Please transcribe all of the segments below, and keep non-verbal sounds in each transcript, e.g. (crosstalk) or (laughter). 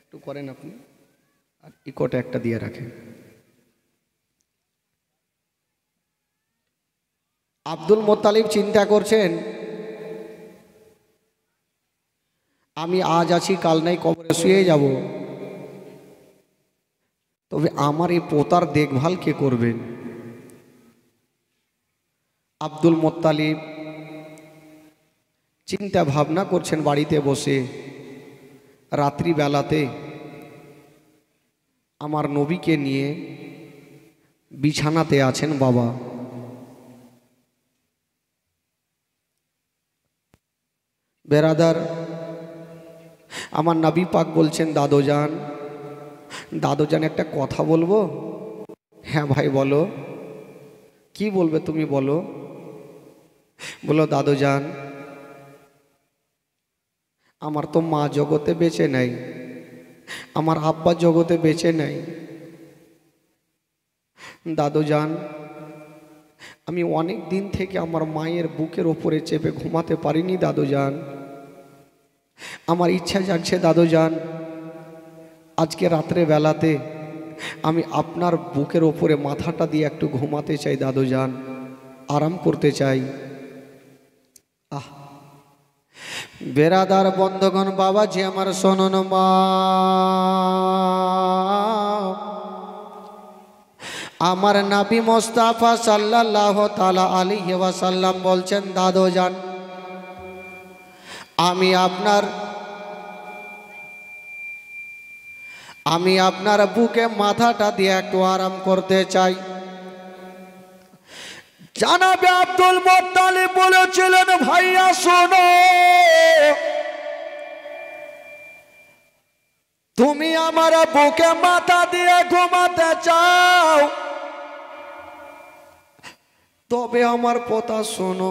একটু করেন আপনি আর ইকোটা একটা দিয়ে রাখেন আব্দুল মোতালিব চিন্তা করছেন আমি আজ আছি কাল নাই কবরে শুয়ে যাব তবে আমার এই পোতার দেখভাল কে করবেন আব্দুল মোত্তালিব চিন্তা ভাবনা করছেন বাড়িতে বসে রাত্রিবেলাতে আমার নবীকে নিয়ে বিছানাতে আছেন বাবা বেরাদার আমার নাবি পাক বলছেন দাদোজান দাদোজান একটা কথা বলবো হ্যাঁ ভাই বলো কি বলবে তুমি বলো বলো দাদোজান আমার তো মা জগতে বেঁচে নাই আমার আব্বা জগতে বেঁচে নাই দাদু যান আমি অনেক দিন থেকে আমার মায়ের বুকের ওপরে চেপে ঘুমাতে পারিনি দাদু যান আমার ইচ্ছা জাগছে দাদু যান আজকে রাত্রে বেলাতে আমি আপনার বুকের ওপরে মাথাটা দিয়ে একটু ঘুমাতে চাই দাদু যান আরাম করতে চাই বেরাদার বন্ধগণ বাবাজি আমার শোনন মা আমার নাবি মোস্তাফা সাল্লাহ তালা আলী সাল্লাম বলছেন দাদো যান আমি আপনার আমি আপনার বুকে মাথাটা দিয়ে একটু আরাম করতে চাই জানাবে আব্দুল মোত্তালিব বলেছিলেন ভাইয়া শোনো তুমি আমার বুকে মাথা দিয়ে ঘুমাতে চাও তবে আমার কথা শোনো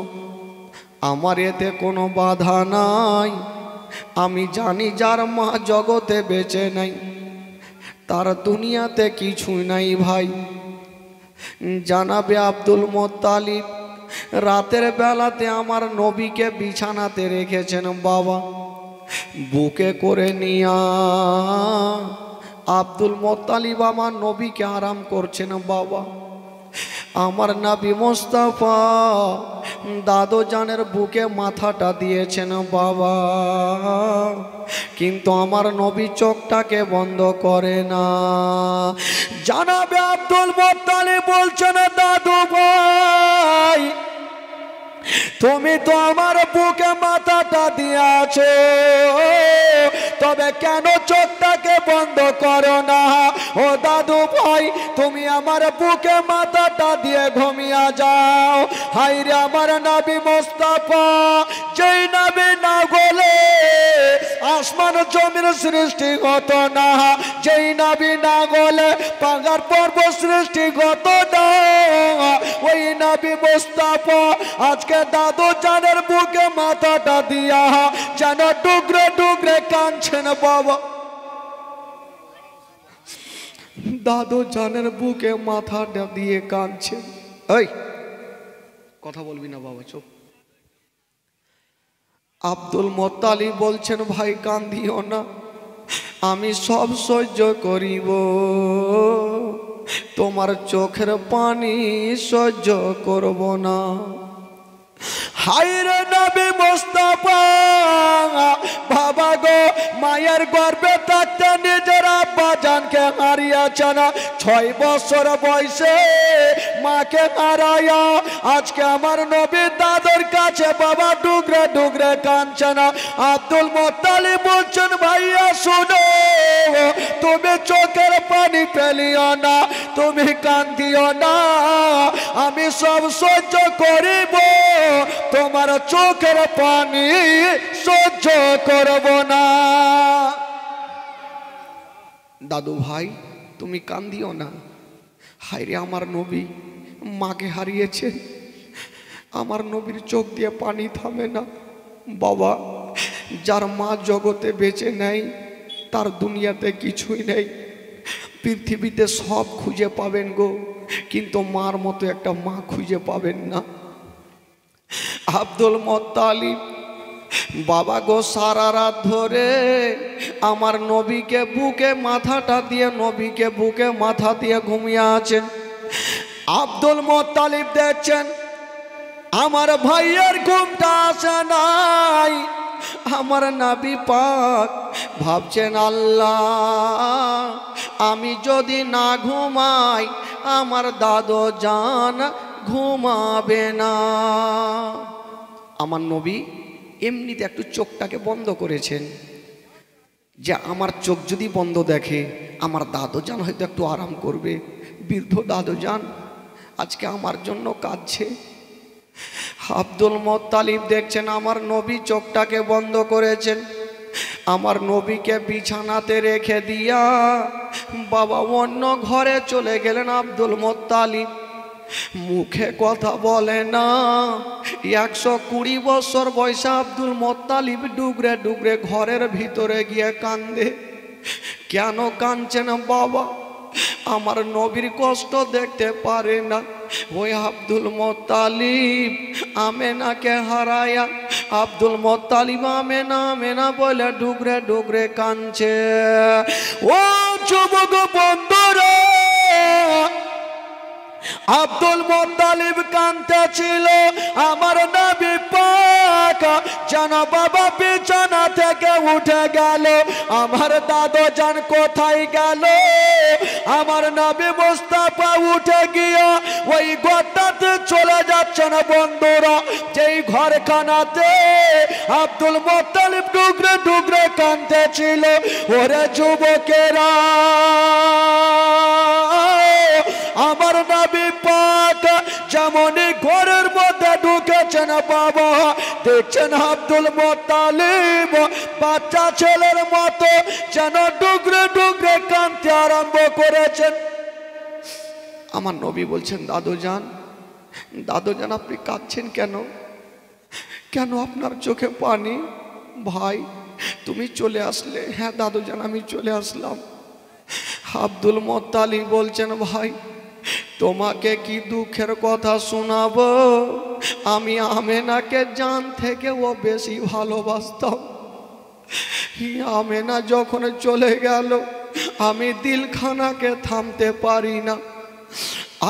আমার এতে কোনো বাধা নাই আমি জানি যার মা জগতে বেঁচে নাই তার দুনিয়াতে কিছুই নাই ভাই জানাবে আব্দুল মোত্তালিব রাতের বেলাতে আমার নবীকে বিছানাতে রেখেছেন বাবা বুকে করে নিয়া আব্দুল মোত্তালিব আমার নবীকে আরাম করছেন বাবা আমার নাবি মোস্তাফা দাদু জানের বুকে মাথাটা দিয়েছেন বাবা কিন্তু আমার নবী চোখটাকে বন্ধ করে না জানাবে আব্দুল মোত্তালি না দাদু ভাই তুমি তো আমার বুকে মাথাটা দিয়েছে তবে কেন চোখটাকে বন্ধ করো না ও দাদু ভাই তুমি আমার বুকে মাথাটা দিয়ে ঘুমিয়া যাও হাই রে আমার নাবি মোস্তাফা যেই নাবি না গোলে আসমান জমির সৃষ্টি গত না যেই নাবি না গোলে পাগার পর্ব সৃষ্টি গত না ওই নাবি মোস্তাফা আজকে দাদু চানের বুকে মাথাটা দিয়া যেন টুকরে টুকরে কান না বাবা দাদু জানের বুকে মাথা দিয়ে কাঁদছে ওই কথা বলবি না বাবা চোখ আব্দুল মোত্তালি বলছেন ভাই কান্দিও না আমি সব সহ্য করিব তোমার চোখের পানি সহ্য করব না হায়রে নবী মোস্তফা বাবা গো মায়ের গর্বে থাকতে নিজের আব্বা জানকে হারিয়েছেন ছয় বছর বয়সে মাকে হারাইয়া আজকে আমার নবী দাদর কাছে বাবা ডুগরে ডুগরে না আব্দুল মোতালি বলছেন ভাইয়া শুনো তুমি চোখের পানি ফেলিও না তুমি কান্দিও না আমি সব সহ্য করিব তোমার চোখের পানি সহ্য করব না দাদু ভাই তুমি কান্দিও না হাইরে আমার নবী মাকে হারিয়েছে আমার নবীর চোখ দিয়ে পানি থামে না বাবা যার মা জগতে বেঁচে নেই তার দুনিয়াতে কিছুই নেই পৃথিবীতে সব খুঁজে পাবেন গো কিন্তু মার মতো একটা মা খুঁজে পাবেন না আব্দুল মোত্তালিব বাবা গো সারা রাত ধরে আমার নবীকে বুকে মাথাটা দিয়ে নবীকে বুকে মাথা দিয়ে ঘুমিয়ে আছেন আব্দুল মতালিব দেখছেন আমার ভাইয়ের ঘুমটা আসে নাই আমার নাবি পাক ভাবছেন আল্লাহ আমি যদি না ঘুমাই আমার দাদো জান ঘুমাবে না আমার নবী এমনিতে একটু চোখটাকে বন্ধ করেছেন যে আমার চোখ যদি বন্ধ দেখে আমার দাদু যান হয়তো একটু আরাম করবে বৃদ্ধ দাদু যান আজকে আমার জন্য কাঁদছে আব্দুল মোত্তালিব দেখছেন আমার নবী চোখটাকে বন্ধ করেছেন আমার নবীকে বিছানাতে রেখে দিয়া বাবা অন্য ঘরে চলে গেলেন আব্দুল মোত্তালিব মুখে কথা বলে না একশো কুড়ি বছর বয়সে আব্দুল মোত্তালিব ডুগরে ডুগরে ঘরের ভিতরে গিয়ে কান্দে কেন কাঁদছে না বাবা আমার নবীর কষ্ট দেখতে পারে না ওই আব্দুল মোত্তালিব আমেনাকে হারায়া আব্দুল মোত্তালিব আমেনা আমেনা বলে ডুগরে ডুগরে কাঁদছে ও যুবক বন্ধুরা আব্দুল মন্দালিব কানতে ছিল আমার নবী পাক যেন বাবা বিছানা থেকে উঠে গেল আমার দাদো যান কোথায় গেল আমার নবী মোস্তাফা উঠে গিয়ে ওই গোটাতে চলে যাচ্ছেন বন্ধুরা যেই ঘরখানাতে আব্দুল মন্দালিব ডুগরে ডুগরে কান্তে ছিল ওরে যুবকেরা আমার নবী নবী পাক যেমন ঘরের মধ্যে ঢুকেছেন বাবা দেখছেন আব্দুল মোতালিব বাচ্চা ছেলের মতো যেন ডুগরে ডুগরে কানতে আরম্ভ করেছেন আমার নবী বলছেন দাদু যান দাদু যান আপনি কাঁদছেন কেন কেন আপনার চোখে পানি ভাই তুমি চলে আসলে হ্যাঁ দাদু যান আমি চলে আসলাম আব্দুল মোত্তালি বলছেন ভাই তোমাকে কি দুঃখের কথা শোনাব আমি আমেনাকে জান থেকে ও বেশি ভালোবাসতাম আমেনা যখন চলে গেল আমি দিলখানাকে থামতে পারি না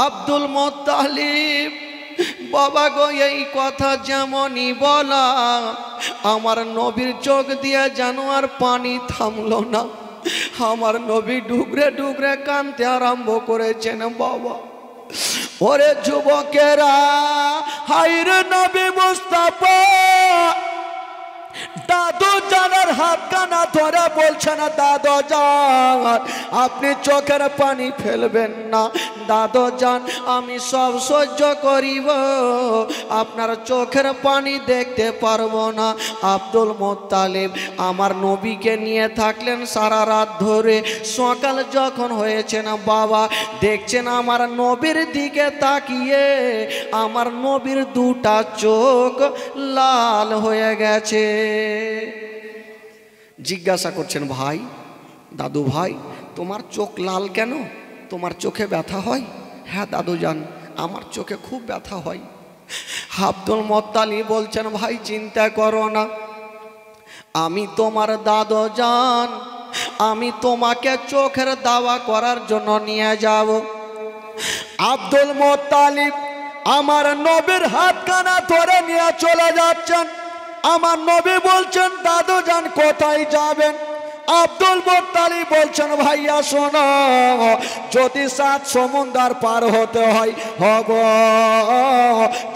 আব্দুল মোত্তালিব বাবা গো এই কথা যেমনই বলা আমার নবীর চোখ দিয়ে যেন আর পানি থামল না আমার নবী ডুবরে ডুবরে কানতে আরম্ভ করেছেন বাবা ওরে যুবকেরা হাইরে নবী মুস্তাফা দাদু জানার হাত কানা ধরে বলছে না দাদু যান আপনি চোখের পানি ফেলবেন না দাদু যান আমি সব সহ্য করিব আপনার চোখের পানি দেখতে পারবো না আব্দুল মোত্তালিব আমার নবীকে নিয়ে থাকলেন সারা রাত ধরে সকাল যখন হয়েছে না বাবা দেখছেন আমার নবীর দিকে তাকিয়ে আমার নবীর দুটা চোখ লাল হয়ে গেছে জিজ্ঞাসা করছেন ভাই দাদু ভাই তোমার চোখ লাল কেন তোমার চোখে ব্যথা হয় হ্যাঁ দাদু যান আমার চোখে খুব ব্যথা হয় হাবদুল মোত্তালি বলছেন ভাই চিন্তা করো না আমি তোমার দাদু যান আমি তোমাকে চোখের দাওয়া করার জন্য নিয়ে যাব আব্দুল মোত্তালিব আমার নবীর হাতখানা ধরে নিয়ে চলে যাচ্ছেন আমার নবী বলছেন দাদু যান কোথায় যাবেন আব্দুল মোত্তালি বলছেন ভাইয়া শোন যদি সাত সমুন্দর পার হতে হয় হব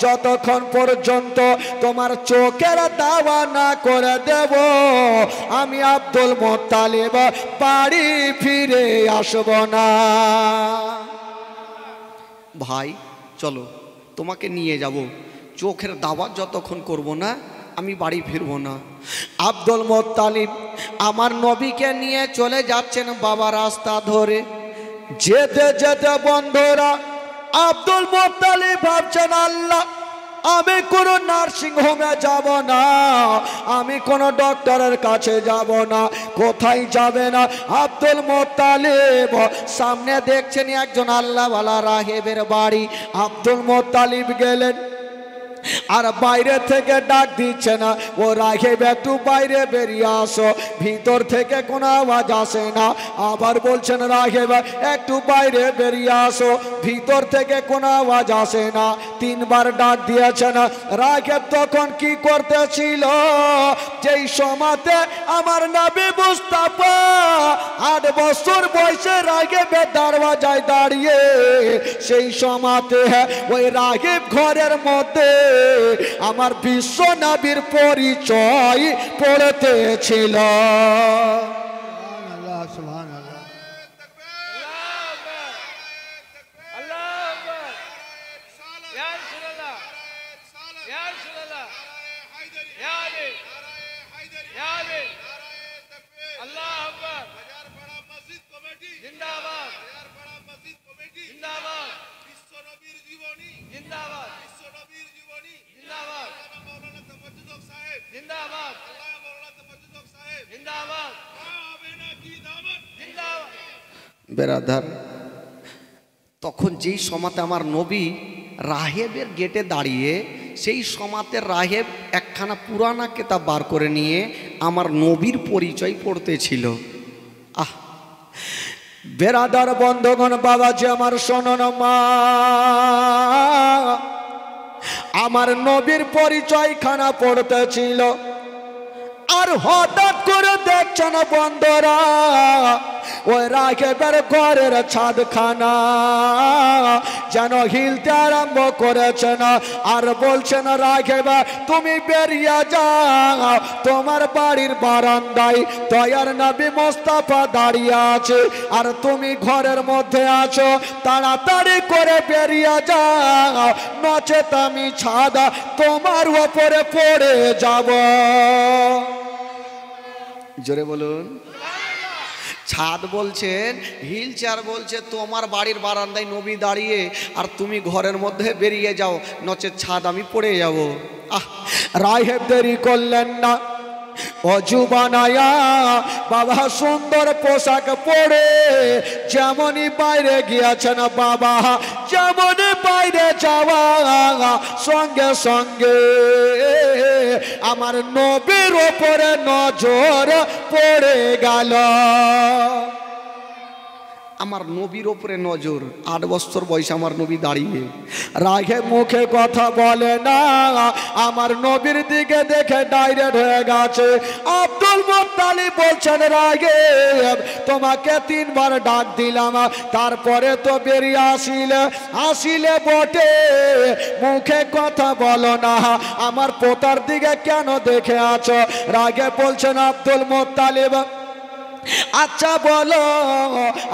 যতক্ষণ পর্যন্ত তোমার চোখের দাওয়া না করে দেব আমি আব্দুল মোত্তালিব পাড়ি ফিরে আসব না ভাই চলো তোমাকে নিয়ে যাব চোখের দাওয়া যতক্ষণ করব না আমি বাড়ি ফিরব না আব্দুল মোত্তালিব আমার নবীকে নিয়ে চলে যাচ্ছেন বাবা রাস্তা ধরে যেতে যেতে বন্ধরা আব্দুল মোত্তালিব ভাবছেন আল্লাহ আমি কোনো নার্সিংহোমে যাব না আমি কোনো ডক্টরের কাছে যাব না কোথায় যাবে না আব্দুল মোত্তালিব সামনে দেখছেন একজন আল্লাহ রাহেবের বাড়ি আব্দুল মোত্তালিব গেলেন আর বাইরে থেকে ডাক দিচ্ছে না ও রাখে একটু বাইরে বেরিয়ে আসো ভিতর থেকে কোনো আওয়াজ আসে না আবার বলছেন রাখে একটু বাইরে বেরিয়ে আসো ভিতর থেকে কোনো আওয়াজ আসে না তিনবার ডাক দিয়েছে না রাখে তখন কি করতেছিল যেই সমাতে আমার নাবি মুস্তাফা আট বছর বয়সে রাগেবের দরওয়াজায় দাঁড়িয়ে সেই সমাতে ওই রাগে ঘরের মধ্যে আমার বিশ্ব নবীর পরিচয় পড়তে ছিল जिंदाबाद जिंदाबाद বেরাদার তখন যেই সমাতে আমার নবী রাহেবের গেটে দাঁড়িয়ে সেই সমাতে রাহেব একখানা পুরানা কেতাব বার করে নিয়ে আমার নবীর পরিচয় পড়তেছিল আহ বেরাদার বন্ধগণ বাবা যে আমার শোনন মা আমার নবীর পরিচয় খানা পড়তেছিল ছিল আর হঠাৎ করে দেখছে না বন্ধরা ওই রাখেবের ঘরের ছাদখানা যেন হিলতে আরম্ভ করেছে না আর বলছে না রাখেবা তুমি বেরিয়ে যাও তোমার বাড়ির বারান্দায় তয়ার নবী মোস্তাফা দাঁড়িয়ে আছে আর তুমি ঘরের মধ্যে আছো তাড়াতাড়ি করে বেরিয়ে যাও নচেত আমি ছাদা তোমার ওপরে পড়ে যাব জোরে বলুন ছাদ বলছেন হিল চেয়ার বলছে তোমার বাড়ির বারান্দায় নবী দাঁড়িয়ে আর তুমি ঘরের মধ্যে বেরিয়ে যাও নচের ছাদ আমি পড়ে যাব আহ রায় দেরি করলেন না অযুবানায়া বাবা সুন্দর পোশাক পরে যেমনই বাইরে গিয়েছেন বাবা যেমনই বাইরে যাওয়া সঙ্গে সঙ্গে আমার নবীর ওপরে নজর পড়ে গেল আমার নবীর ওপরে নজর আট বছর বয়সে আমার নবী দাঁড়িয়ে রাগে মুখে কথা বলে না আমার নবীর দিকে দেখে ডাইরেক্ট হয়ে গেছে আব্দুল মোত্তালি বলছেন রাগে তোমাকে তিনবার ডাক দিলাম তারপরে তো বেরিয়ে আসিলে আসিলে বটে মুখে কথা বলো না আমার পোতার দিকে কেন দেখে আছো রাগে বলছেন আব্দুল মোত্তালিব আচ্ছা বলো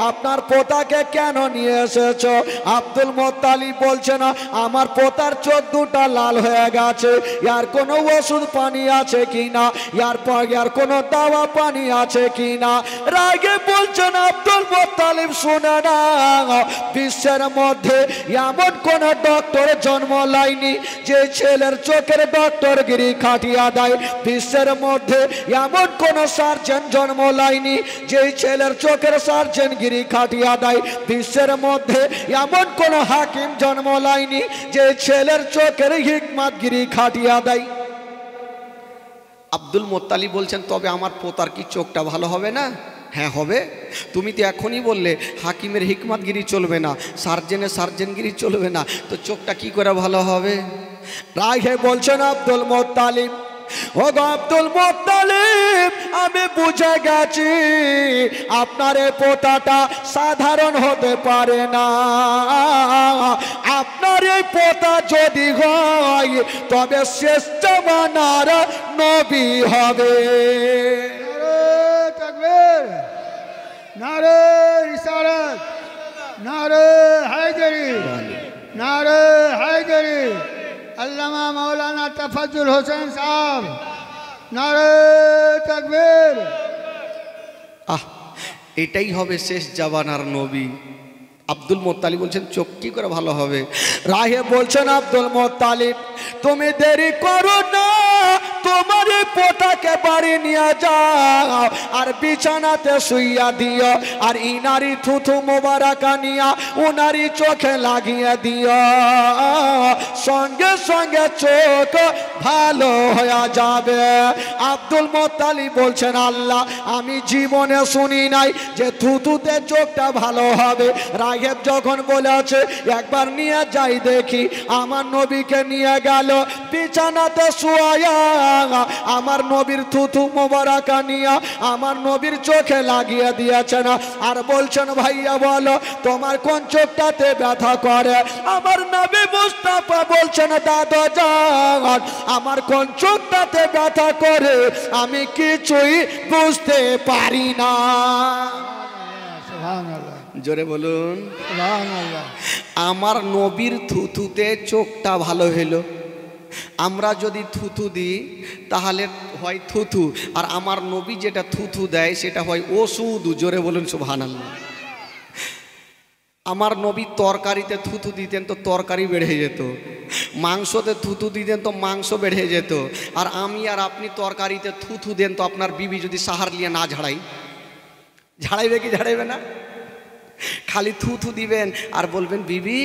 আপনার পোতাকে কেন নিয়ে এসেছ আব্দুল মোত্তালি বলছে না আমার পোতার চোদ্দটা লাল হয়ে গেছে ইয়ার কোনো ওষুধ পানি আছে কি না ইয়ার ইয়ার কোনো দাওয়া পানি আছে কি না রাগে বলছেন আব্দুল মোত্তালিব শুনে না বিশ্বের মধ্যে এমন কোনো ডক্টর জন্ম লাইনি যে ছেলের চোখের ডক্টর গিরি খাটিয়া দেয় বিশ্বের মধ্যে এমন কোনো সার্জন জন্ম লাইনি যে ছেলের চোখের সার্জেনগিরি খাটিয়া দেয় বিশ্বের মধ্যে এমন কোন হাকিম জন্ম লাইনি যে ছেলের চোখের হিকমাতগিরি খাটিয়া দেয় আব্দুল মোত্তালি বলছেন তবে আমার পোতার কি চোখটা ভালো হবে না হ্যাঁ হবে তুমি তো এখনই বললে হাকিমের হিকমাতগিরি চলবে না সার্জেনে সার্জেনগিরি চলবে না তো চোখটা কি করে ভালো হবে রায় হে বলছেন আব্দুল মোত্তালিম ও আব্দুল আমি বুঝে গেছি আপনার এ পোতাটা সাধারণ হতে পারে না আপনার এই পোতা যদি হয় তবে শেষ জমানার নবী হবে নারে ইসারত নারে হায়দারি নারে হায়দারি আল্লামা মৌলানা তফাজুল হোসেন সাহ নারে তকবীর আহ এটাই হবে শেষ জাবানার নবী আব্দুল মোত্তালিব বলছেন চোখ কি করে ভালো হবে রাহে বলছেন আব্দুল মোত্তালিব তুমি দেরি করো না তোমার পোটাকে বাড়ি নিয়ে যাও আর বিছানাতে শুইয়া দিও আর ইনারি থুথু মোবারাকা নিয়া উনারি চোখে লাগিয়ে দিও সঙ্গে সঙ্গে চোখ ভালো হয়ে যাবে আব্দুল মোত্তালি বলছেন আল্লাহ আমি জীবনে শুনি নাই যে থুতুতে চোখটা ভালো হবে রাহে সাহেব যখন বলেছে একবার নিয়ে যাই দেখি আমার নবীকে নিয়ে গেল বিছানাতে শুয়ায়া আমার নবীর থুথু মোবারাকা নিয়ে আমার নবীর চোখে লাগিয়ে দিয়েছেন আর বলছেন ভাইয়া বলো তোমার কোন চোখটাতে ব্যথা করে আমার নবী মুস্তাফা বলছেন দাদা যান আমার কোন চোখটাতে ব্যথা করে আমি কিছুই বুঝতে পারি না জোরে বলুন আমার নবীর থুথুতে চোখটা ভালো হলো আমরা যদি থুথু দিই তাহলে হয় থুথু আর আমার নবী যেটা থুথু দেয় সেটা হয় ওষুধ জোরে বলুন সুহান আমার নবী তরকারিতে থুথু দিতেন তো তরকারি বেড়ে যেত মাংসতে থুথু দিতেন তো মাংস বেড়ে যেত আর আমি আর আপনি তরকারিতে থুথু দেন তো আপনার বিবি যদি সাহার নিয়ে না ঝাড়াই ঝাড়াইবে কি ঝাড়াইবে না খালি থুথু দিবেন আর বলবেন বিবি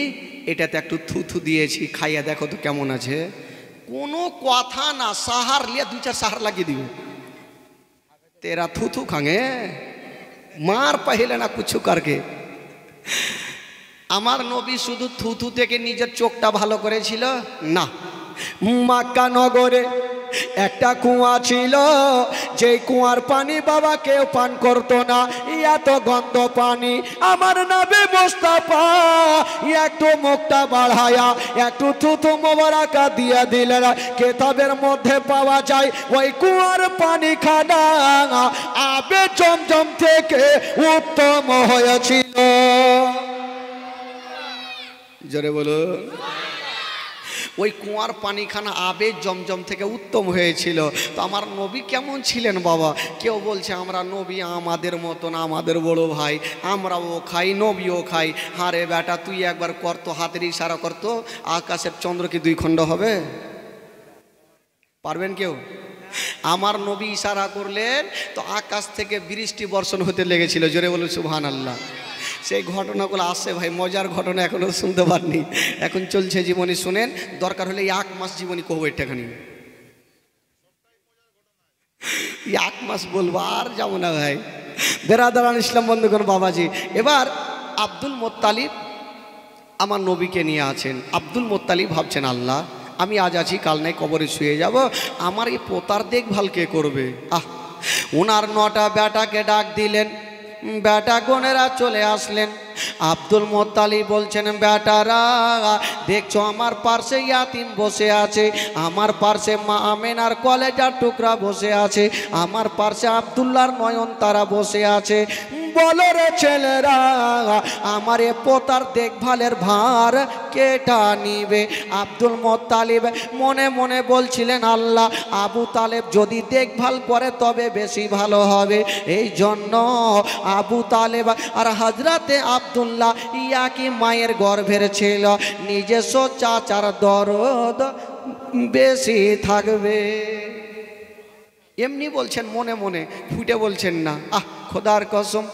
এটাতে একটু থুথু দিয়েছি খাইয়া দেখো তো কেমন আছে কোনো কথা না সাহার লিয়া দুই চার সাহার লাগিয়ে দিবে তেরা থুথু খাঙে মার পাহিলে না কুচ্ছু কারকে আমার নবী শুধু থুথু থেকে নিজের চোখটা ভালো করেছিল না মাক্কানগরে একটা কুয়া ছিল যে কুয়ার পানি বাবা কেউ পান করত না এত গন্ধ পানি আমার নামে মোস্তাফা একটু মুখটা বাড়ায়া একটু থুথু মোবারাকা দিয়া দিলেন কেতাবের মধ্যে পাওয়া যায় ওই কুয়ার পানি খানা আবে জমজম থেকে উত্তম হয়েছিল জরে বলুন ওই কুয়ার পানিখানা আবে জমজম থেকে উত্তম হয়েছিল তো আমার নবী কেমন ছিলেন বাবা কেউ বলছে আমরা নবী আমাদের মতন আমাদের বড় ভাই আমরাও খাই নবীও খাই হারে বেটা তুই একবার করতো হাতের ইশারা করতো আকাশের চন্দ্র কি দুই খণ্ড হবে পারবেন কেউ আমার নবী ইশারা করলেন তো আকাশ থেকে বৃষ্টি বর্ষণ হতে লেগেছিল জোরে বলুন সুবহান আল্লাহ সেই ঘটনাগুলো আসে ভাই মজার ঘটনা এখনও শুনতে পারনি এখন চলছে জীবনী শুনেন দরকার হলে এক মাস জীবনী কব এটাখানি এক মাস বলবো আর যাবো না ভাই বেরাদারান ইসলাম বন্ধুগণ বাবাজি এবার আব্দুল মোত্তালিব আমার নবীকে নিয়ে আছেন আব্দুল মোত্তালিব ভাবছেন আল্লাহ আমি আজ আছি কাল নাই কবরে শুয়ে যাব আমার এই পোতার দেখভাল কে করবে আহ ওনার নটা বেটাকে ডাক দিলেন বেটা বোনেরা চলে আসলেন আব্দুল মোতালি বলছেন বেটারা দেখছো আমার পার্শ্বে ইয়াতিম বসে আছে আমার পার্শ্বে মা আমেনার কলেজার টুকরা বসে আছে আমার পার্শ্বে আবদুল্লার নয়ন তারা বসে আছে বলো রে ছেলেরা আমার এ পোতার দেখভালের ভার কেটা নিবে আব্দুল মোতালিব মনে মনে বলছিলেন আল্লাহ আবু তালেব যদি দেখভাল করে তবে বেশি ভালো হবে এই জন্য আবু তালেব আর হাজরাতে আব ইয়া কি মায়ের গর্ভের ছিল নিজস্ব চাচার দরদ বেশি থাকবে এমনি বলছেন মনে মনে ফুটে বলছেন না আহ খোদার কসম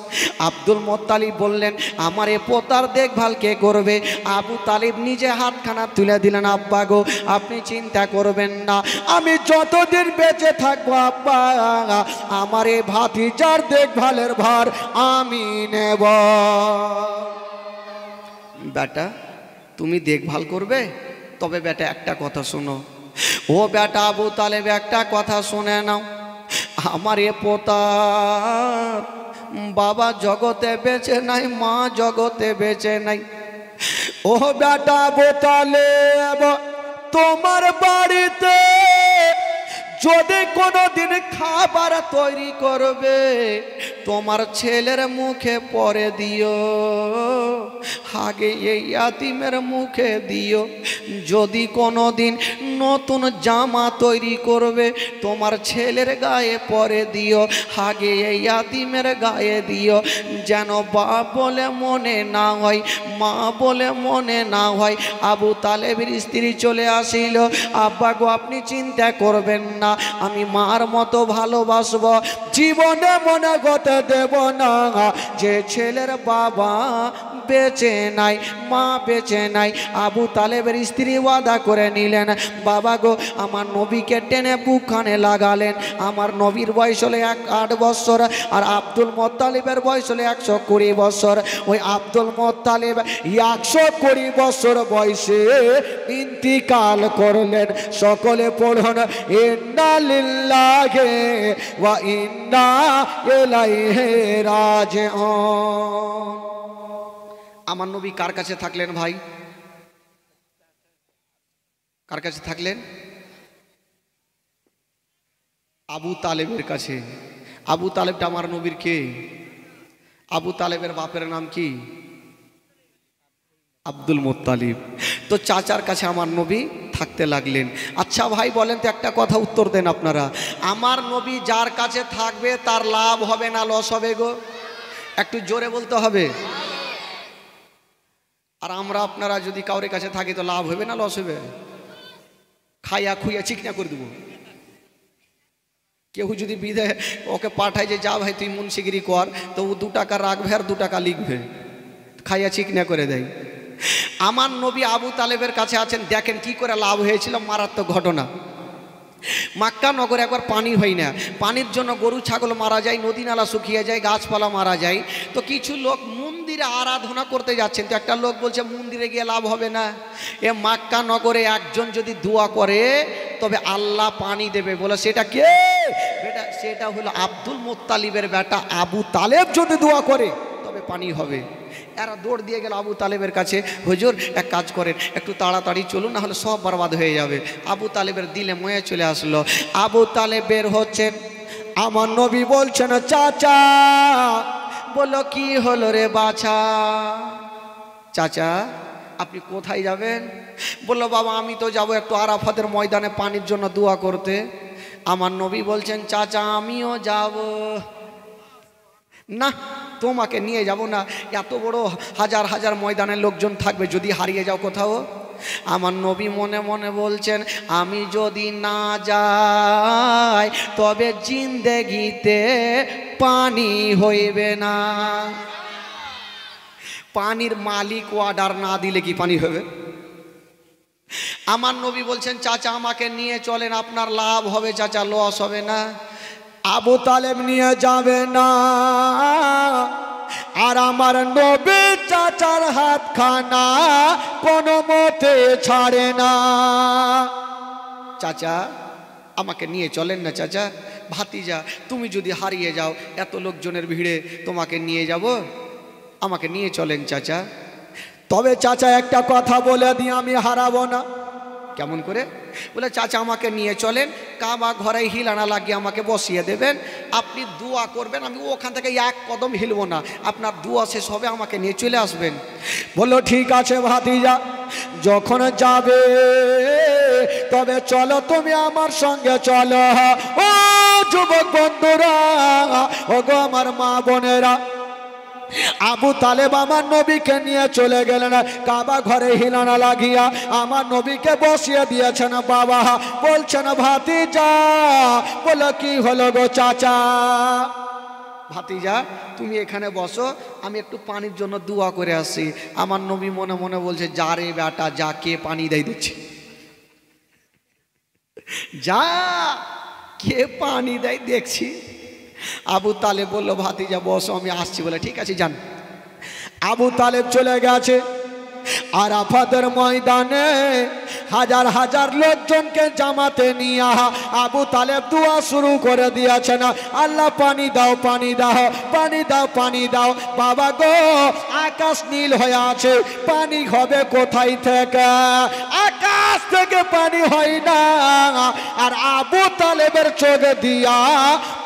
আব্দুল মোত্তালিব বললেন আমার এ পোতার দেখভাল কে করবে আবু তালিব নিজে হাতখানা তুলে দিলেন আব্বা গো আপনি চিন্তা করবেন না আমি যতদিন বেঁচে থাকবো আব্বা আমার এ ভাতি যার দেখভালের ভার আমি নেব বেটা তুমি দেখভাল করবে তবে বেটা একটা কথা শোনো ও বেটা আবু তালেব একটা কথা শুনে নাও আমার এ পোতা বাবা জগতে বেঁচে নাই মা জগতে বেঁচে নাই ও বেটা আবু তালেব তোমার বাড়িতে যদি কোনোদিন খাবার তৈরি করবে তোমার ছেলের মুখে পরে দিও আগে এই আতিমের মুখে দিও যদি কোনোদিন নতুন জামা তৈরি করবে তোমার ছেলের গায়ে পরে দিও আগে এই আতিমের গায়ে দিও যেন বা বলে মনে না হয় মা বলে মনে না হয় আবু তালেবের স্ত্রী চলে আসিল আব্বা আপনি চিন্তা করবেন না আমি মার মতো ভালোবাসব জীবনে মনে গতে দেব না যে ছেলের বাবা বেঁচে নাই মা বেঁচে নাই আবু তালেবের স্ত্রী ওয়াদা করে নিলেন বাবা গো আমার নবীকে টেনে বুকখানে লাগালেন আমার নবীর বয়স হলে এক আট বছর আর আব্দুল মোত্তালিবের বয়স হলে একশো কুড়ি বছর ওই আব্দুল মোত্তালিব একশো কুড়ি বছর বয়সে ইন্তিকাল করলেন সকলে পড়ুন إنا لله وإنا إليه راجعون আমার নবী কার কাছে থাকলেন ভাই কার কাছে থাকলেন আবু তালেবের কাছে আবু তালেবটা আমার নবীর কে আবু তালেবের বাপের নাম কি আব্দুল মুতালিব তো চাচার কাছে আমার নবী থাকতে লাগলেন আচ্ছা ভাই বলেন তো একটা কথা উত্তর দেন আপনারা আমার নবী যার কাছে থাকবে তার লাভ হবে না লস হবে গো একটু জোরে বলতে হবে আর আমরা আপনারা যদি কাউরে কাছে থাকি তো লাভ হবে না লস হবে খাইয়া খুইয়া চিকনা করে দেবো কেউ যদি বিধে ওকে পাঠায় যে যা ভাই তুই মুন্সিগিরি কর তো ও দু টাকা রাখবে আর দু টাকা লিখবে খাইয়া চিকনা করে দেয় আমার নবী আবু তালেবের কাছে আছেন দেখেন কি করে লাভ হয়েছিল মারাত্মক ঘটনা মাক্কা নগরে একবার পানি হয় না পানির জন্য গরু ছাগল মারা যায় নদী নালা শুকিয়ে যায় গাছপালা মারা যায় তো কিছু লোক মন্দিরে আরাধনা করতে যাচ্ছেন তো একটা লোক বলছে মন্দিরে গিয়ে লাভ হবে না এ মাক্কা নগরে একজন যদি দোয়া করে তবে আল্লাহ পানি দেবে বলে সেটা কে বেটা সেটা হলো আব্দুল মোত্তালিবের বেটা আবু তালেব যদি দোয়া করে তবে পানি হবে এরা দৌড় দিয়ে গেল আবু তালেবের কাছে হুজুর এক কাজ করেন একটু তাড়াতাড়ি চলুন নাহলে সব বরবাদ হয়ে যাবে আবু তালেবের দিলে ময়ে চলে আসলো আবু তালেবের হচ্ছেন আমার নবী বলছেন চাচা বলো কি হলো রে বাছা চাচা আপনি কোথায় যাবেন বললো বাবা আমি তো যাব একটু আরাফাতের ময়দানে পানির জন্য দোয়া করতে আমার নবী বলছেন চাচা আমিও যাব না তোমাকে নিয়ে যাব না এত বড় হাজার হাজার ময়দানের লোকজন থাকবে যদি হারিয়ে যাও কোথাও আমার নবী মনে মনে বলছেন আমি যদি না যাই তবে জিন্দেগিতে পানি হইবে না পানির মালিক ওয়াডার না দিলে কি পানি হবে আমার নবী বলছেন চাচা আমাকে নিয়ে চলেন আপনার লাভ হবে চাচা লস হবে না আবু তালেব নিয়ে যাবে না আর আমার নবী চাচার হাত খানা কোনো মতে ছাড়ে না চাচা আমাকে নিয়ে চলেন না চাচা ভাতিজা তুমি যদি হারিয়ে যাও এত লোকজনের ভিড়ে তোমাকে নিয়ে যাব আমাকে নিয়ে চলেন চাচা তবে চাচা একটা কথা বলে দিয়ে আমি হারাবো না কেমন করে বলে চাচা আমাকে নিয়ে চলেন কাবা ঘরে হিল আনা লাগিয়ে আমাকে বসিয়ে দেবেন আপনি দোয়া করবেন আমি ওখান থেকে এক কদম হিলব না আপনার দোয়া শেষ হবে আমাকে নিয়ে চলে আসবেন বললো ঠিক আছে ভাতিজা যখন যাবে তবে চলো তুমি আমার সঙ্গে চলো ও যুবক বন্ধুরা ওগো আমার মা বোনেরা আবু তালেব আমার নবীকে নিয়ে চলে গেলেন কাবা ঘরে হিলানা লাগিয়া আমার নবীকে বসিয়ে দিয়েছেন বাবা বলছেন যা বলো কি হলো গো চাচা ভাতিজা তুমি এখানে বসো আমি একটু পানির জন্য দোয়া করে আসি আমার নবী মনে মনে বলছে যা রে বেটা যা কে পানি দেয় দিচ্ছে যা কে পানি দেয় দেখছি আবু তালেব বললো ভাতিজা বসো আমি আসছি বলে ঠিক আছে যান আবু তালেব চলে গেছে আর আফাদের ময়দানে হাজার হাজার লোকজনকে জামাতে নিয়ে আবু তালে দোয়া শুরু করে দিয়েছে না আল্লাহ পানি দাও পানি দাও পানি দাও পানি দাও বাবা গো আকাশ নীল হয়ে আছে পানি হবে কোথায় থেকে আকাশ থেকে পানি হয় না আর আবু তালেবের চোখে দিয়া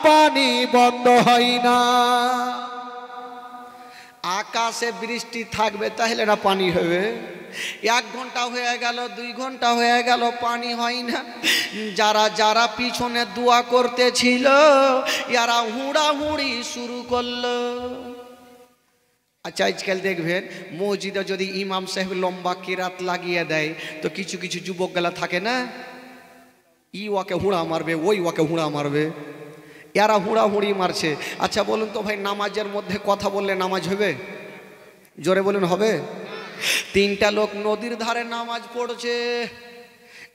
পানি বন্ধ হয় না আকাশে বৃষ্টি থাকবে তাহলে না পানি হবে এক ঘন্টা হয়ে গেল দুই ঘন্টা হয়ে গেল পানি হয় না যারা যারা পিছনে দোয়া করতেছিল ইয়ারা হুড়াহুড়ি শুরু করলো আচ্ছা আজকাল দেখবেন মসজিদে যদি ইমাম সাহেব লম্বা কেরাত লাগিয়ে দেয় তো কিছু কিছু যুবকগুলা থাকে না ই ওয়াকে হুঁড়া মারবে ওই ওয়াকে হুঁড়া মারবে এরা হুড়াহুড়ি মারছে আচ্ছা বলুন তো ভাই নামাজের মধ্যে কথা বললে নামাজ হবে জোরে বলুন হবে তিনটা লোক নদীর ধারে নামাজ পড়ছে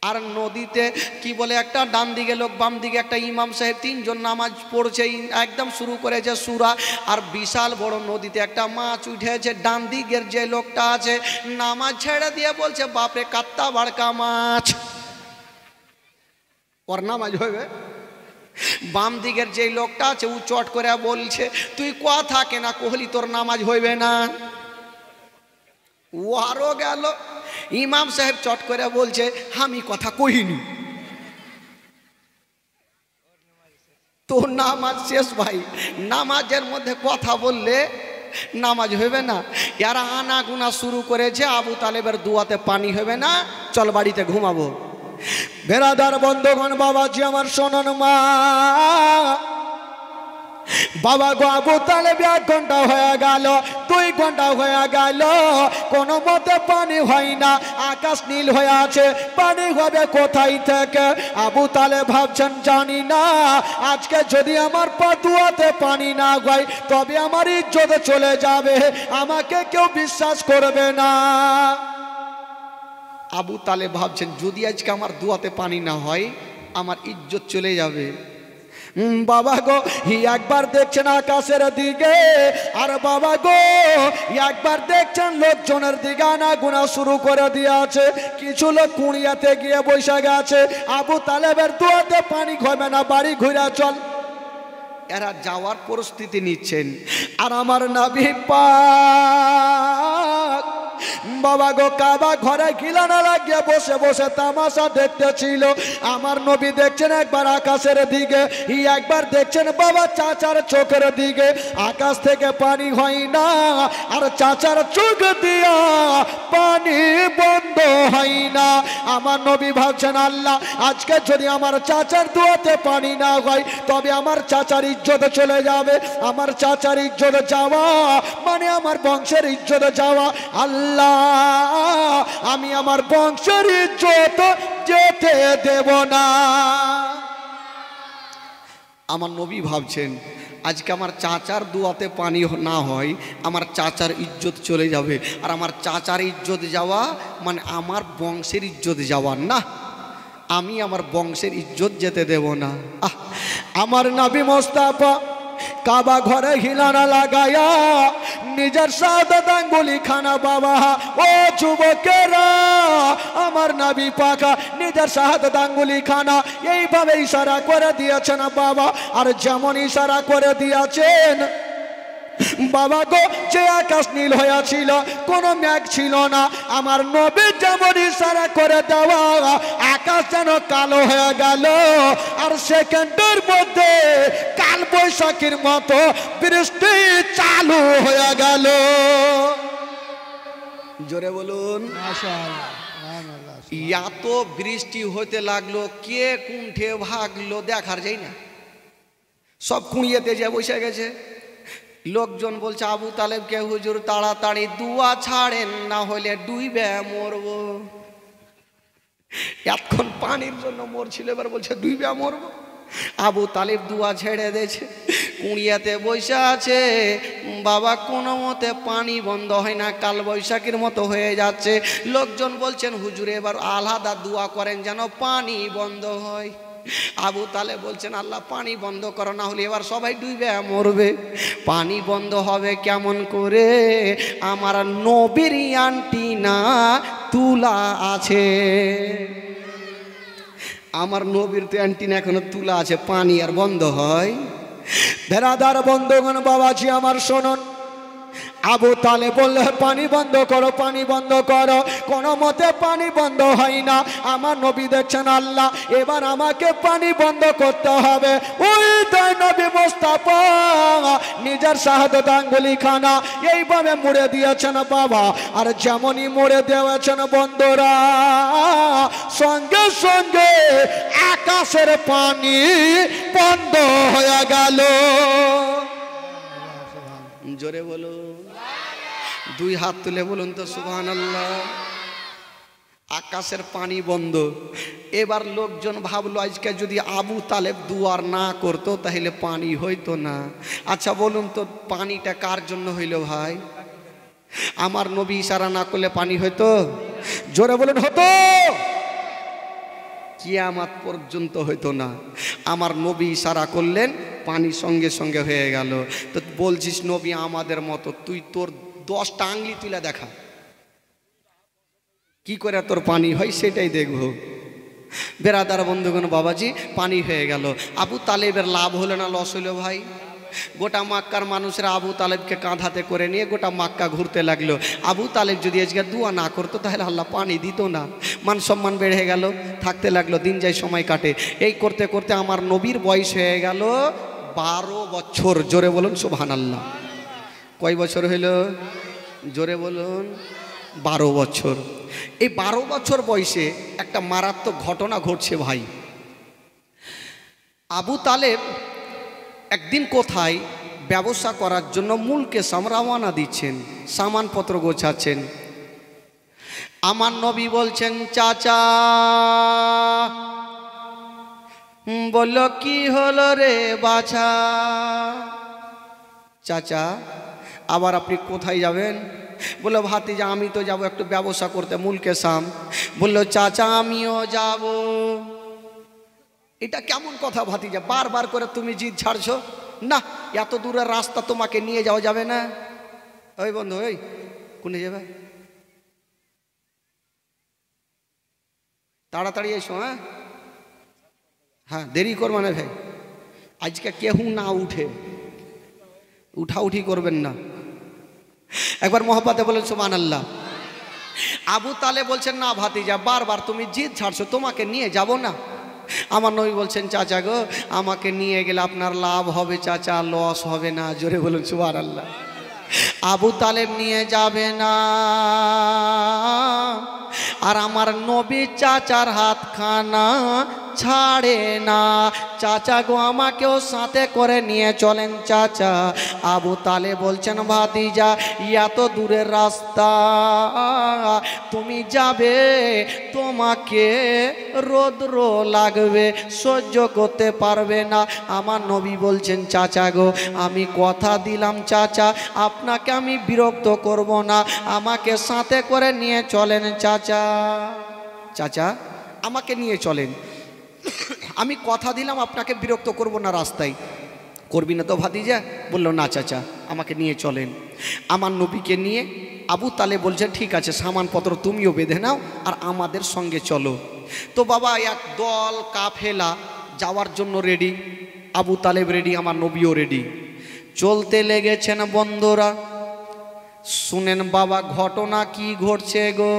আর নদীতে কি বলে একটা ডান দিকে লোক বাম দিকে একটা ইমাম সাহেব তিনজন নামাজ পড়ছে একদম শুরু করেছে সুরা আর বিশাল বড় নদীতে একটা মাছ উঠেছে ডান দিকের যে লোকটা আছে নামাজ ছেড়ে দিয়ে বলছে বাপরে কাত্তা বাড়কা মাছ ওর নামাজ হবে বাম দিকের যে লোকটা আছে ও চট করে বলছে তুই কথা থাকে না কোহলি তোর নামাজ হইবে না ও আরও গেল ইমাম সাহেব চট করে বলছে আমি কথা কহিনি তোর নামাজ শেষ ভাই নামাজের মধ্যে কথা বললে নামাজ হবে না এরা আনা গুনা শুরু করেছে আবু তালেবের দুয়াতে পানি হবে না চল বাড়িতে ঘুমাবো বেড়াদার বন্ধগণ বাবাজি আমার শোনন মা বাবা গো আবু তালে এক ঘন্টা হয়ে গেল দুই ঘন্টা হয়ে গেল কোনো মতে পানি হয় না আকাশ নীল হয়ে আছে পানি হবে কোথায় থেকে আবু তালে ভাবছেন জানি না আজকে যদি আমার পাতুয়াতে পানি না হয় তবে আমার ইজ্জতে চলে যাবে আমাকে কেউ বিশ্বাস করবে না আবু তালে ভাবছেন যদি আজকে আমার দুয়াতে পানি না হয় আমার ইজ্জত চলে যাবে বাবা গো একবার দেখছেন আকাশের দিকে আর বাবা গো একবার দেখছেন লোকজনের দিকে আনা গুণা শুরু করে দিয়েছে কিছু লোক কুঁড়িয়াতে গিয়ে বৈশা গেছে আবু তালেবের দুয়াতে পানি ঘবে না বাড়ি ঘুরে চল এরা যাওয়ার পরিস্থিতি নিচ্ছেন আর আমার নাভি পা বাবা গো কাবা ঘরে খিলানা লাগিয়ে বসে বসে তামাশা দেখতেছিল আমার নবী দেখছেন একবার আকাশের দিকে ই একবার দেখছেন বাবা চাচার চোখের দিকে আকাশ থেকে পানি হয় না আর চাচার চোখ দিয়া পানি বন্ধ হয় না আমার নবী ভাবছেন আল্লাহ আজকে যদি আমার চাচার দুয়াতে পানি না হয় তবে আমার চাচার ইজ্জত চলে যাবে আমার চাচার ইজ্জত যাওয়া মানে আমার বংশের ইজ্জত যাওয়া আল্লাহ আল্লাহ আমি আমার বংশের ইজ্জত যেতে দেব না আমার নবী ভাবছেন আজকে আমার চাচার দুয়াতে পানি না হয় আমার চাচার ইজ্জত চলে যাবে আর আমার চাচার ইজ্জত যাওয়া মানে আমার বংশের ইজ্জত যাওয়ার না আমি আমার বংশের ইজ্জত যেতে দেব না আহ আমার নাবি মোস্তাফা কাবা ঘরে হিলানা লাগায়া নিজের সাদা দাঙ্গুলি খানা বাবা ও যুবকেরা আমার নাবি পাখা নিজের সাহাদ দাঙ্গুলি খানা এইভাবে ইশারা করে দিয়েছেন বাবা আর যেমন ইশারা করে দিয়েছেন বাবা গো যে আকাশ নীল হয়েছিল কোনো ম্যাগ ছিল না আমার নবী যেমন ইশারা করে দেওয়া আকাশ যেন কালো হয়ে গেল আর সেকেন্ডের মধ্যে কাল বৈশাখীর মতো বৃষ্টি চালু হয়ে গেল জোরে বলুন এত বৃষ্টি হতে লাগলো কে কুণ্ঠে ভাগলো দেখার যাই না সব কুঁড়িয়েতে যে বসে গেছে লোকজন বলছে আবু তালেবকে হুজুর তাড়াতাড়ি দুয়া ছাড়েন না হলে ডুইবে মরব এতক্ষণ পানির জন্য মরছিল এবার বলছে ডুইবে মরব আবু তালেব দুয়া ছেড়ে দিয়েছে কুড়িয়াতে বৈশা আছে বাবা কোনো মতে পানি বন্ধ হয় না কাল বৈশাখীর মতো হয়ে যাচ্ছে লোকজন বলছেন হুজুরে এবার আলাদা দুয়া করেন যেন পানি বন্ধ হয় আবু তালে বলছেন আল্লাহ পানি বন্ধ করো না হলে এবার সবাই ডুবে মরবে পানি বন্ধ হবে কেমন করে আমার নবীর আন্টি না তুলা আছে আমার নবীর তো অ্যান্টিনা এখনো তুলা আছে পানি আর বন্ধ হয় বেড়াদার বন্ধগণ বাবাজি আমার শোনন আবু তালে বললে পানি বন্ধ করো পানি বন্ধ করো কোনো মতে পানি বন্ধ হয় না আমার নবী দেখছেন আল্লাহ এবার আমাকে পানি বন্ধ করতে হবে ওই তাই নবী মোস্তাফা নিজের সাহায্য দাঙ্গুলি খানা এইভাবে মুড়ে দিয়েছেন বাবা আর যেমনই মুড়ে দেওয়াছেন বন্ধুরা সঙ্গে সঙ্গে আকাশের পানি বন্ধ হয়ে গেল জোরে বলুন দুই হাত তুলে বলুন তো সুহান আল্লাহ আকাশের পানি বন্ধ এবার লোকজন ভাবলো আজকে যদি আবু তালেব দুয়ার না করতো তাহলে পানি হইতো না আচ্ছা বলুন তো পানিটা কার জন্য হইল ভাই আমার নবী ইশারা না করলে পানি হইতো জোরে বলুন হতো কিয়ামাত পর্যন্ত হইতো না আমার নবী ইশারা করলেন পানি সঙ্গে সঙ্গে হয়ে গেল তো বলছিস নবী আমাদের মতো তুই তোর দশটা আংলি তুলে দেখা কি করে তোর পানি হয় সেটাই দেখব বেড়াদার বন্ধুগণ বাবাজি পানি হয়ে গেল আবু তালেবের লাভ হলো না লস হলো ভাই গোটা মাক্কার মানুষেরা আবু তালেবকে কাঁধাতে করে নিয়ে গোটা মাক্কা ঘুরতে লাগলো আবু তালেব যদি আজকে দুয়া না করতো তাহলে আল্লাহ পানি দিত না মান সম্মান বেড়ে গেল থাকতে লাগলো দিন যাই সময় কাটে এই করতে করতে আমার নবীর বয়স হয়ে গেল বারো বছর জোরে বলুন সুবহান আল্লাহ কয় বছর হইল জোরে বলুন বারো বছর এই বারো বছর বয়সে একটা মারাত্মক ঘটনা ঘটছে ভাই আবু তালেব একদিন কোথায় ব্যবসা করার জন্য মূলকে সামরাওয়ানা দিচ্ছেন সামানপত্র গোছাচ্ছেন আমার নবী বলছেন চাচা বলল কি হলো রে বাছা চাচা আবার আপনি কোথায় যাবেন বললো যা আমি তো যাব একটু ব্যবসা করতে মূলকে সাম বললো চাচা আমিও যাব এটা কেমন কথা যা বারবার করে তুমি জিদ ছাড়ছো না এত দূরের রাস্তা তোমাকে নিয়ে যাওয়া যাবে না ওই বন্ধু ওই কোনে যাবে তাড়াতাড়ি এসো হ্যাঁ হ্যাঁ দেরি কর না ভাই আজকে কেহু না উঠে উঠাউঠি করবেন না একবার মোহাম্মতে বলেন সুমান আল্লাহ আবু তালে বলছেন না ভাতিজা বারবার তুমি জিদ ছাড়ছো তোমাকে নিয়ে যাব না আমার নবী বলছেন চাচা গো আমাকে নিয়ে গেলে আপনার লাভ হবে চাচা লস হবে না জোরে বলুন সুমান আল্লাহ আবু তালেব নিয়ে যাবে না আর আমার নবী চাচার হাতখানা ছাড়ে না চাচা গো আমাকেও সাথে করে নিয়ে চলেন চাচা আবু তালে বলছেন ভাতিজা এত দূরের রাস্তা তুমি যাবে তোমাকে রোদ্র লাগবে সহ্য করতে পারবে না আমার নবী বলছেন চাচা গো আমি কথা দিলাম চাচা আপনাকে আমি বিরক্ত করব না আমাকে সাথে করে নিয়ে চলেন চাচা চাচা আমাকে নিয়ে চলেন আমি কথা দিলাম আপনাকে বিরক্ত করব না রাস্তায় করবি না তো ভাতিজা বলল না চাচা আমাকে নিয়ে চলেন আমার নবীকে নিয়ে আবু তালে বলছে ঠিক আছে সামানপত্র তুমিও বেঁধে নাও আর আমাদের সঙ্গে চলো তো বাবা এক দল কাফেলা যাওয়ার জন্য রেডি আবু তালেব রেডি আমার নবীও রেডি চলতে লেগেছেন বন্ধরা শুনেন বাবা ঘটনা কি ঘটছে গো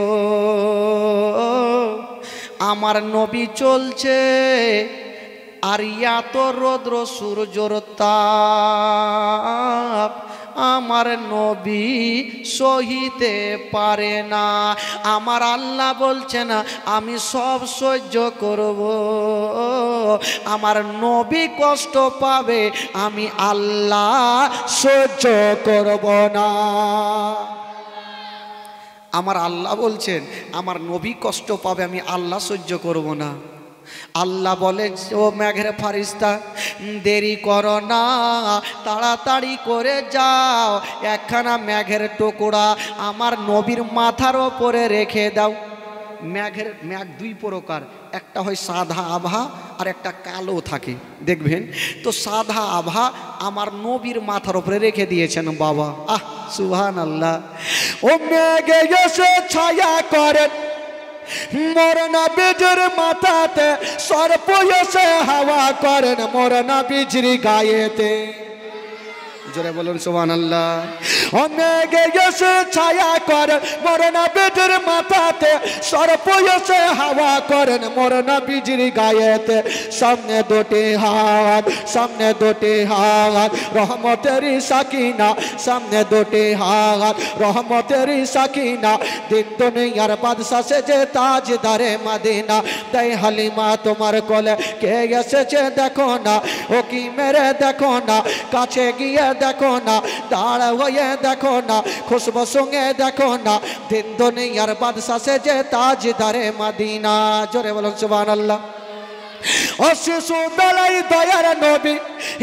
আমার নবী চলছে আর ইয়াত রৌদ্র সূর্যর তাপ আমার নবী সহিতে পারে না আমার আল্লাহ বলছে না আমি সব সহ্য করব আমার নবী কষ্ট পাবে আমি আল্লাহ সহ্য করব না আমার আল্লাহ বলছেন আমার নবী কষ্ট পাবে আমি আল্লাহ সহ্য করব না আল্লাহ বলে ও মেঘের ফারিস্তা দেরি করো না তাড়াতাড়ি করে যাও একখানা মেঘের টুকরা আমার নবীর মাথার ওপরে রেখে দাও মেঘের মেঘ দুই প্রকার একটা হয় সাদা আভা আর একটা কালো থাকে দেখবেন তো সাদা আভা আমার নবীর মাথার ওপরে রেখে দিয়েছেন বাবা আহ সুহান আল্লাহ ও মেঘে গেছে ছায়া করেন মরনা বীজের মাথাতে সর্প হাওয়া করেন মরনা বীজরি গায়েতে জোরে বলুন সোহান আল্লাহ অনেকে এসে ছায়া করে মরনা বেটের মাথাতে সর্প এসে হাওয়া করেন মরনা বিজির গায়েতে সামনে দুটি হাত সামনে দুটি হাত রহমতের সাকিনা সামনে দুটি হাত রহমতের সাকিনা দিন দুনিয়ার বাদশাহ সেজে তাজদারে মাদিনা তাই হালিমা তোমার কোলে কে এসেছে দেখো না ও কি মেরে দেখো না কাছে গিয়ে দেখো না দাঁড় হয়ে দেখো না খুশবো সঙ্গে দেখো না দিন দুনিয়ার বাদশা সেজে তাজদারে মাদিনা জোরে বলুন সুবহানাল্লাহ ও শিশু বেলায় দয়ার নবী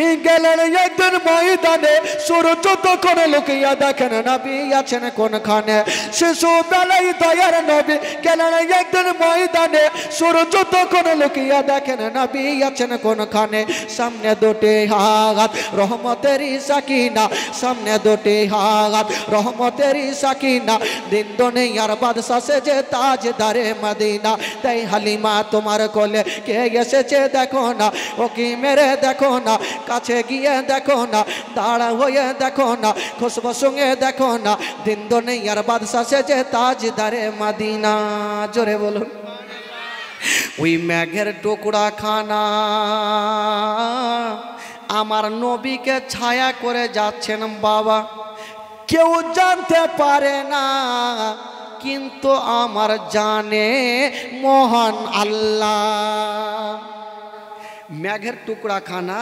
এক gelen এ দ ময়দানে সূরযত কোনে লোকিয়া দেখেন নবী আছেন কোনখানে শিশু বেলাই দয়ার নবী gelen এ দ ময়দানে সূরযত কোনে লোকিয়া দেখেন নবী আছেন কোনখানে সামনে দটে হা রহমতের সাকিনা সামনে দটে হা রহমতের সাকিনা দিন তো নেই আর বাদাসে যে তাজদার মদিনা তাই হালিমা তোমার কোলে কে গেছে দেখো না ও কি মেরে দেখো না কাছে গিয়ে দেখো না দাঁড়া হয়ে দেখো না খুশবো সঙ্গে দেখো না দিন আর বাদশা সেজে দারে মাদিনা জোরে বলুন ওই ম্যাঘের টুকরা খানা আমার নবীকে ছায়া করে যাচ্ছেন বাবা কেউ জানতে পারে না কিন্তু আমার জানে মোহন আল্লাহ ম্যাঘের টুকরা খানা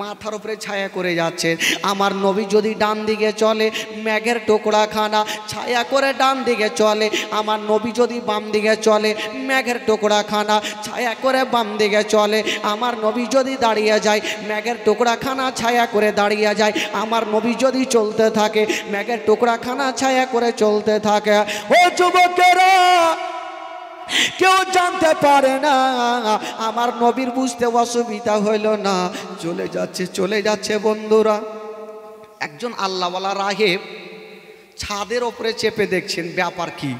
মাথার উপরে ছায়া করে যাচ্ছে আমার নবী যদি ডান দিকে চলে ম্যাঘের টুকরা খানা ছায়া করে ডান দিকে চলে আমার নবী যদি বাম দিকে চলে ম্যাঘের টুকরা খানা ছায়া করে বাম দিকে চলে আমার নবী যদি দাঁড়িয়ে যায় ম্যাঘের টুকরা খানা ছায়া করে দাঁড়িয়ে যায় আমার নবী যদি চলতে থাকে ম্যাঘের টুকরা খানা ছায়া করে চলতে থাকে ও যুবকেরা কেউ জানতে পারে না আমার নবীর বুঝতে অসুবিধা হইল না চলে যাচ্ছে চলে যাচ্ছে বন্ধুরা একজন আল্লাহওয়ালা রাহেব ছাদের ওপরে চেপে দেখছেন ব্যাপার কি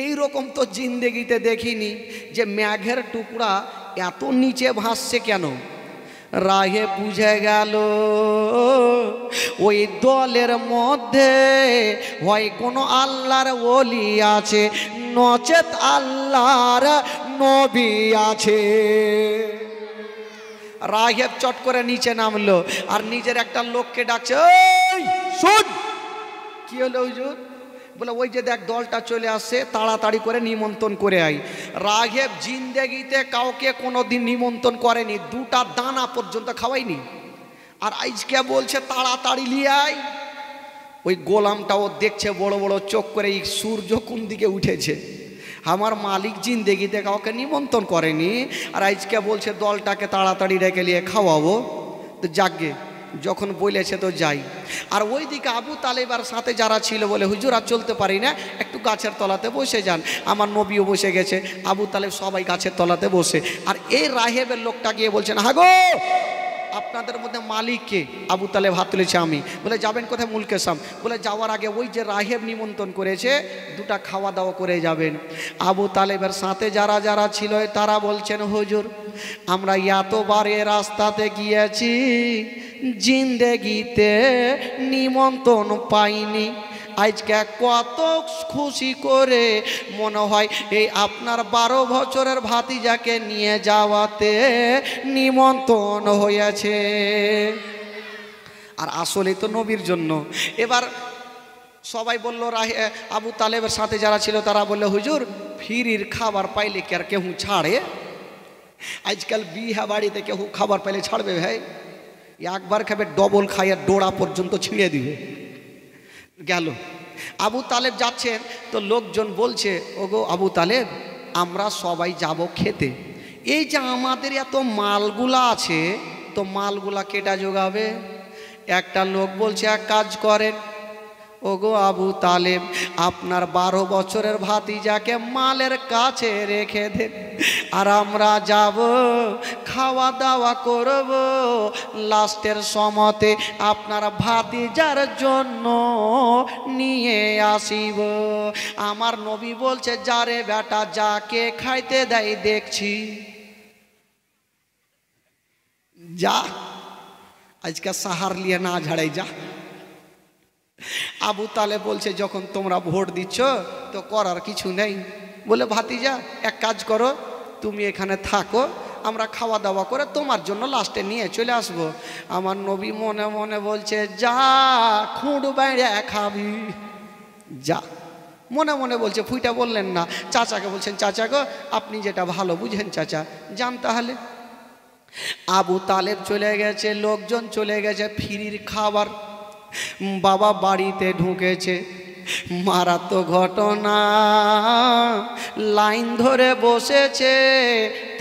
এই রকম তো জিন্দেগিতে দেখিনি যে ম্যাঘের টুকরা এত নিচে ভাসছে কেন রাহে বুঝে গেল ওই দলের মধ্যে হয় কোনো আল্লাহর ওলি আছে নচেত আল্লাহর নবী আছে রাহেব চট করে নিচে নামলো আর নিজের একটা লোককে ডাকছে কি হলো হুজুর বলে ওই যে দেখ দলটা চলে আসে তাড়াতাড়ি করে নিমন্ত্রণ করে আই রাঘেব জিন্দেগিতে কাউকে কোনো দিন নিমন্ত্রণ করেনি দুটা দানা পর্যন্ত খাওয়াইনি আর আজকে বলছে তাড়াতাড়ি নিয়ে আয় ওই গোলামটাও দেখছে বড় বড় চোখ করে এই সূর্য কোন দিকে উঠেছে আমার মালিক জিন্দেগিতে কাউকে নিমন্ত্রণ করেনি আর আজকে বলছে দলটাকে তাড়াতাড়ি রেখে নিয়ে খাওয়াবো তো যাকে যখন বলেছে তো যাই আর ওই দিকে আবু তালেবার সাথে যারা ছিল বলে হুজুর আর চলতে পারি না একটু গাছের তলাতে বসে যান আমার নবীও বসে গেছে আবু তালেব সবাই গাছের তলাতে বসে আর এই রাহেবের লোকটা গিয়ে বলছেন হাগো আপনাদের মধ্যে মালিককে আবু তালে ভাত তুলেছে আমি বলে যাবেন কোথায় মুলকেশাম বলে যাওয়ার আগে ওই যে রাহেব নিমন্ত্রণ করেছে দুটা খাওয়া দাওয়া করে যাবেন আবু তালেবের সাথে যারা যারা ছিল তারা বলছেন হুজুর আমরা এতবার এ রাস্তাতে গিয়েছি জিন্দেগিতে নিমন্ত্রণ পাইনি আজকে কত খুশি করে মনে হয় এই আপনার বারো বছরের ভাতিজাকে নিয়ে যাওয়াতে নিমন্ত্রণ হয়েছে আর আসলে তো নবীর জন্য এবার সবাই বলল রাহে আবু তালেবের সাথে যারা ছিল তারা বললো হুজুর ফিরির খাবার পাইলে কি আর কেহু ছাড়ে আজকাল বিহা বাড়িতে কেউ খাবার পাইলে ছাড়বে ভাই একবার খাবে ডবল খাইয়া ডোড়া পর্যন্ত ছিঁড়ে দিবে গেল আবু তালেব যাচ্ছেন তো লোকজন বলছে ওগো আবু তালেব আমরা সবাই যাব খেতে এই যে আমাদের এত মালগুলা আছে তো মালগুলা কেটা যোগাবে একটা লোক বলছে এক কাজ করেন ওগো আবু তালেব আপনার বারো বছরের ভাতিজাকে মালের কাছে রেখে দেন আর আমরা যাব খাওয়া দাওয়া করব লাস্টের সমতে আপনার ভাতিজার জন্য নিয়ে আসিব আমার নবী বলছে যারে বেটা যাকে খাইতে দেয় দেখছি যা আজকে সাহার লিয়ে না ঝাড়াই যা আবু তালে বলছে যখন তোমরা ভোট দিচ্ছ তো করার কিছু নেই বলে ভাতিজা এক কাজ করো তুমি এখানে থাকো আমরা খাওয়া দাওয়া করে তোমার জন্য লাস্টে নিয়ে চলে আসব। আমার নবী মনে মনে বলছে যা খুঁড় বাইরে খাবি যা মনে মনে বলছে ফুইটা বললেন না চাচাকে বলছেন চাচা গো আপনি যেটা ভালো বুঝেন চাচা যান তাহলে আবু তালেব চলে গেছে লোকজন চলে গেছে ফিরির খাবার বাবা বাড়িতে ঢুকেছে মারাত্মক ঘটনা লাইন ধরে বসেছে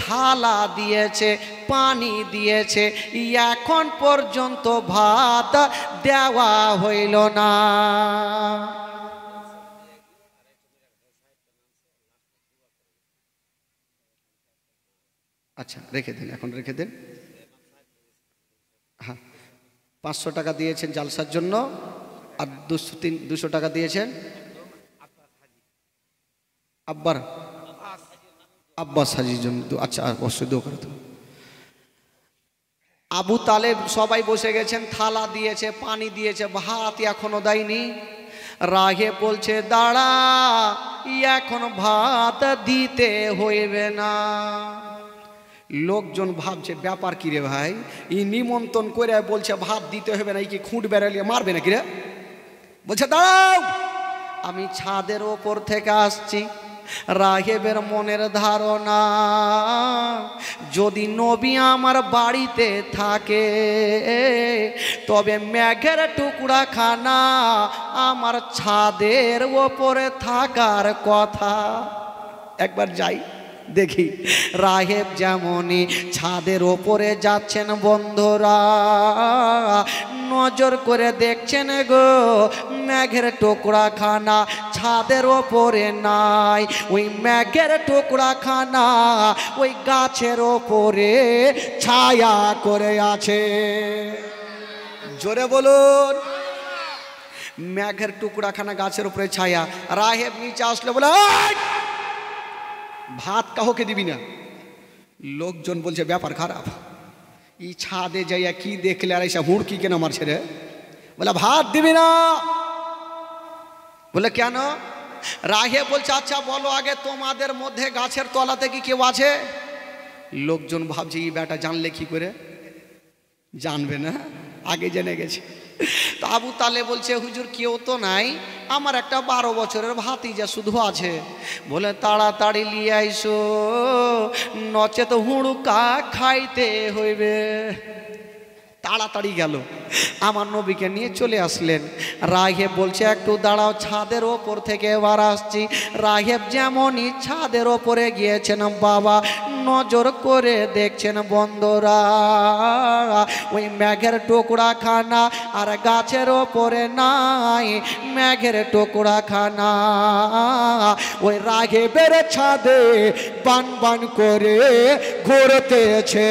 থালা দিয়েছে পানি দিয়েছে এখন পর্যন্ত ভাত দেওয়া হইল না আচ্ছা রেখে দিন এখন রেখে দিন হ্যাঁ পাঁচশো টাকা দিয়েছেন জালসার জন্য আর দুশো তিন দুশো টাকা দিয়েছেন আব্বার আব্বাস হাজির জন্য আচ্ছা অবশ্যই দো করে আবু তালে সবাই বসে গেছেন থালা দিয়েছে পানি দিয়েছে ভাত এখনো দেয়নি রাগে বলছে দাঁড়া এখন ভাত দিতে হইবে না লোকজন ভাবছে ব্যাপার কিরে ভাই ই নিমন্ত্রণ করে বলছে ভাত দিতে হবে না কি খুঁট বেড়ালিয়ে মারবে না কিরে বলছে দাঁড়াও আমি ছাদের ওপর থেকে আসছি রাহেবের মনের ধারণা যদি নবী আমার বাড়িতে থাকে তবে ম্যাঘের টুকরা খানা আমার ছাদের ওপরে থাকার কথা একবার যাই দেখি রাহেব যেমনই ছাদের ওপরে যাচ্ছেন বন্ধুরা নজর করে দেখছেন গো ম্যাঘের টুকরা খানা ছাদের ওপরে নাই ওই ম্যাঘের টুকরা খানা ওই গাছের ওপরে ছায়া করে আছে জোরে বলুন ম্যাঘের টুকরা খানা গাছের উপরে ছায়া রাহেব নিচে আসলে বলে ভাত কাহকে দিবি না লোকজন বলছে ব্যাপার খারাপ ই ছাদে যাইয়া কি দেখলে আর এসা হুড়কি কেন মারছে রে বলে ভাত দিবি না বলে কেন রাহে বলছে আচ্ছা বলো আগে তোমাদের মধ্যে গাছের তলাতে কি কেউ আছে লোকজন ভাবছে ই বেটা জানলে কি করে জানবে না আগে জেনে গেছে তা আবু তালে বলছে হুজুর কেউ তো নাই আমার একটা বারো বছরের ভাতি যা শুধু আছে বলে তাড়াতাড়ি লিয়ে আইসো নচেত হুড়ুকা খাইতে হইবে তাড়াতাড়ি গেল আমার নবীকে নিয়ে চলে আসলেন রাহেব বলছে একটু দাঁড়াও ছাদের ওপর থেকে এবার আসছি রাহেব যেমনই ছাদের ওপরে গিয়েছেন বাবা নজর করে দেখছেন বন্ধরা ওই ম্যাঘের টুকরা খানা আর গাছের ওপরে নাই ম্যাঘের টুকরা খানা ওই রাঘেবের ছাদে বান বান করে ঘুরতেছে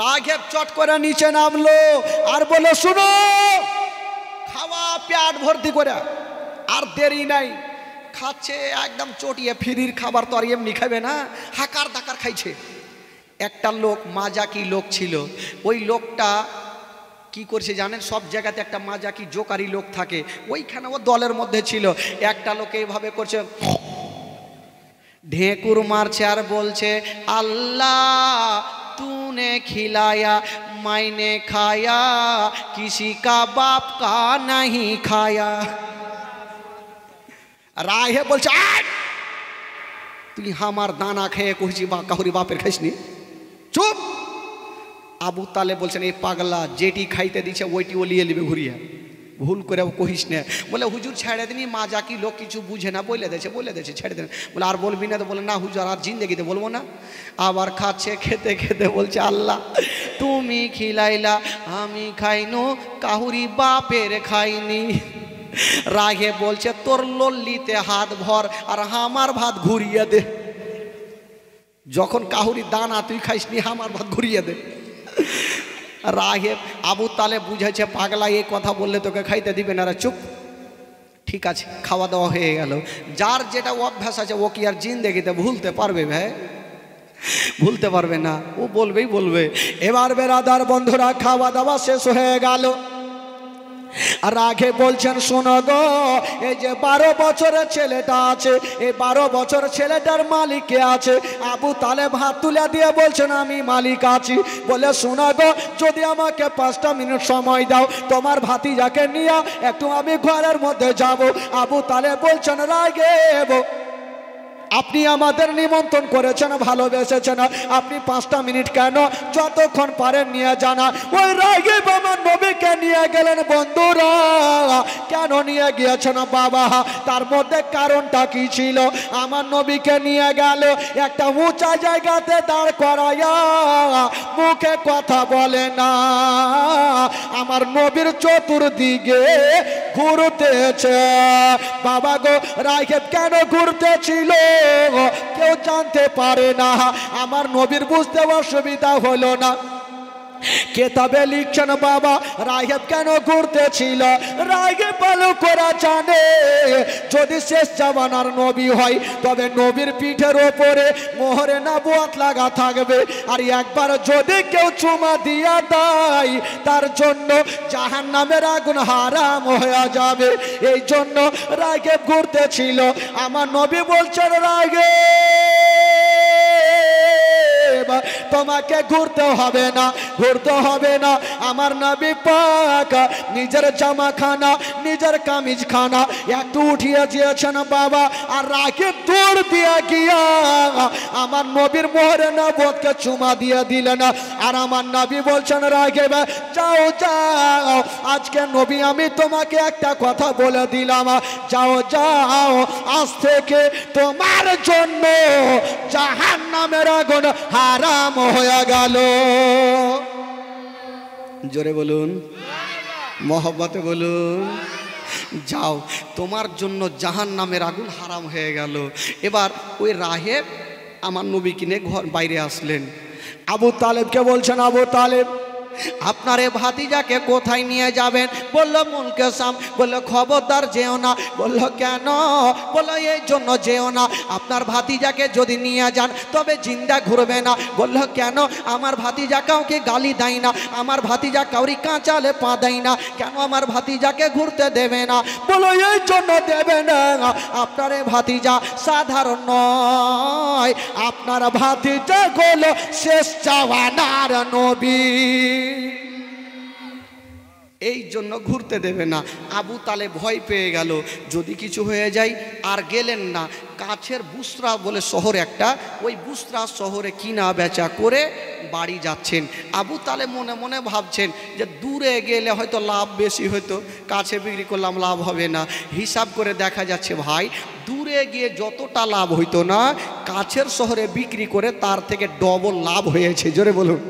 রাঘেব চট করে নিচে নামলো আর বলো শুনো খাওয়া পেট ভর্তি করে আর দেরি নাই খাচ্ছে একদম চটিয়ে ফিরির খাবার তো আর এমনি খাবে না হাকার দাকার খাইছে একটা লোক মাজাকি লোক ছিল ওই লোকটা কি করছে জানেন সব জায়গাতে একটা মাজাকি জোকারি লোক থাকে ওইখানে ও দলের মধ্যে ছিল একটা লোক এইভাবে করছে ঢেঁকুর মারছে আর বলছে আল্লাহ তু ने खिलाया मैंने खाया किसी का बाप का नहीं खाया राय बोल यहां मार दाना खे कुछ बा बापर खेसनी चुप अबू তালে বলছেন पागला जेटी खाइते খাইতে দিচ্ছে ওইটি ও লিয়ে ভুল করে কহিস না বলে হুজুর ছেড়ে দিনি মা কি লোক কিছু বুঝে না বলে দেছে বলে দেছে ছেড়ে দেন বলে আর বলবি না তো বলে না হুজুর আর জিন্দেগিতে বলবো না আবার খাচ্ছে খেতে খেতে বলছে আল্লাহ তুমি খিলাইলা আমি খাইনো কাহুরি বাপের খাইনি রাগে বলছে তোর লল্লিতে হাত ভর আর আমার ভাত ঘুরিয়ে দে যখন কাহুরি দানা তুই খাইসনি হামার আমার ভাত ঘুরিয়ে দে রাহেব আবু তালে বুঝেছে পাগলা এই কথা বললে তোকে খাইতে দিবে না চুপ ঠিক আছে খাওয়া দাওয়া হয়ে গেল যার যেটা অভ্যাস আছে ও কি আর দেখিতে ভুলতে পারবে ভাই ভুলতে পারবে না ও বলবেই বলবে এবার বেরাদার বন্ধুরা খাওয়া দাওয়া শেষ হয়ে গেল আর আগে বলছেন শোনো গো এই যে বারো বছরের ছেলেটা আছে এই বারো বছর ছেলেটার মালিক আছে আবু তালেব হাত তুলে দিয়ে বলছেন আমি মালিক আছি বলে শোনো গো যদি আমাকে পাঁচটা মিনিট সময় দাও তোমার ভাতিজাকে নিয়ে একটু আমি ঘরের মধ্যে যাব আবু তালেব বলছেন রাগে আপনি আমাদের নিমন্ত্রণ করেছেন ভালোবেসেছেন আপনি পাঁচটা মিনিট কেন যতক্ষণ পারেন নিয়ে জানা ওই রাগে আমার নবীকে নিয়ে গেলেন বন্ধুরা কেন নিয়ে গিয়েছেন বাবা তার মধ্যে কারণটা কি ছিল আমার নবীকে নিয়ে গেল একটা উঁচা জায়গাতে দাঁড় করাইয়া মুখে কথা বলে না আমার নবীর চতুর্দিকে ঘুরতেছে বাবা গো রাগে কেন ঘুরতেছিল কেউ জানতে পারে না আমার নবীর বুঝতে অসুবিধা হলো না কেতাবে লিখছেন বাবা রাহেব কেন ঘুরতেছিল রাগে পালু করা জানে যদি শেষ জামানার নবী হয় তবে নবীর পিঠের ওপরে মোহরে না বোয়াত লাগা থাকবে আর একবার যদি কেউ চুমা দিয়া দেয় তার জন্য জাহান নামের আগুন হারাম হয়ে যাবে এই জন্য রাগেব ঘুরতেছিল আমার নবী বলছেন রাগে তোমাকে ঘুরতে হবে না ঘুর করতে হবে না আমার না পাক নিজের জামা খানা নিজের কামিজ খানা একটু উঠিয়া দিয়েছেন বাবা আর রাগে দৌড় দিয়া গিয়া আমার নবীর মোহরে না বোধকে চুমা দিয়ে দিলেন আর আমার নবী বলছেন রাগে যাও যাও আজকে নবী আমি তোমাকে একটা কথা বলে দিলাম যাও যাও আজ থেকে তোমার জন্য জাহান নামের আগুন হারাম হয়ে গেল জোরে বলুন মহব্বতে বলুন যাও তোমার জন্য জাহান নামের আগুন হারাম হয়ে গেল এবার ওই রাহেব আমার নবী কিনে ঘর বাইরে আসলেন আবু তালেবকে বলছেন আবু তালেব আপনার এ ভাতিজাকে কোথায় নিয়ে যাবেন বললো মুনকেশাম বললো খবরদার যেও না বললো কেন বললো এই জন্য যেও না আপনার ভাতিজাকে যদি নিয়ে যান তবে জিন্দা ঘুরবে না বললো কেন আমার ভাতিজা কাউকে গালি দেয় না আমার ভাতিজা কাউরি কাঁচালে পা দেয় না কেন আমার ভাতিজাকে ঘুরতে দেবে না বলো এই জন্য দেবে না আপনার এ ভাতিজা সাধারণ নয় আপনার ভাতিজা গোল শেষ চাওয়ানার নবী এই জন্য ঘুরতে দেবে না আবু তালে ভয় পেয়ে গেল যদি কিছু হয়ে যায় আর গেলেন না কাছের বুসরা বলে শহর একটা ওই বুসরা শহরে কিনা বেচা করে বাড়ি যাচ্ছেন আবু তালে মনে মনে ভাবছেন যে দূরে গেলে হয়তো লাভ বেশি হয়তো কাছে বিক্রি করলাম লাভ হবে না হিসাব করে দেখা যাচ্ছে ভাই দূরে গিয়ে যতটা লাভ হইতো না কাছের শহরে বিক্রি করে তার থেকে ডবল লাভ হয়েছে জোরে বলুন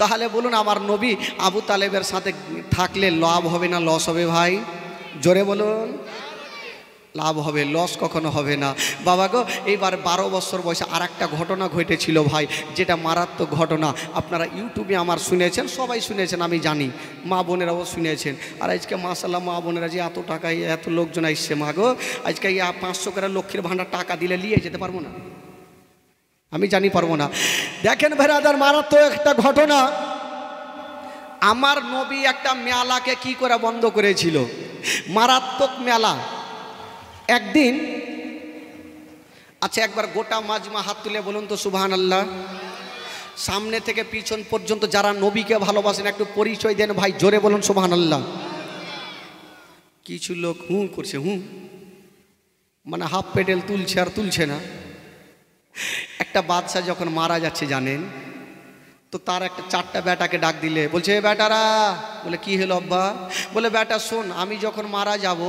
তাহলে বলুন আমার নবী আবু তালেবের সাথে থাকলে লাভ হবে না লস হবে ভাই জোরে বলুন লাভ হবে লস কখনো হবে না বাবা গো এইবার বারো বছর বয়সে আর একটা ঘটনা ঘটেছিল ভাই যেটা মারাত্মক ঘটনা আপনারা ইউটিউবে আমার শুনেছেন সবাই শুনেছেন আমি জানি মা বোনেরাও শুনেছেন আর আজকে মাসাল্লাহ মা বোনেরা যে এত টাকায় এত লোকজন আসছে মা গো আজকে পাঁচশো করে লক্ষ্মীর ভাণ্ডার টাকা দিলে নিয়ে যেতে পারবো না আমি জানি পারবো না দেখেন ভেরাদার মারাত্মক একটা ঘটনা আমার নবী একটা মেলাকে কি করে বন্ধ করেছিল মারাত্মক মেলা একদিন আচ্ছা একবার গোটা মাজমা হাত তুলে বলুন তো সুবাহ আল্লাহ সামনে থেকে পিছন পর্যন্ত যারা নবীকে ভালোবাসেন একটু পরিচয় দেন ভাই জোরে বলুন সুবাহ আল্লাহ কিছু লোক হুঁ করছে হুঁ মানে হাফ পেডেল তুলছে আর তুলছে না একটা বাদশাহ যখন মারা যাচ্ছে জানেন তো তার একটা চারটা বেটাকে ডাক দিলে বলছে বেটারা বলে কি হলো আব্বা বলে বেটা শোন আমি যখন মারা যাব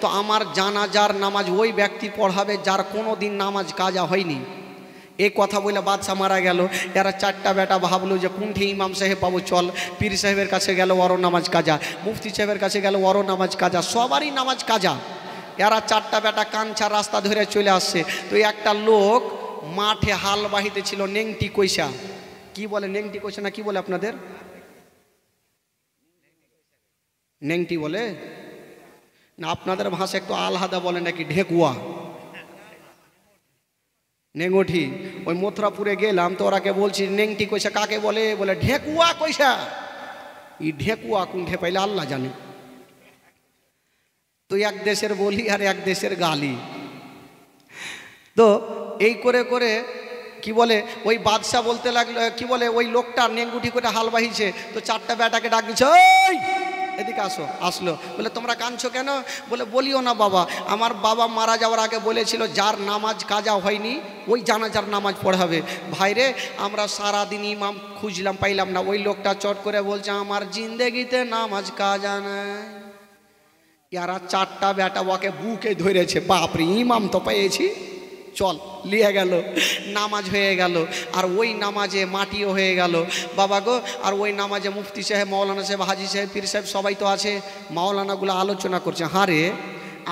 তো আমার জানা যার নামাজ ওই ব্যক্তি পড়াবে যার কোনো দিন নামাজ কাজা হয়নি এ কথা বলে বাদশাহ মারা গেল এরা চারটা বেটা ভাবলো যে কুণ্ঠে ইমাম সাহেব পাবো চল পীর সাহেবের কাছে গেল অর নামাজ কাজা মুফতি সাহেবের কাছে গেল অর নামাজ কাজা সবারই নামাজ কাজা এরা চারটা বেটা কাঞ্চা রাস্তা ধরে চলে আসছে তো একটা লোক মাঠে হাল বাহিতে ছিল নেংটি কৈশা কি বলে নেংটি কৈশা না কি বলে আপনাদের নেংটি বলে না আপনাদের ভাষা একটু আলহাদা বলে নাকি ঢেকুয়া নেংটি ওই মথুরাপুরে গেলাম তো ওরাকে বলছি নেংটি কৈশা কাকে বলে বলে ঢেকুয়া কৈশা ই ঢেকুয়া কুণ্ঠে পাইলে আল্লাহ জানে তো এক দেশের বলি আর এক দেশের গালি তো এই করে করে কি বলে ওই বাদশাহ বলতে লাগলো কি বলে ওই লোকটা নেংগুটি করে হাল বাহিছে তো চারটা বেটাকে ডাক দিচ্ছে ওই এদিকে আসো আসলো বলে তোমরা কাঁদছো কেন বলে বলিও না বাবা আমার বাবা মারা যাওয়ার আগে বলেছিল যার নামাজ কাজা হয়নি ওই জানাজার নামাজ পড়াবে ভাইরে আমরা সারাদিন ইমাম খুঁজলাম পাইলাম না ওই লোকটা চট করে বলছে আমার জিন্দেগিতে নামাজ কাজা নেয় ইয়ারা চারটা বেটা ওকে বুকে ধরেছে বাপরে ইমাম তো পেয়েছি চল লিয়ে গেল নামাজ হয়ে গেল আর ওই নামাজে মাটিও হয়ে গেল বাবা গো আর ওই নামাজে মুফতি সাহেব মাওলানা সাহেব হাজি সাহেব পীর সাহেব সবাই তো আছে মাওলানাগুলো আলোচনা করছে হাঁ রে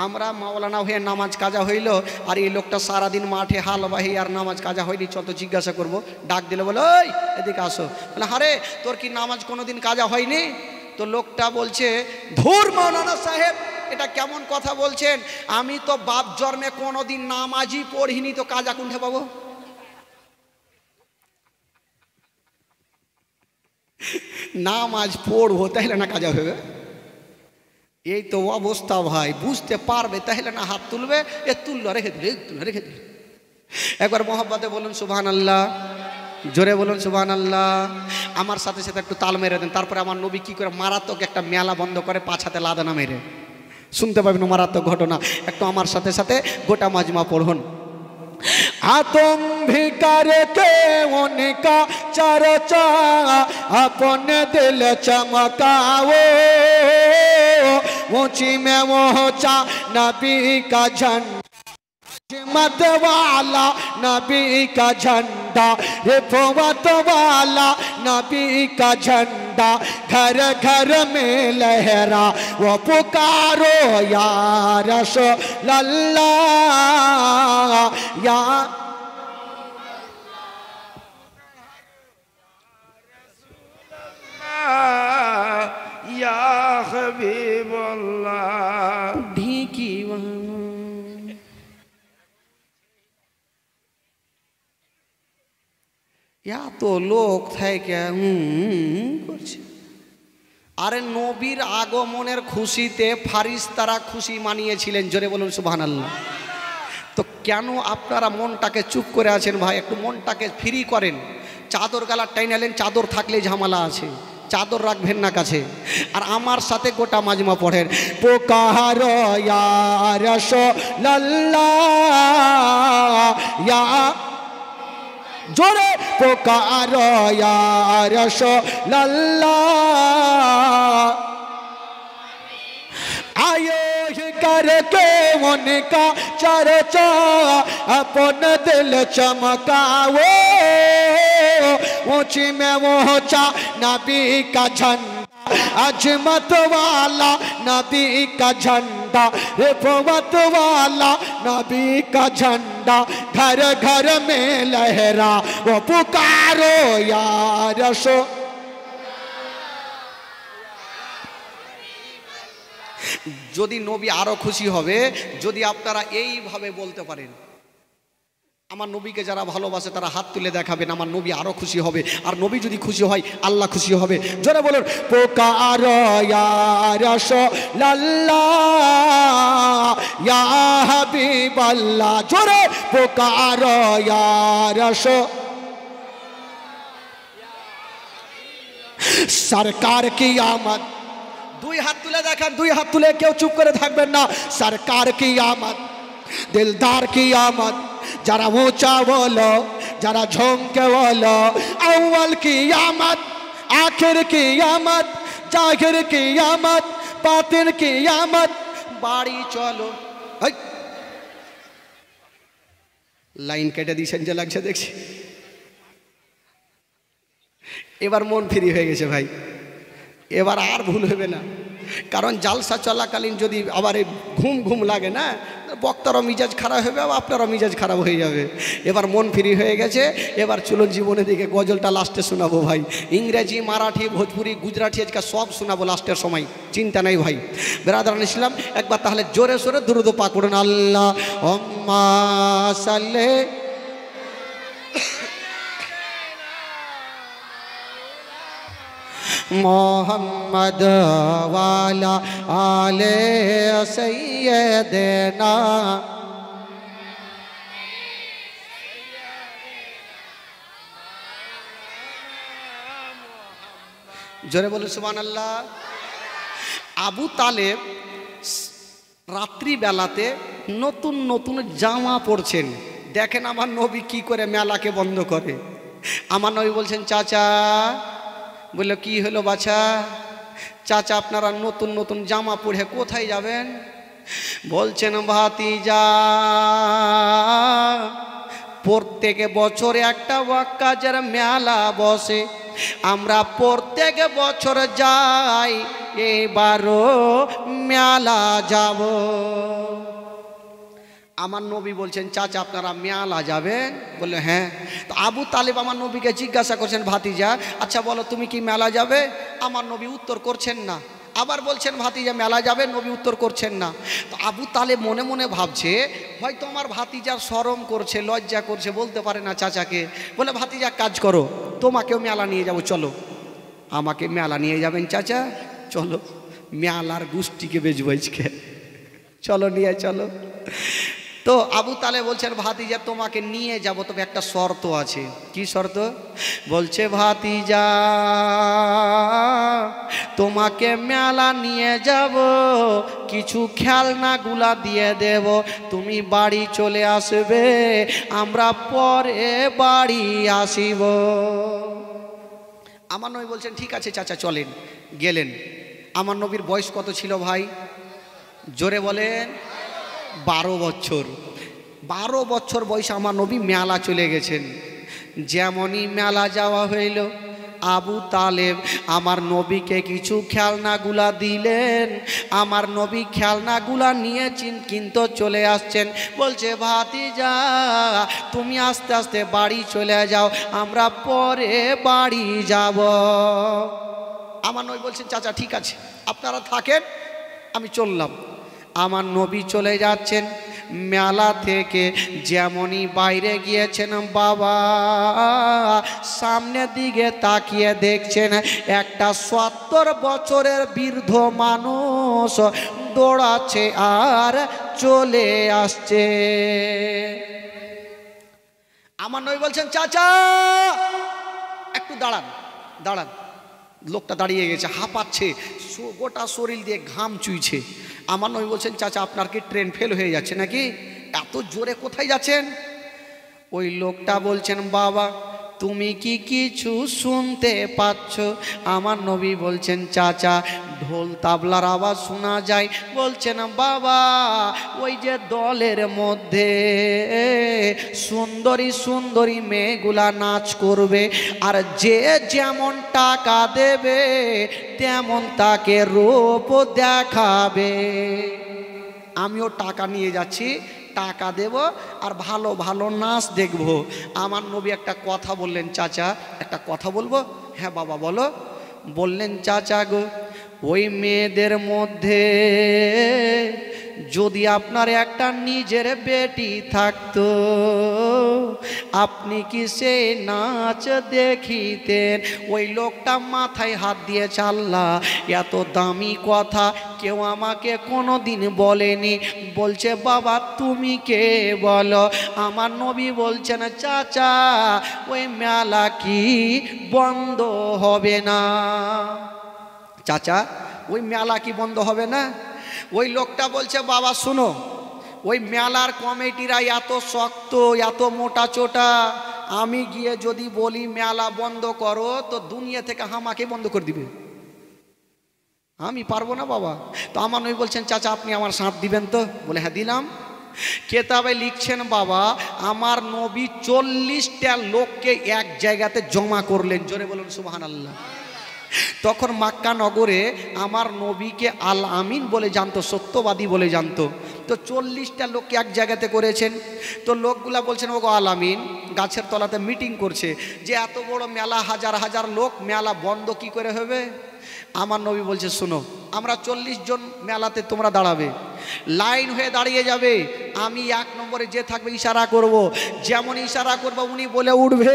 আমরা মাওলানা হয়ে নামাজ কাজা হইল আর এই লোকটা সারাদিন মাঠে হাল বাহি আর নামাজ কাজা হয়নি চল তো জিজ্ঞাসা করবো ডাক দিলে বলো ওই এদিকে আসো বলে হারে হ্যাঁ তোর কি নামাজ কোনোদিন কাজা হয়নি তো লোকটা বলছে ধুর মাওলানা সাহেব এটা কেমন কথা বলছেন আমি তো বাপ জন্মে কোনোদিন নামাজই পড়িনি তো কাজ আকুণ্ঠে পাবো নামাজ পড়বো তাহলে না কাজা হবে এই তো অবস্থা ভাই বুঝতে পারবে তাহলে না হাত তুলবে এ তুলল রেখে দিল তুলে রেখে দিল একবার মহাব্বাতে বলুন সুভান আল্লাহ জোরে বলুন সুভান আল্লাহ আমার সাথে সাথে একটু তাল মেরে দেন তারপরে আমার নবী কি করে মারাত্মক একটা মেলা বন্ধ করে পাছাতে লাদানা মেরে শুনতে পাবেন মারাত্মক ঘটনা একটু আমার সাথে সাথে গোটা মাজমা পড়ুন আতম ভিকারে কে অনেকা চার আপন দিল চমকাও ऊंची में वो चा नबी का मत वाला नबी का झंडा पोवत वाला नबी का झंडा घर घर में लहरा वो पुकारो यार सो लल्ला या या हबीबुल्लाह ढीकी वहाँ এত লোক থাকে করছে আরে নবীর আগমনের খুশিতে ফারিস তারা খুশি মানিয়েছিলেন জোরে বলুন সুবাহান আল্লাহ তো কেন আপনারা মনটাকে চুপ করে আছেন ভাই একটু মনটাকে ফ্রি করেন চাদর গালা টাইনালেন চাদর থাকলে ঝামেলা আছে চাদর রাখবেন না কাছে আর আমার সাথে গোটা মাজমা পড়েন পোকাহার রস লাল্লা জোরে পোকার রস লাল্লা আয়ো करके उनका चर्चा अपन दिल चमकाओ ऊंची में ऊंचा नबी का झंडा अजमत वाला नबी का झंडा रिफवत वाला नबी का झंडा घर घर में लहरा वो पुकारो यार सो যদি নবী আরো খুশি হবে যদি আপনারা এইভাবে বলতে পারেন আমার নবীকে যারা ভালোবাসে তারা হাত তুলে দেখাবেন আমার নবী আরও খুশি হবে আর নবী যদি খুশি হয় আল্লাহ খুশি হবে যারা বলেন পোকার জোরে পোকার সরকার কি আমার দুই হাত তুলে দেখেন দুই হাত তুলে কেউ চুপ করে থাকবেন না সরকার কি আমার দিলদার কি আমার যারা উঁচা বলো যারা ঝমকে বলো আউ্বাল কি আমত আখের কি আমত জাঘের কি আমত পাতের কি আমত বাড়ি চলো লাইন কেটে দিয়েছেন যে লাগছে দেখছি এবার মন ফ্রি হয়ে গেছে ভাই এবার আর ভুল হবে না কারণ জালসা চলাকালীন যদি আবার ঘুম ঘুম লাগে না বক্তারও মিজাজ খারাপ হবে আবার আপনারও মিজাজ খারাপ হয়ে যাবে এবার মন ফ্রি হয়ে গেছে এবার চলুন জীবনের দিকে গজলটা লাস্টে শোনাবো ভাই ইংরেজি মারাঠি ভোজপুরি গুজরাটি আজকে সব শোনাবো লাস্টের সময় চিন্তা নাই ভাই বেরাদান ইসলাম একবার তাহলে জোরে সোরে দ্রুত পাকড়ুন আল্লাহ অম্মা محمد والا آل سیدنا জোরে বলে সুমান আল্লাহ আবু তালেব রাত্রিবেলাতে নতুন নতুন জামা পরছেন দেখেন আমার নবী কি করে মেলাকে বন্ধ করে আমার নবী বলছেন চাচা বললো কি হলো বাছা চাচা আপনারা নতুন নতুন জামা পরে কোথায় যাবেন বলছেন ভাতি যা প্রত্যেক বছরে একটা ওয়াক্কাজের মেলা বসে আমরা প্রত্যেক বছর যাই এবারও মেলা যাব আমার নবী বলছেন চাচা আপনারা মেয়ালা যাবেন বললো হ্যাঁ তো আবু তালেব আমার নবীকে জিজ্ঞাসা করছেন ভাতিজা আচ্ছা বলো তুমি কি মেলা যাবে আমার নবী উত্তর করছেন না আবার বলছেন ভাতিজা মেলা যাবে নবী উত্তর করছেন না তো আবু তালে মনে মনে ভাবছে হয়তো আমার ভাতিজার সরম করছে লজ্জা করছে বলতে পারে না চাচাকে বলে ভাতিজা কাজ করো তোমাকেও মেলা নিয়ে যাবো চলো আমাকে মেলা নিয়ে যাবেন চাচা চলো মেলার গোষ্ঠীকে বেজবাইজকে চলো নিয়ে চলো তো আবু তালে বলছেন ভাতিজা তোমাকে নিয়ে যাব তবে একটা শর্ত আছে কি শর্ত বলছে ভাতিজা তোমাকে মেলা নিয়ে যাব কিছু গুলা দিয়ে দেব তুমি বাড়ি চলে আসবে আমরা পরে বাড়ি আসিব আমার নবী বলছেন ঠিক আছে চাচা চলেন গেলেন আমার নবীর বয়স কত ছিল ভাই জোরে বলেন বারো বছর বারো বছর বয়সে আমার নবী মেলা চলে গেছেন যেমনই মেলা যাওয়া হইল আবু তালেব আমার নবীকে কিছু খেলনাগুলা দিলেন আমার নবী খেলনাগুলা নিয়ে কিন্তু চলে আসছেন বলছে যা তুমি আস্তে আস্তে বাড়ি চলে যাও আমরা পরে বাড়ি যাব আমার নবী বলছেন চাচা ঠিক আছে আপনারা থাকেন আমি চললাম আমার নবী চলে যাচ্ছেন মেলা থেকে যেমনই বাইরে গিয়েছেন বাবা সামনের দিকে তাকিয়ে দেখছেন একটা সত্তর বছরের বৃদ্ধ মানুষ দৌড়াচ্ছে আর চলে আসছে আমার নবী বলছেন চাচা একটু দাঁড়ান দাঁড়ান লোকটা দাঁড়িয়ে গেছে হাঁপাচ্ছে গোটা শরীর দিয়ে ঘাম চুইছে আমার নয় বলছেন চাচা আপনার কি ট্রেন ফেল হয়ে যাচ্ছে নাকি এত জোরে কোথায় যাচ্ছেন ওই লোকটা বলছেন বাবা তুমি কি কিছু শুনতে পাচ্ছ আমার নবী বলছেন চাচা ঢোল তাবলার আওয়াজ শোনা যায় বলছেন বাবা ওই যে দলের মধ্যে সুন্দরী সুন্দরী মেয়েগুলা নাচ করবে আর যে যেমন টাকা দেবে তেমন তাকে রূপ দেখাবে আমিও টাকা নিয়ে যাচ্ছি টাকা দেব আর ভালো ভালো নাচ দেখব আমার নবী একটা কথা বললেন চাচা একটা কথা বলবো হ্যাঁ বাবা বলো বললেন চাচা গো ওই মেয়েদের মধ্যে যদি আপনার একটা নিজের বেটি থাকতো আপনি কি সেই নাচ দেখিতেন ওই লোকটা মাথায় হাত দিয়ে চাল্লা এত দামি কথা কেউ আমাকে কোনো দিন বলেনি বলছে বাবা তুমি কে বলো আমার নবী বলছেন চাচা ওই মেলা কি বন্ধ হবে না চাচা ওই মেলা কি বন্ধ হবে না ওই লোকটা বলছে বাবা শুনো ওই মেলার কমিটিরা এত শক্ত এত মোটা চোটা আমি গিয়ে যদি বলি মেলা বন্ধ করো তো দুনিয়া থেকে হামাকে বন্ধ করে দিবে আমি পারবো না বাবা তো আমার নই বলছেন চাচা আপনি আমার সাঁত দিবেন তো বলে হ্যাঁ দিলাম কেতাবে লিখছেন বাবা আমার নবী চল্লিশটা লোককে এক জায়গাতে জমা করলেন জোরে বলুন সুবাহান আল্লাহ তখন মাক্কা নগরে আমার নবীকে আল আমিন বলে জানতো সত্যবাদী বলে জানতো তো চল্লিশটা লোককে এক জায়গাতে করেছেন তো লোকগুলা বলছেন ওগো আল আমিন গাছের তলাতে মিটিং করছে যে এত বড় মেলা হাজার হাজার লোক মেলা বন্ধ কি করে হবে আমার নবী বলছে শুনো আমরা চল্লিশ জন মেলাতে তোমরা দাঁড়াবে লাইন হয়ে দাঁড়িয়ে যাবে আমি এক নম্বরে যে থাকবে ইশারা করব। যেমন ইশারা করবো উনি বলে উঠবে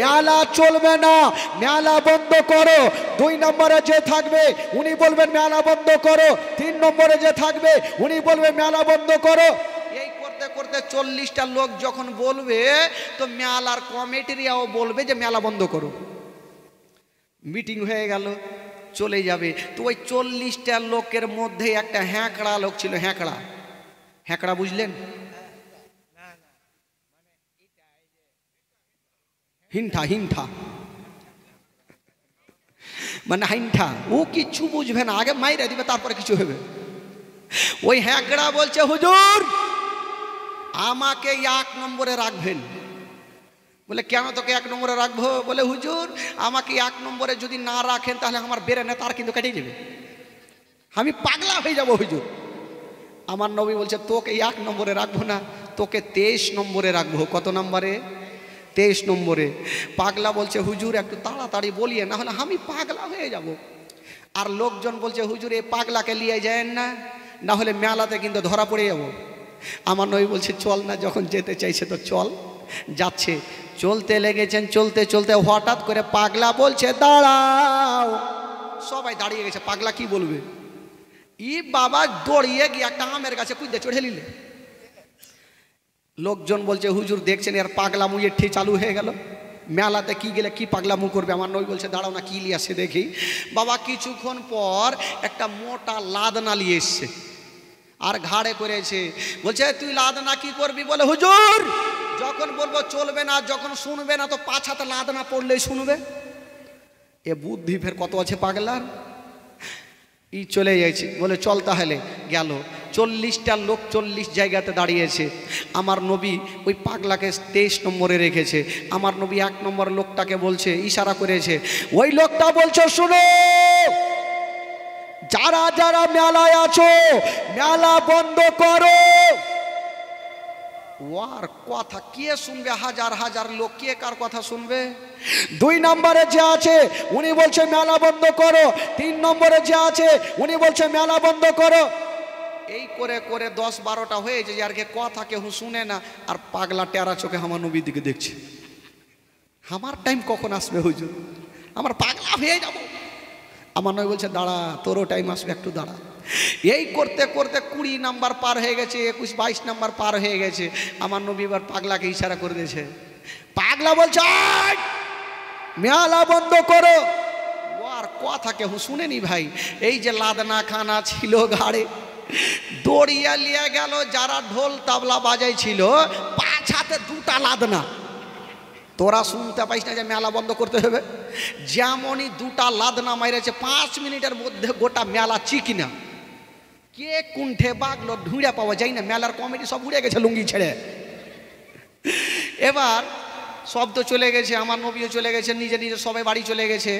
মেলা চলবে না মেলা বন্ধ করো দুই নম্বরে যে থাকবে উনি বলবেন মেলা বন্ধ করো তিন নম্বরে যে থাকবে উনি বলবে মেলা বন্ধ করো এই করতে করতে চল্লিশটা লোক যখন বলবে তো মেলার কমিটিরাও বলবে যে মেলা বন্ধ করো মিটিং হয়ে গেল চলে যাবে তো ওই 40 টার লোকের মধ্যে একটা হেকড়া লোক ছিল হেকড়া হেকড়া বুঝলেন না না মানে ইটা ইটা হিন্ঠা হিন্ঠা মনে হিন্ঠা ও কিচ্ছু বুঝবে না আগে মাইরা দিবে তারপরে কিছু হবে ওই হেকড়া বলছে হুজুর আমাকে এক নম্বরে রাখবেন বলে কেন তোকে এক নম্বরে রাখবো বলে হুজুর আমাকে এক নম্বরে যদি না রাখেন তাহলে আমার বেড়ে না তার কিন্তু কেটে যাবে আমি পাগলা হয়ে যাব হুজুর আমার নবী বলছে তোকে এক নম্বরে রাখবো না তোকে তেইশ নম্বরে রাখবো কত নম্বরে তেইশ নম্বরে পাগলা বলছে হুজুর একটু তাড়াতাড়ি বলিয়ে না হলে আমি পাগলা হয়ে যাব আর লোকজন বলছে হুজুর এই পাগলাকে নিয়ে যায় না না হলে মেলাতে কিন্তু ধরা পড়ে যাব আমার নবী বলছে চল না যখন যেতে চাইছে তো চল যাচ্ছে চলতে লেগেছেন চলতে চলতে হঠাৎ করে পাগলা বলছে দাঁড়াও সবাই দাঁড়িয়ে গেছে পাগলা কি বলবে ই বাবা দৌড়িয়ে গিয়ে একটা আমের কাছে কুইদে চড়ে নিলে লোকজন বলছে হুজুর দেখছেন আর পাগলা মুয়ে ঠে চালু হয়ে গেল মেলাতে কি গেলে কি পাগলা মু করবে আমার নই বলছে দাঁড়াও না কি লিয়ে আসছে দেখি বাবা কিছুক্ষণ পর একটা মোটা লাদনা লিয়ে এসছে আর ঘাড়ে করেছে বলছে তুই লাদনা কি করবি বলে হুজুর যখন বলবো চলবে না যখন শুনবে না তো পাঁচ হাতে লাদনা পড়লেই শুনবে এ বুদ্ধি ফের কত আছে পাগলার ই চলে যাইছে বলে চল তাহলে গেল চল্লিশটা লোক চল্লিশ জায়গাতে দাঁড়িয়েছে আমার নবী ওই পাগলাকে তেইশ নম্বরে রেখেছে আমার নবী এক নম্বর লোকটাকে বলছে ইশারা করেছে ওই লোকটা বলছো শুনো যারা যারা মেলায় আছো মেলা বন্ধ করো ওয়ার কথা কে শুনবে হাজার হাজার লোক কে কার কথা শুনবে দুই নম্বরে যে আছে উনি বলছে মেলা বন্ধ করো তিন নম্বরে যে আছে উনি বলছে মেলা বন্ধ করো এই করে করে দশ বারোটা হয়েছে আর কে কথা কেউ শুনে না আর পাগলা টেরা চোখে আমার নবীর দিকে দেখছে আমার টাইম কখন আসবে হুজুর আমার পাগলা হয়ে যাবো আমার নয় বলছে দাঁড়া তোরও টাইম আসবে একটু দাঁড়া এই করতে করতে কুড়ি নাম্বার পার হয়ে গেছে একুশ বাইশ নাম্বার পার হয়ে গেছে আমার নবী এবার পাগলাকে ইশারা করে দিয়েছে পাগলা বলছে মেলা বন্ধ করো আর কথা কেহ শুনেনি ভাই এই যে লাদনা খানা ছিল ঘাড়ে দড়িয়া লিয়া গেল যারা ঢোল তাবলা ছিল পাঁচ হাতে দুটা লাদনা তোরা শুনতে পাইস না যে মেলা বন্ধ করতে হবে যেমনই দুটা লাদনা মাইরেছে পাঁচ মিনিটের মধ্যে গোটা মেলা চিকিনা কে কুণ্ঠে বাগলো ঢুঁড়ে পাওয়া যায় না মেলার কমেডি সব উড়ে গেছে লুঙ্গি ছেড়ে এবার সব তো চলে গেছে আমার নবীও চলে গেছে নিজে নিজে সবাই বাড়ি চলে গেছে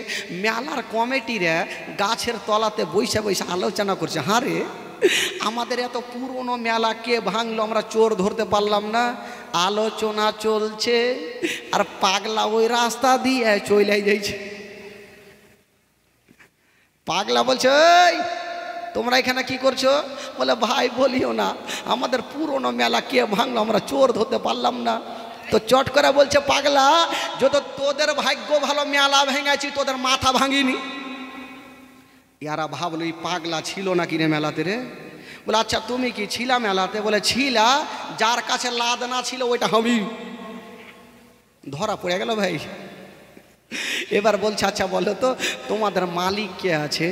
মেলার কমিটিরা গাছের তলাতে বৈশে বৈশা আলোচনা করছে হারে আমাদের এত পুরনো মেলা কে ভাঙলো আমরা চোর ধরতে পারলাম না আলোচনা চলছে আর পাগলা ওই রাস্তা দিয়ে চলে যাইছে পাগলা বলছে ওই তোমরা এখানে কি করছো বলে ভাই বলিও না আমাদের পুরনো মেলা কে ভাঙলো আমরা চোর ধরতে পারলাম না তো চট করে বলছে পাগলা যত তোদের ভাগ্য ভালো মেলা ভেঙেছি তোদের মাথা ভাঙিনি ইয়ারা ভাবলো এই পাগলা ছিল না কিনে মেলাতে রে বলে আচ্ছা তুমি কি ছিলা মেলাতে বলে ছিলা যার কাছে লাদ না ছিল ওইটা আমি ধরা পড়ে গেল ভাই এবার বলছে আচ্ছা বলো তো তোমাদের মালিক কে আছে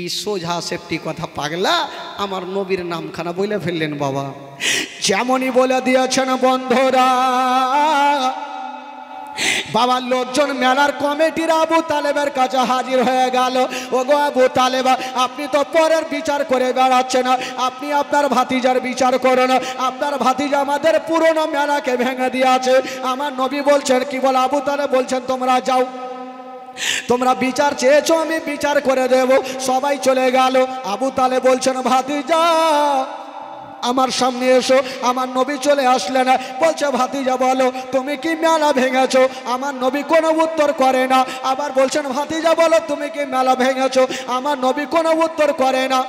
ই সোজা সেফটি কথা পাগলা আমার নবীর নামখানা বলে ফেললেন বাবা যেমনই বলে দিয়েছেন বন্ধরা বাবার লোকজন মেলার কমিটির আবু তালেবের কাছে হাজির হয়ে গেল ও গো আবু তালেবা আপনি তো পরের বিচার করে বেড়াচ্ছেন আপনি আপনার ভাতিজার বিচার না আপনার ভাতিজা আমাদের পুরনো মেলাকে ভেঙে দিয়েছে আমার নবী বলছেন কি বল আবু তালে বলছেন তোমরা যাও তোমরা বিচার চেয়েছ আমি বিচার করে দেব সবাই চলে গেল আবু তালে বলছেন ভাতিজা আমার সামনে এসো আমার নবী চলে আসলে না বলছে ভাতিজা বলো তুমি কি মেলা ভেঙেছো আমার নবী কোনো উত্তর করে না আবার বলছেন ভাতিজা বলো তুমি কি মেলা ভেঙেছো আমার নবী কোনো উত্তর করে না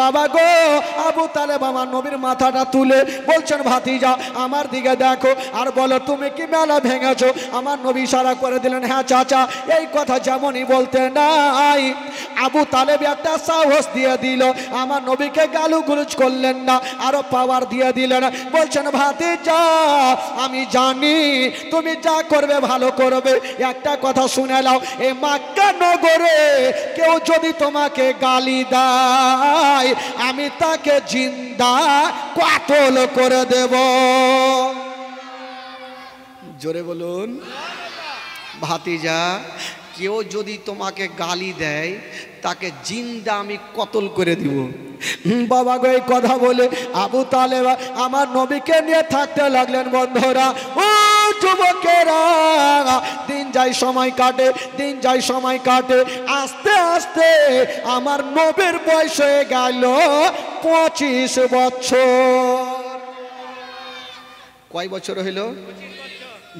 বাবা গো আবু তালেব আমার নবীর মাথাটা তুলে বলছেন ভাতিজা আমার দিকে দেখো আর বলো তুমি কি মেলা ভেঙেছো আমার নবী সারা করে দিলেন হ্যাঁ চাচা এই কথা যেমনই বলতে নাই আবু তালেব একটা সাহস দিয়ে দিল আমার নবীকে গালু করলেন না আরো পাওয়ার দিয়ে দিলেন বলছেন ভাতে যা আমি জানি তুমি যা করবে ভালো করবে একটা কথা শুনে নাও এই মাক্কা নগরে কেউ যদি তোমাকে গালি দেয় আমি তাকে জিন্দা কাতল করে দেব জোরে বলুন ভাতিজা কেউ যদি তোমাকে গালি দেয় তাকে জিন্দা আমি কতল করে দিব বাবা গো এই কথা বলে আবু তালে আমার নবীকে নিয়ে থাকতে লাগলেন বন্ধরা ও যুবকেরা দিন যাই সময় কাটে দিন যাই সময় কাটে আস্তে আস্তে আমার নবীর বয়স হয়ে গেল পঁচিশ বছর কয় বছর হইল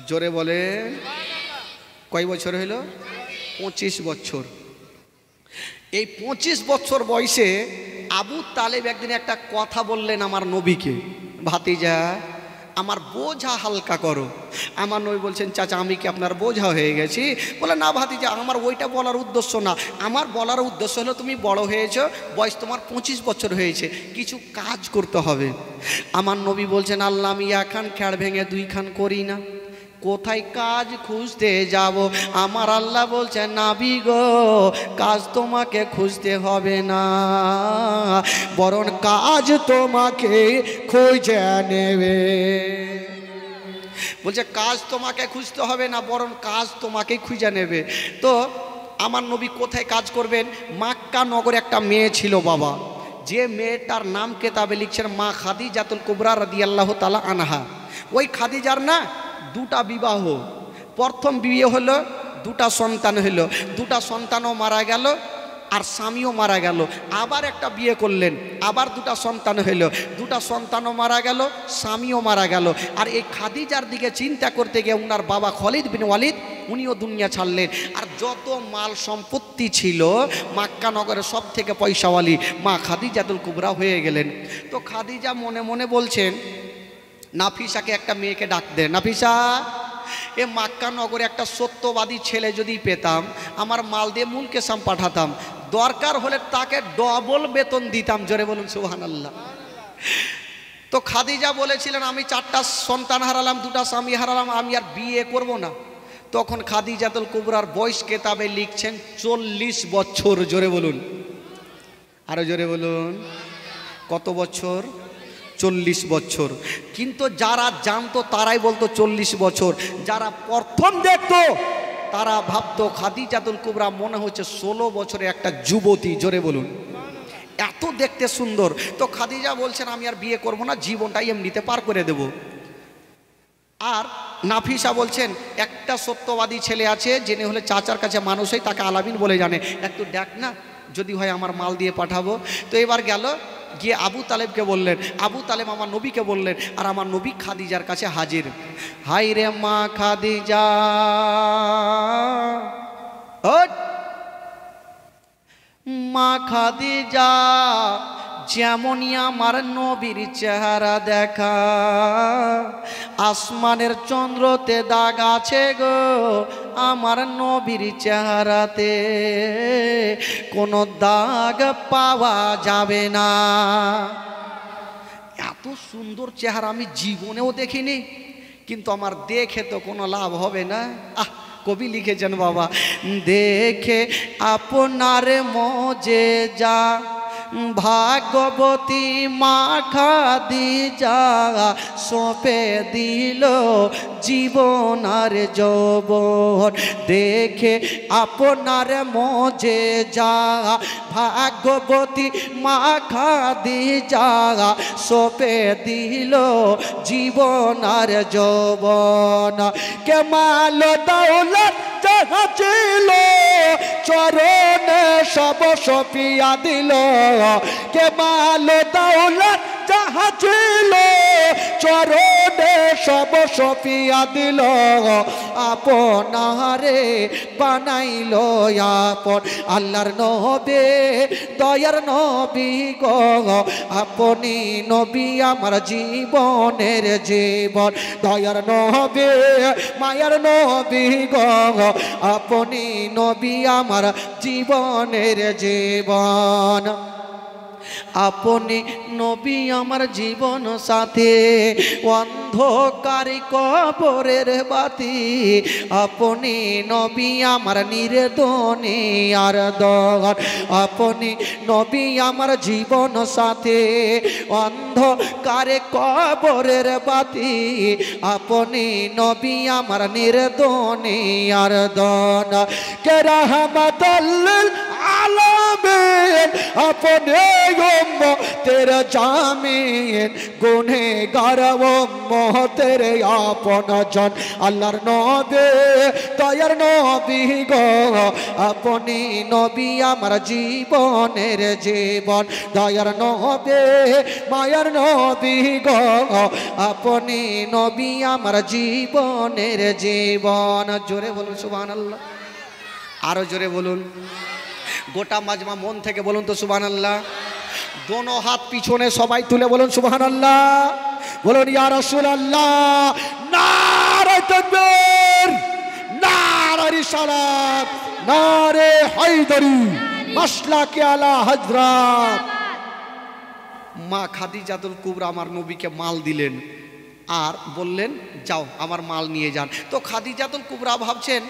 জোরে বলে কয় বছর হইল পঁচিশ বছর এই পঁচিশ বছর বয়সে আবু তালেব একদিন একটা কথা বললেন আমার নবীকে ভাতিজা আমার বোঝা হালকা করো আমার নবী বলছেন চাচা আমি কি আপনার বোঝা হয়ে গেছি বলে না ভাতিজা আমার ওইটা বলার উদ্দেশ্য না আমার বলার উদ্দেশ্য হলো তুমি বড় হয়েছ বয়স তোমার পঁচিশ বছর হয়েছে কিছু কাজ করতে হবে আমার নবী বলছেন আল্লাহ আমি এখান খ্যাড় ভেঙে দুই খান করি না কোথায় কাজ খুঁজতে যাব আমার আল্লাহ বলছে নাবি গো কাজ তোমাকে খুঁজতে হবে না বরং কাজ তোমাকে খুঁজে নেবে বলছে কাজ তোমাকে খুঁজতে হবে না বরং কাজ তোমাকে খুঁজে নেবে তো আমার নবী কোথায় কাজ করবেন মাক্কা নগরে একটা মেয়ে ছিল বাবা যে মেয়েটার নাম কেতাবে লিখছেন মা খাদি জাতুল কুবরা রাদি আল্লাহ তালা আনাহা ওই খাদিজার না দুটা বিবাহ প্রথম বিয়ে হলো দুটা সন্তান হলো দুটা সন্তানও মারা গেল আর স্বামীও মারা গেল আবার একটা বিয়ে করলেন আবার দুটা সন্তান হইল দুটা সন্তানও মারা গেল স্বামীও মারা গেল আর এই খাদিজার দিকে চিন্তা করতে গিয়ে উনার বাবা খলিদ বিন ওয়ালিদ উনিও দুনিয়া ছাড়লেন আর যত মাল সম্পত্তি ছিল মাক্কানগরের সব থেকে পয়সাওয়ালি মা খাদিজাদুল কুবরা হয়ে গেলেন তো খাদিজা মনে মনে বলছেন নাফিসাকে একটা মেয়েকে ডাক দেয় নাফিসা এ মাক্কা নগরে একটা সত্যবাদী ছেলে যদি পেতাম আমার মাল দিয়ে মূল কেসাম পাঠাতাম দরকার হলে তাকে ডবল বেতন দিতাম জোরে বলুন সুহান আল্লাহ তো খাদিজা বলেছিলেন আমি চারটা সন্তান হারালাম দুটা স্বামী হারালাম আমি আর বিয়ে করব না তখন খাদিজাতুল কুবরার বয়স কেতাবে লিখছেন চল্লিশ বছর জোরে বলুন আরও জোরে বলুন কত বছর চল্লিশ বছর কিন্তু যারা জানতো তারাই বলতো চল্লিশ বছর যারা প্রথম দেখত তারা ভাবতো খাদিজাতুল কুবরা মনে হচ্ছে ষোলো বছরে একটা যুবতী জোরে বলুন এত দেখতে সুন্দর তো খাদিজা বলছেন আমি আর বিয়ে করব না জীবনটাই এমনিতে পার করে দেব আর নাফিসা বলছেন একটা সত্যবাদী ছেলে আছে জেনে হলে চাচার কাছে মানুষই তাকে আলামিন বলে জানে একটু ডাক না যদি হয় আমার মাল দিয়ে পাঠাবো তো এবার গেল গিয়ে আবু তালেবকে বললেন আবু তালেব আমার নবীকে বললেন আর আমার নবী খাদিজার কাছে হাজির হাই রে মা খাদিজা মা খাদিজা যেমনই আমার নবীর চেহারা দেখা আসমানের চন্দ্রতে দাগ আছে গো আমার নবীর চেহারাতে কোনো দাগ পাওয়া যাবে না এত সুন্দর চেহারা আমি জীবনেও দেখিনি কিন্তু আমার দেখে তো কোনো লাভ হবে না আহ কবি লিখেছেন বাবা দেখে আপনার মজে যা ভাগবতী মা খাদি যা সঁপে দিল জীবন আর যৌবন দেখে আপনার মজে যা ভাগবতী মা খাদি যা সঁপে দিল জীবন আর যৌবন কেমাল দৌলত দৌল ছিল চরণে সব সপিয়া দিল কে মাল দৌলত যাহা ছিল চরণে সব সফিয়া দিল আপনারে বানাইল আপন আল্লাহর নবে দয়ার নবী গ আপনি নবী আমার জীবনের জীবন দয়ার নবে মায়ার নবী গ আপনি নবী আমার জীবনের জীবন আপনি নবী আমার জীবন সাথে অন্ধকারী কবরের বাতি আপনি নবী আমার নিরেদনে আর দর আপনি নবী আমার জীবন সাথে অন্ধকারে কবরের বাতি আপনি নবী আমার নিরেদনে আর দন কেরাহ আলমেন আপনে গম্ম তের জামিন গুনে গরব মহতের আপন জন আল্লাহর নবে তয়ার নবী গ আপনি নবী আমার জীবনের জীবন দয়ার নবে মায়ার নবী গ আপনি নবী আমার জীবনের জীবন জোরে বলুন সুবান আল্লাহ আরো জোরে বলুন গোটা মাজমা মন থেকে বলুন তো সুবাহ আল্লাহ দোনো হাত পিছনে সবাই তুলে বলুন সুবাহ আল্লাহ বলুন ইয়া রসুল আল্লাহ না মা কুবরা আমার নবীকে মাল দিলেন আর বললেন যাও আমার মাল নিয়ে যান তো খাদিজাতুল কুবরা ভাবছেন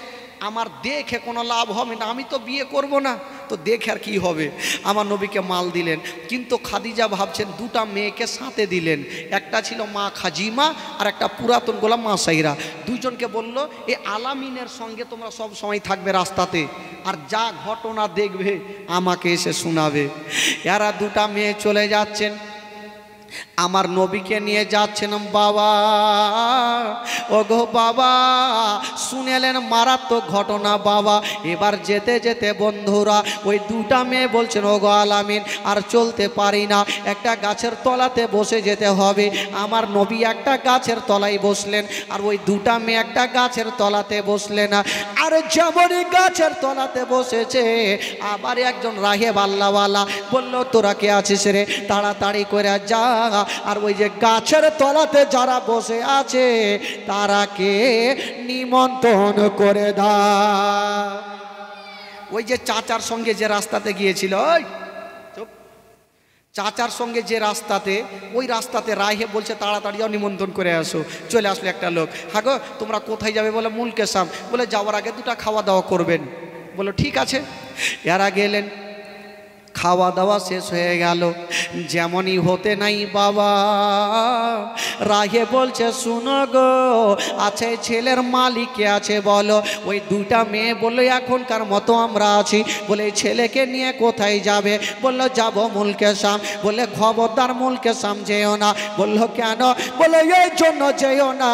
আমার দেখে কোনো লাভ হবে না আমি তো বিয়ে করব না তো দেখে আর কী হবে আমার নবীকে মাল দিলেন কিন্তু খাদিজা ভাবছেন দুটা মেয়েকে সাঁতে দিলেন একটা ছিল মা খাজিমা আর একটা পুরাতন গোলাম মা সাইরা দুজনকে বলল এ আলামিনের সঙ্গে তোমরা সব সময় থাকবে রাস্তাতে আর যা ঘটনা দেখবে আমাকে এসে শোনাবে এরা দুটা মেয়ে চলে যাচ্ছেন আমার নবীকে নিয়ে যাচ্ছেন বাবা গো বাবা শুনেলেন মারাত্মক ঘটনা বাবা এবার যেতে যেতে বন্ধুরা ওই দুটা মেয়ে বলছেন ও গো আলামিন আর চলতে পারি না একটা গাছের তলাতে বসে যেতে হবে আমার নবী একটা গাছের তলায় বসলেন আর ওই দুটা মেয়ে একটা গাছের তলাতে বসলেন আর যেমনই গাছের তলাতে বসেছে আবার একজন রাহেব আল্লাহওয়ালা বলল তোরা কে আছিস রে তাড়াতাড়ি করে যা আর ওই যে গাছের তলাতে যারা বসে আছে তারাকে নিমন্ত্রণ করে দা ওই যে চাচার সঙ্গে যে রাস্তাতে গিয়েছিল ওই চাচার সঙ্গে যে রাস্তাতে ওই রাস্তাতে হে বলছে তাড়াতাড়িও নিমন্ত্রণ করে আসো চলে আসলো একটা লোক হাগো তোমরা কোথায় যাবে বলে মুলকেশাম বলে যাওয়ার আগে দুটা খাওয়া দাওয়া করবেন বলো ঠিক আছে এরা গেলেন খাওয়া দাওয়া শেষ হয়ে গেল যেমনই হতে নাই বাবা রাহে বলছে শুনো গো আছে ছেলের মালিকে আছে বলো ওই দুটা মেয়ে বললো এখনকার মতো আমরা আছি বলে ছেলেকে নিয়ে কোথায় যাবে বলল যাব মুলকে সাম বলে খবরদার মুলকে সাম যেও না বলল কেন বলে এই জন্য যেও না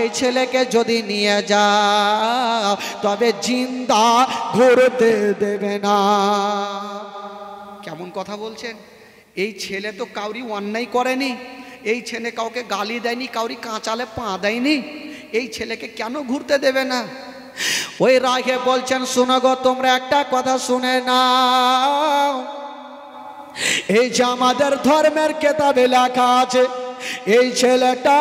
এই ছেলেকে যদি নিয়ে যা তবে জিন্দা ঘুরতে দেবে না কেমন কথা বলছেন এই ছেলে তো কাউরি অন্যায় করেনি এই ছেলে কাউকে গালি দেয়নি কাউরি কাঁচালে পা দেয়নি এই ছেলেকে কেন ঘুরতে দেবে না ওই রাখে বলছেন শোনো গো তোমরা একটা কথা শুনে নাও এই যে আমাদের ধর্মের কেতাবে লেখা আছে এই ছেলেটা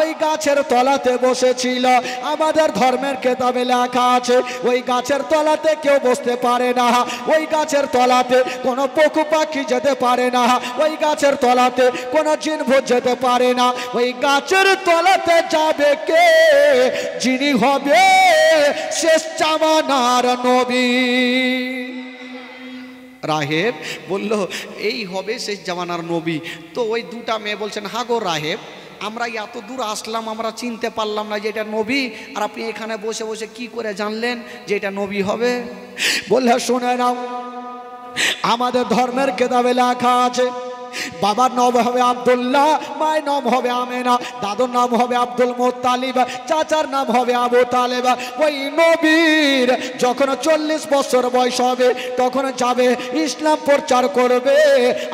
ওই গাছের তলাতে বসেছিল আমাদের ধর্মের কেতাবে লেখা আছে ওই গাছের তলাতে কেউ বসতে পারে না ওই গাছের তলাতে কোনো পকু পাখি যেতে পারে না ওই গাছের তলাতে কোনো জিনভূত যেতে পারে না ওই গাছের তলাতে যাবে কে যিনি হবে শেষ চামানার নবী রাহেব বলল এই হবে শেষ জামানার নবী তো ওই দুটা মেয়ে বলছেন হাগো রাহেব আমরা এত দূর আসলাম আমরা চিনতে পারলাম না যে এটা নবী আর আপনি এখানে বসে বসে কি করে জানলেন যে এটা নবী হবে বললে শুনে নাও আমাদের ধর্মের কেদাবে লেখা আছে বাবার নাম হবে আবদুল্লাহ মায়ের নাম হবে আমেনা দাদুর নাম হবে আব্দুল মোতালিব চাচার নাম হবে আবু তালেব ওই নবীর যখন চল্লিশ বছর বয়স হবে তখন যাবে ইসলাম প্রচার করবে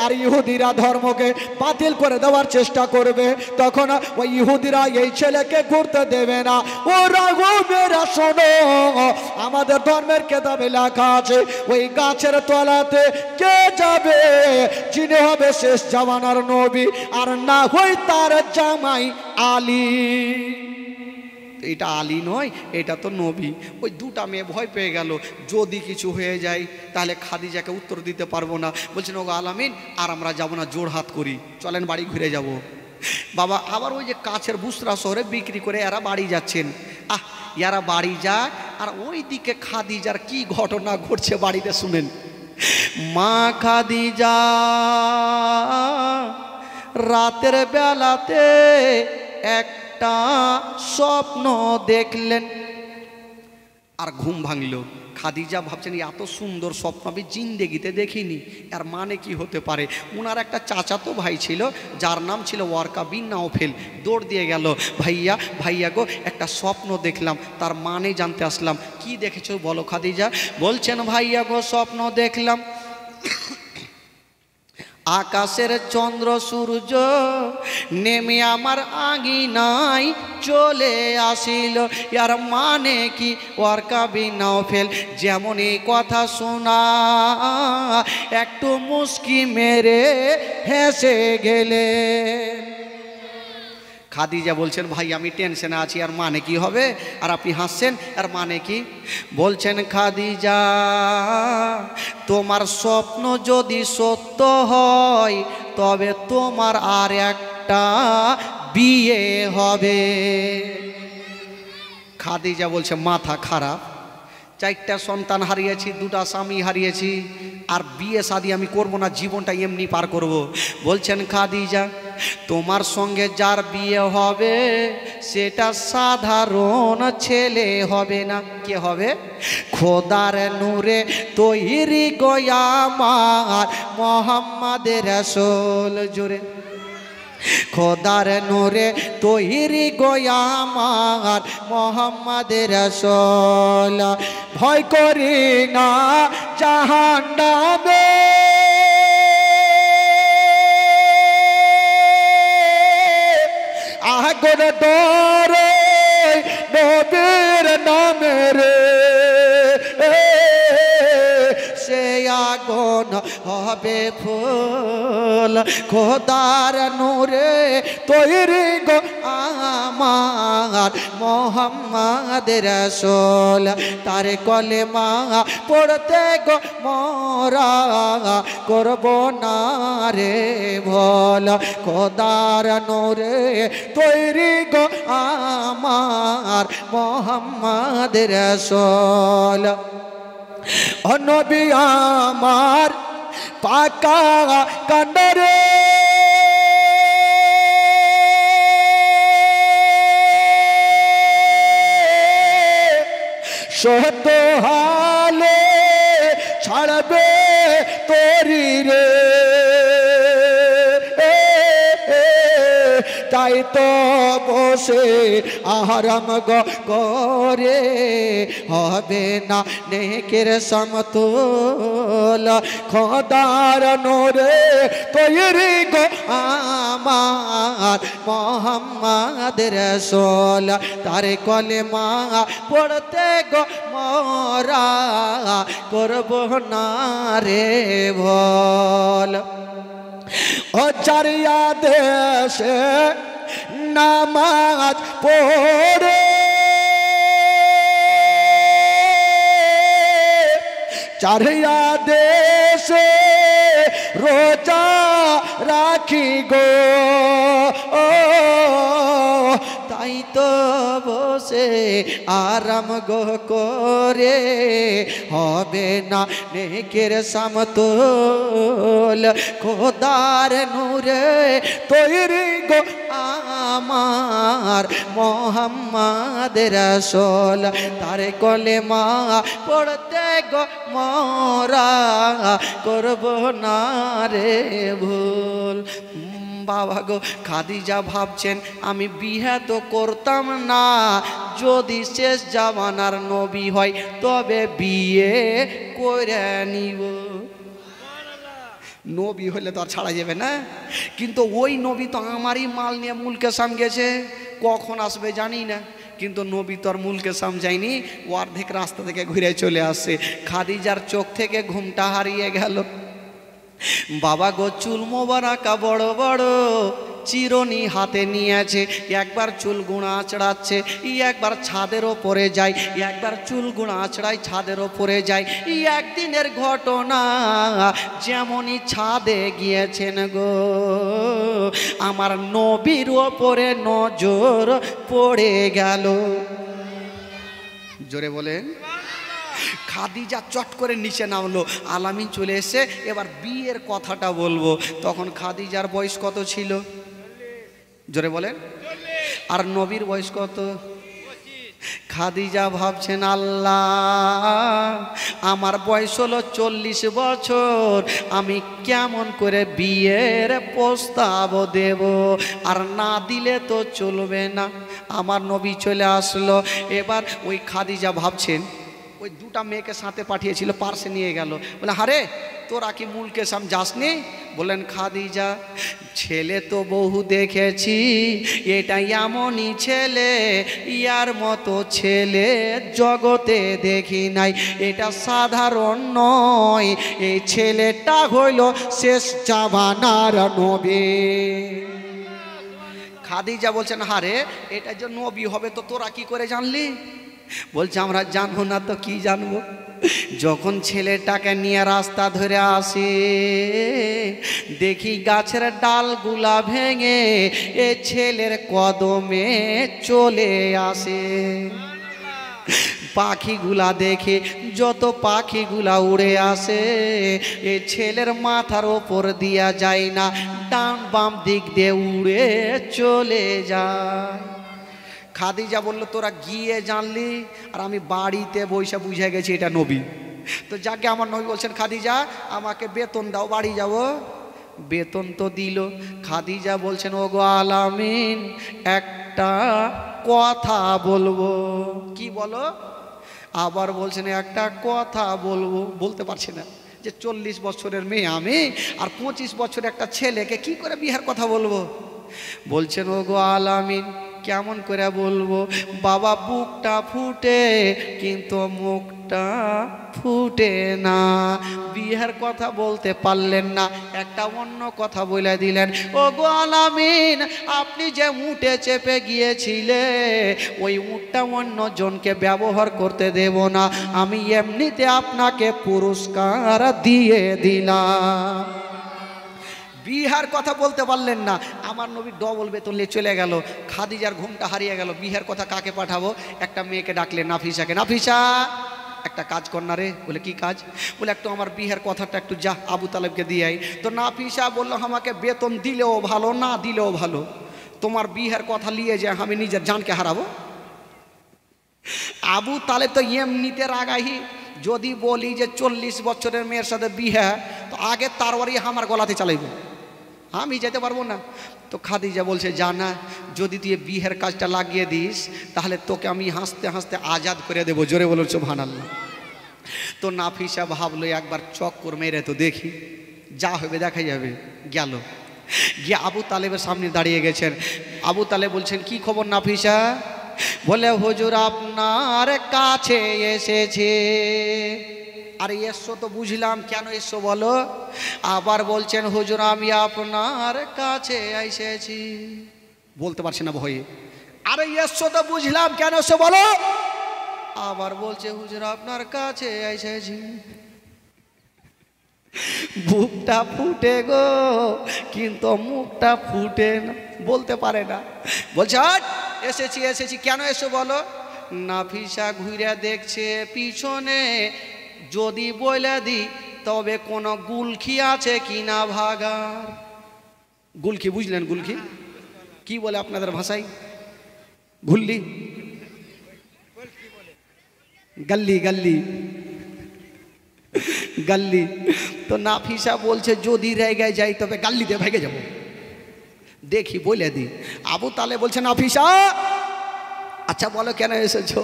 আর ইহুদিরা ধর্মকে বাতিল করে দেওয়ার চেষ্টা করবে তখন ওই ইহুদিরা এই ছেলেকে ঘুরতে দেবে না ও রাঘবেরা শোনো আমাদের ধর্মের কেতাবে লেখা আছে ওই গাছের তলাতে কে যাবে চিনে হবে সে শেষ জামানার নবী আর না হই তার জামাই আলী এটা আলী নয় এটা তো নবী ওই দুটা মেয়ে ভয় পেয়ে গেল যদি কিছু হয়ে যায় তাহলে খাদিজাকে উত্তর দিতে পারবো না বলছেন ওগো আলামিন আর আমরা যাবো না জোর হাত করি চলেন বাড়ি ঘুরে যাব। বাবা আবার ওই যে কাছের বুসরা শহরে বিক্রি করে এরা বাড়ি যাচ্ছেন আহ এরা বাড়ি যায় আর ওই দিকে খাদিজার কি ঘটনা ঘটছে বাড়িতে শুনেন মা খাদিজা রাতের বেলাতে একটা স্বপ্ন দেখলেন আর ঘুম ভাঙল খাদিজা ভাবছেন এত সুন্দর স্বপ্ন আমি জিন্দেগিতে দেখিনি আর মানে কি হতে পারে ওনার একটা চাচাতো ভাই ছিল যার নাম ছিল ওয়ার্কা বিন নাওফেল দৌড় দিয়ে গেল ভাইয়া ভাইয়া গো একটা স্বপ্ন দেখলাম তার মানে জানতে আসলাম কি দেখেছো বলো খাদিজা বলছেন ভাইয়া গো স্বপ্ন দেখলাম আকাশের চন্দ্র সূর্য নেমে আমার আগি নাই চলে আসিল আর মানে কি ওর কাবি নাও ফেল যেমন এই কথা শোনা একটু মুস্কি মেরে হেসে গেলে খাদিজা বলছেন ভাই আমি টেনশনে আছি আর মানে কি হবে আর আপনি হাসছেন আর মানে কি বলছেন খাদিজা তোমার স্বপ্ন যদি সত্য হয় তবে তোমার আর একটা বিয়ে হবে খাদিজা বলছে মাথা খারাপ চারটা সন্তান হারিয়েছি দুটা স্বামী হারিয়েছি আর বিয়ে সাদি আমি করব না জীবনটা এমনি পার করব। বলছেন খাদিজা তোমার সঙ্গে যার বিয়ে হবে সেটা সাধারণ ছেলে হবে না কে হবে খোদার নূরে তৈরি মার মোহাম্মদের সোল জোরে খোদার নূরে তৈরি গোয়ামার মোহাম্মদ রসল ভয় করি না জাহান্নামে আগুন দরে নদী যখন হবে ফুল খোদার নূরে তৈরি গো আমার মোহাম্মদ সোল তার কলে মা পড়তে গো মোরা করব না রে ভল খোদার নূরে তৈরি গো আমার মোহাম্মদ রসোল (laughs) অনবী আমার পাকা কান্ডরে সত হালে ছাড়বে তরি রে তাই তো বসে আহারাম করে হবে না নেকের সমতুল খদার নোরে তৈরি গো আমার মোহাম্মদ রসোল তার মা পড়তে গো মরা করব না রে ভোল অচারিয়া দেশে নামাজ পড়ে চারিয়া দেশে রোজা রাখি গো বসে আরাম গোহ করে হবে না নেকের সামতল খোদার নূরে তৈরি গো আমার মোহাম্মদ রসোল তার কলে মা পড়তে গো মরা করব না রে ভুল বাবা গো খাদিজা ভাবছেন আমি বিহে তো করতাম না যদি শেষ জামানার নবী হয় তবে বিয়ে করে নিব নবী হলে তো আর ছাড়া যাবে না কিন্তু ওই নবী তো আমারই মাল নিয়ে মূলকে সাম গেছে কখন আসবে জানি না কিন্তু নবী তোর মূলকে সামজায়নি অর্ধেক রাস্তা থেকে ঘুরে চলে আসছে খাদিজার চোখ থেকে ঘুমটা হারিয়ে গেল বাবা গো চুল মোবারাকা বড় বড় চিরনি হাতে নিয়েছে একবার চুল গুঁড়া আঁচড়াচ্ছে ই একবার ছাদের ওপরে যায় একবার চুল গুঁড়া আঁচড়াই ছাদের ওপরে যায় ই একদিনের ঘটনা যেমনই ছাদে গিয়েছেন গো আমার নবীর ওপরে নজর পড়ে গেল জোরে বলেন খাদিজা চট করে নিচে নামলো আলামিন চলে এসে এবার বিয়ের কথাটা বলবো তখন খাদিজার বয়স কত ছিল জোরে বলেন আর নবীর বয়স কত খাদিজা ভাবছেন আল্লাহ আমার বয়স হলো চল্লিশ বছর আমি কেমন করে বিয়ের প্রস্তাব দেব আর না দিলে তো চলবে না আমার নবী চলে আসলো এবার ওই খাদিজা ভাবছেন ওই দুটা মেয়েকে সাঁতে পাঠিয়েছিল পার্সে নিয়ে গেল বলে হারে তোরা কি মূলকে সাম যাসনি বললেন খাদিজা ছেলে তো বহু দেখেছি এটা এমনই ছেলে ইয়ার মতো ছেলে জগতে দেখি নাই এটা সাধারণ নয় এই ছেলেটা হইল শেষ জামানার নবী খাদিজা বলছেন হারে এটা যে নবী হবে তো তোরা কি করে জানলি বলছে আমরা জানবো না তো কি জানবো যখন ছেলেটাকে নিয়ে রাস্তা ধরে আসে দেখি গাছের ডালগুলা ভেঙে এ ছেলের কদমে চলে আসে পাখিগুলা দেখে যত পাখিগুলা উড়ে আসে এ ছেলের মাথার ওপর দিয়া যায় না ডান বাম দিক দিয়ে উড়ে চলে যায় খাদিজা বলল তোরা গিয়ে জানলি আর আমি বাড়িতে বৈশা বুঝে গেছি এটা নবী তো যাকে আমার নবী বলছেন খাদিজা আমাকে বেতন দাও বাড়ি যাব বেতন তো দিল খাদিজা বলছেন ও গো আলামিন একটা কথা বলবো কি বলো আবার বলছেন একটা কথা বলবো বলতে পারছি না যে চল্লিশ বছরের মেয়ে আমি আর পঁচিশ বছরের একটা ছেলেকে কি করে বিহার কথা বলবো বলছেন ও গো আলামিন কেমন করে বলবো বাবা বুকটা ফুটে কিন্তু মুখটা ফুটে না বিহার কথা বলতে পারলেন না একটা অন্য কথা বলে দিলেন ও গোয়ালামিন আপনি যে উঁটে চেপে গিয়েছিলে ওই উঁটটা অন্য জনকে ব্যবহার করতে দেব না আমি এমনিতে আপনাকে পুরস্কার দিয়ে দিলাম বিহার কথা বলতে পারলেন না আমার নবী ডবল বেতন নিয়ে চলে গেল খাদিজার ঘুমটা হারিয়ে গেল বিহার কথা কাকে পাঠাবো একটা মেয়েকে ডাকলে নাফিসাকে নাফিসা একটা কাজ কর না রে বলে কি কাজ বলে একটু আমার বিহার কথাটা একটু যা আবু তালেবকে দিয়ে আই তো নাফিসা বললো আমাকে বেতন দিলেও ভালো না দিলেও ভালো তোমার বিহার কথা নিয়ে যে আমি নিজের জানকে হারাবো আবু তালেব তো এমনিতে রাগাহি যদি বলি যে চল্লিশ বছরের মেয়ের সাথে বিহা তো আগে তারওয়ারি আমার গলাতে চালাইব আমি যেতে পারবো না তো খাদিজা বলছে জানা যদি তুই বিহের কাজটা লাগিয়ে দিস তাহলে তোকে আমি হাসতে হাসতে আজাদ করে দেবো জোরে বলো চোভান তো নাফিসা ভাবলো একবার চক্কর মেরে তো দেখি যা হবে দেখা যাবে গেল গিয়ে আবু তালেবের সামনে দাঁড়িয়ে গেছেন আবু তালেব বলছেন কি খবর নাফিসা বলে হুজুর আপনার কাছে এসেছে আর এসছো তো বুঝলাম কেন এসছো বলো আবার বলছেন হুজুর আমি আপনার কাছে এসেছি বলতে পারছি না ভয়ে আরে এসছো তো বুঝলাম কেন এসো বলো আবার বলছে হুজুর আপনার কাছে এসেছি বুকটা ফুটে গো কিন্তু মুখটা ফুটে না বলতে পারে না বলছে এসেছি এসেছি কেন এসো বলো নাফিসা ঘুরে দেখছে পিছনে যদি বলে দি তবে কোনো গুলখি আছে কি না ভাগার গুলখি বুঝলেন গুলখি কি বলে আপনাদের ভাষাই ঘুল্লি গাল্লি গাল্লি গাল্লি তো নাফিসা বলছে যদি রেগে যাই তবে গাল্লিতে ভেগে যাব দেখি বলে দি আবু তালে বলছে নাফিসা আচ্ছা বলো কেন এসেছো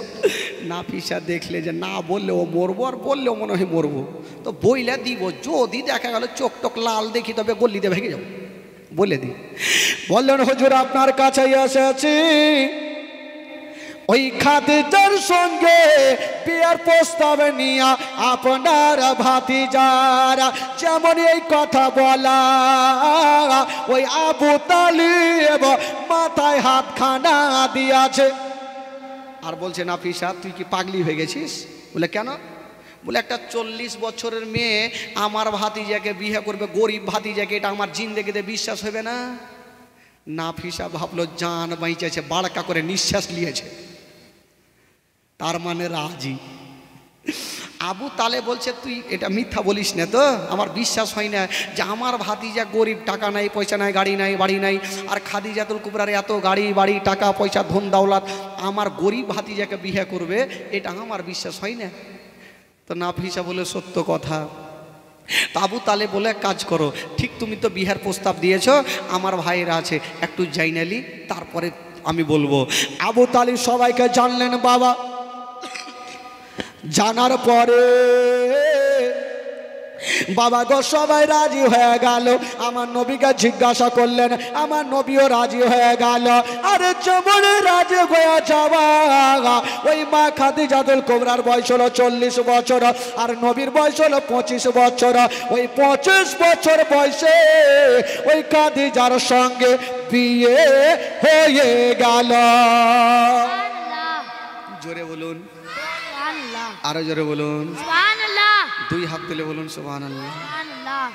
না পিসা দেখলে যে না বললেও মরবো আর বললেও মনে হয় মরবো তো বইলা দিব যদি দেখা গেল চোখ টোক লাল দেখি তবে গল্লিতে ভেঙে যাবো বলে দিই বললেন হজুর আপনার কাছে এসেছি ওই খাদিজার সঙ্গে বিয়ার প্রস্তাব নিয়া আপনার যারা যেমন এই কথা বলা ওই আবু এবং মাথায় হাত খানা দিয়াছে আর বলছে না ফিসা তুই কি পাগলি হয়ে গেছিস বলে কেন বলে একটা চল্লিশ বছরের মেয়ে আমার ভাতিজাকে বিয়ে করবে গরিব ভাতিজাকে এটা আমার জিন্দেগিতে বিশ্বাস হবে না নাফিসা ভাবলো জান বাঁচেছে বাড়কা করে নিঃশ্বাস নিয়েছে তার মানে রাজি আবু তালে বলছে তুই এটা মিথ্যা বলিস না তো আমার বিশ্বাস হয় না যে আমার ভাতিজা গরিব টাকা নাই পয়সা নাই গাড়ি নাই বাড়ি নাই আর খাদি জাতুল কুবরার এত গাড়ি বাড়ি টাকা পয়সা ধন দাওলাত আমার গরিব ভাতিজাকে বিহা করবে এটা আমার বিশ্বাস হয় না তো না ফিসা বলে সত্য কথা তাবু তালে বলে কাজ করো ঠিক তুমি তো বিহার প্রস্তাব দিয়েছ আমার ভাইয়েরা আছে একটু জাইনালি তারপরে আমি বলবো আবু তালি সবাইকে জানলেন বাবা জানার পরে বাবা গো সবাই রাজি হয়ে গেল আমার নবীকে জিজ্ঞাসা করলেন আমার নবীও রাজি হয়ে গেল আরে চমড়ে রাজি হয়ে যাওয়া ওই মা খাদি জাদুল কোবরার বয়স হলো চল্লিশ বছর আর নবীর বয়স হলো পঁচিশ বছর ওই পঁচিশ বছর বয়সে ওই খাদি যার সঙ্গে বিয়ে হয়ে গেল জোরে বলুন আরো জোরে বলুন দুই হাত তুলে বলুন সোহান আল্লাহ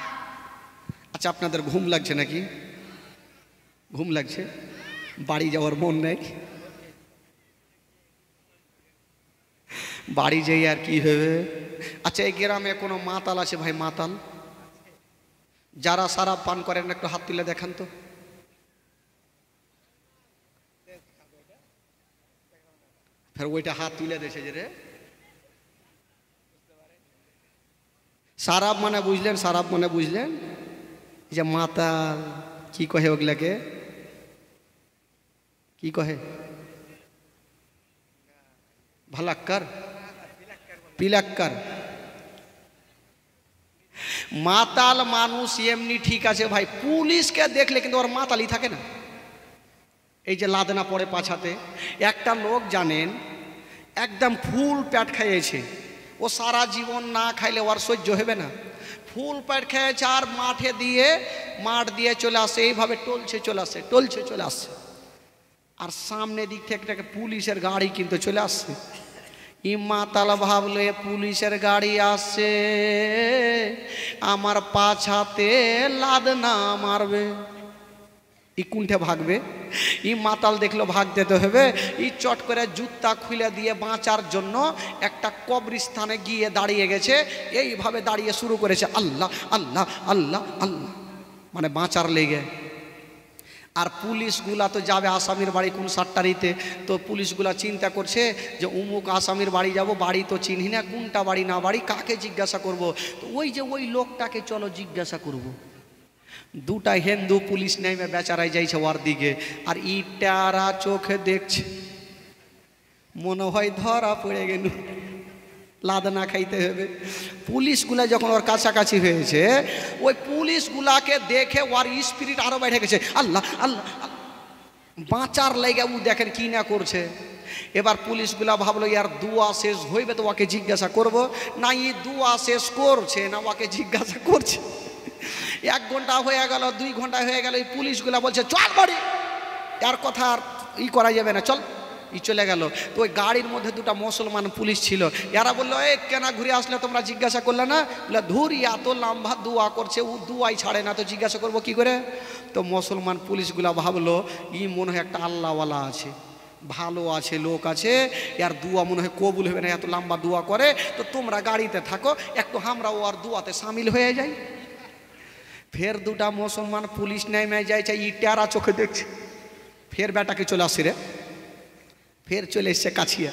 আচ্ছা আপনাদের ঘুম লাগছে নাকি ঘুম লাগছে বাড়ি যাওয়ার মন নেই বাড়ি যেই আর কি হবে আচ্ছা এই গ্রামে কোনো মাতাল আছে ভাই মাতাল যারা সারা পান করেন একটু হাত তুলে দেখান তো ফের ওইটা হাত তুলে দিয়েছে যে রে সারাপ মানে বুঝলেন সারাপ মানে বুঝলেন যে মাতাল কি কহে ওগুলাকে কি কহে ভালাক্কার পিলাক্কার মাতাল মানুষ এমনি ঠিক আছে ভাই পুলিশকে দেখলে কিন্তু ওর মাতালই থাকে না এই যে লাদনা পড়ে পাছাতে একটা লোক জানেন একদম ফুল প্যাট খাইয়েছে ও সারা জীবন না খাইলে ওর সহ্য হবে না ফুল প্যাট খেয়েছে আর মাঠে দিয়ে মাঠ দিয়ে চলে আসে এইভাবে টলছে চলে আসে টলছে চলে আসে আর সামনে দিক থেকে পুলিশের গাড়ি কিন্তু চলে আসছে ই মাতাল ভাবলে পুলিশের গাড়ি আসছে আমার পাছাতে লাদ না মারবে ই কুণ্ঠে ভাগবে ই মাতাল দেখলো ভাগতে তো হবে ই চট করে জুতা খুলে দিয়ে বাঁচার জন্য একটা কবরস্থানে গিয়ে দাঁড়িয়ে গেছে এইভাবে দাঁড়িয়ে শুরু করেছে আল্লাহ আল্লাহ আল্লাহ আল্লাহ মানে বাঁচার লেগে আর পুলিশগুলা তো যাবে আসামির বাড়ি কোন সাতটারিতে তো পুলিশগুলা চিন্তা করছে যে উমুক আসামির বাড়ি যাব বাড়ি তো চিনি না কোনটা বাড়ি না বাড়ি কাকে জিজ্ঞাসা করব তো ওই যে ওই লোকটাকে চলো জিজ্ঞাসা করবো দুটা হিন্দু পুলিশ নেমে বেচারাই যাইছে ওর দিকে আর ইটারা চোখে দেখছে মনে হয় ধরা পড়ে গেল লাদ না খাইতে হবে পুলিশগুলা যখন ওর কাছাকাছি হয়েছে ওই পুলিশগুলাকে দেখে ওর স্পিরিট আরও বেড়ে গেছে আল্লাহ আল্লাহ বাঁচার লেগে ও দেখেন কি না করছে এবার পুলিশগুলা ভাবলো ইয়ার দুয়া শেষ হইবে তো ওকে জিজ্ঞাসা করব না ই দুয়া শেষ করছে না ওকে জিজ্ঞাসা করছে এক ঘন্টা হয়ে গেল দুই ঘন্টা হয়ে গেল এই পুলিশগুলা বলছে চল বাড়ি আর কথা আর ই করা যাবে না চল ই চলে গেল তো ওই গাড়ির মধ্যে দুটো মুসলমান পুলিশ ছিল এরা বললো এ কেনা ঘুরে আসলে তোমরা জিজ্ঞাসা করলে না বলে ধুর ইয়া তো লম্বা দুয়া করছে ও দুয়াই ছাড়ে না তো জিজ্ঞাসা করবো কি করে তো মুসলমান পুলিশগুলা ভাবলো ই মনে হয় একটা আল্লাহওয়ালা আছে ভালো আছে লোক আছে আর দুয়া মনে হয় কবুল হবে না এত লম্বা দুয়া করে তো তোমরা গাড়িতে থাকো একটু আমরা ও আর দুয়াতে সামিল হয়ে যাই ফের দুটা মুসলমান পুলিশ মেয়ে যাইছে ইটারা চোখে দেখছে ফের বেটাকে চলে আসছে রে ফের চলে এসছে কাছিয়া